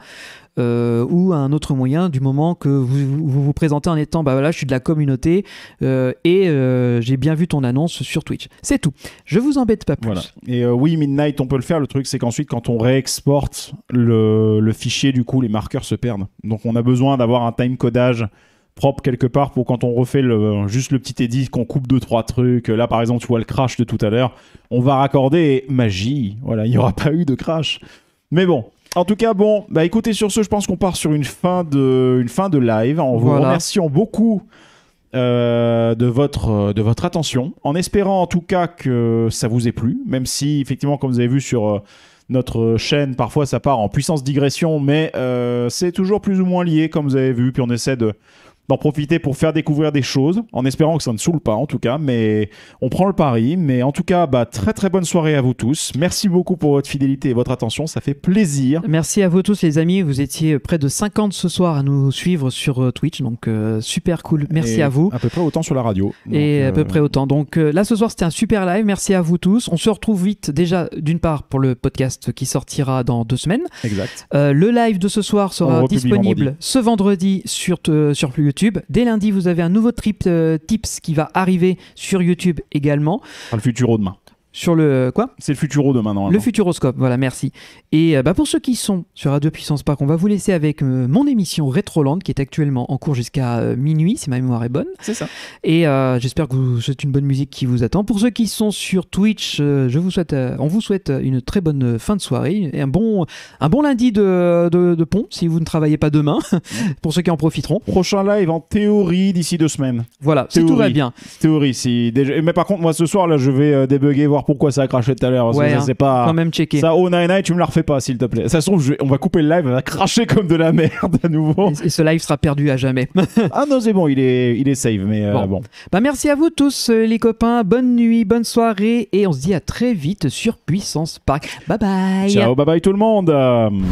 Euh, ou un autre moyen du moment que vous vous, présentez en étant bah voilà je suis de la communauté euh, et j'ai bien vu ton annonce sur Twitch c'est tout je vous embête pas plus et oui Midnight on peut le faire le truc c'est qu'ensuite quand on réexporte le, le, fichier du coup les marqueurs se perdent donc on a besoin d'avoir un time codage propre quelque part pour quand on refait juste le petit edit, qu'on coupe deux trois trucs. Là, par exemple, tu vois le crash de tout à l'heure. On va raccorder et magie. Voilà, il n'y aura pas eu de crash. Mais bon. En tout cas, bon, bah écoutez, sur ce, je pense qu'on part sur une fin de, une fin de live en vous remerciant beaucoup euh, de, votre, euh, de votre attention, en espérant en tout cas que ça vous ait plu, même si effectivement, comme vous avez vu sur euh, notre chaîne, parfois ça part en puissance digression, mais c'est toujours plus ou moins lié, comme vous avez vu, puis on essaie de, d'en profiter pour faire découvrir des choses, en espérant que ça ne saoule pas en tout cas, mais on prend le pari. Mais en tout cas, bah, très très bonne soirée à vous tous. Merci beaucoup pour votre fidélité et votre attention, ça fait plaisir. Merci à vous tous les amis, vous étiez près de 50 ce soir à nous suivre sur euh, Twitch, donc euh, super cool, merci à vous. À peu près autant sur la radio. et à peu euh, près autant. Donc là ce soir c'était un super live, merci à vous tous. On se retrouve vite déjà d'une part pour le podcast qui sortira dans deux semaines. Exact. le live de ce soir sera disponible ce vendredi sur, sur YouTube Dès lundi, vous avez un nouveau trip euh, tips qui va arriver sur YouTube également. Dans le au demain sur le quoi C'est le Futuro demain Le Futuroscope, voilà, merci. Et euh, bah, pour ceux qui sont sur Radio Puissance Park, on va vous laisser avec euh, mon émission Rétroland qui est actuellement en cours jusqu'à euh, minuit, si ma mémoire est bonne. C'est ça. Et j'espère que c'est une bonne musique qui vous attend. Pour ceux qui sont sur Twitch, je vous souhaite, on vous souhaite une très bonne fin de soirée et un bon, un bon lundi de, de, pont si vous ne travaillez pas demain. pour ceux qui en profiteront. Prochain live en théorie d'ici deux semaines. Voilà, c'est tout va bien. Théorie, si déjà... mais par contre moi ce soir là je vais débugger voir pourquoi ça a craché tout à l'heure. je hein. c'est pas. Quand même checker. Ça, oh, nine, tu me la refais pas, s'il te plaît. Ça se on va couper le live, elle va cracher comme de la merde à nouveau. Et, ce live sera perdu à jamais. ah non, c'est bon, il est, il est save, mais euh, bon. Bah, merci à vous tous, euh, les copains. Bonne nuit, bonne soirée, et on se dit à très vite sur Puissance Pack Bye bye. Ciao, bye bye tout le monde.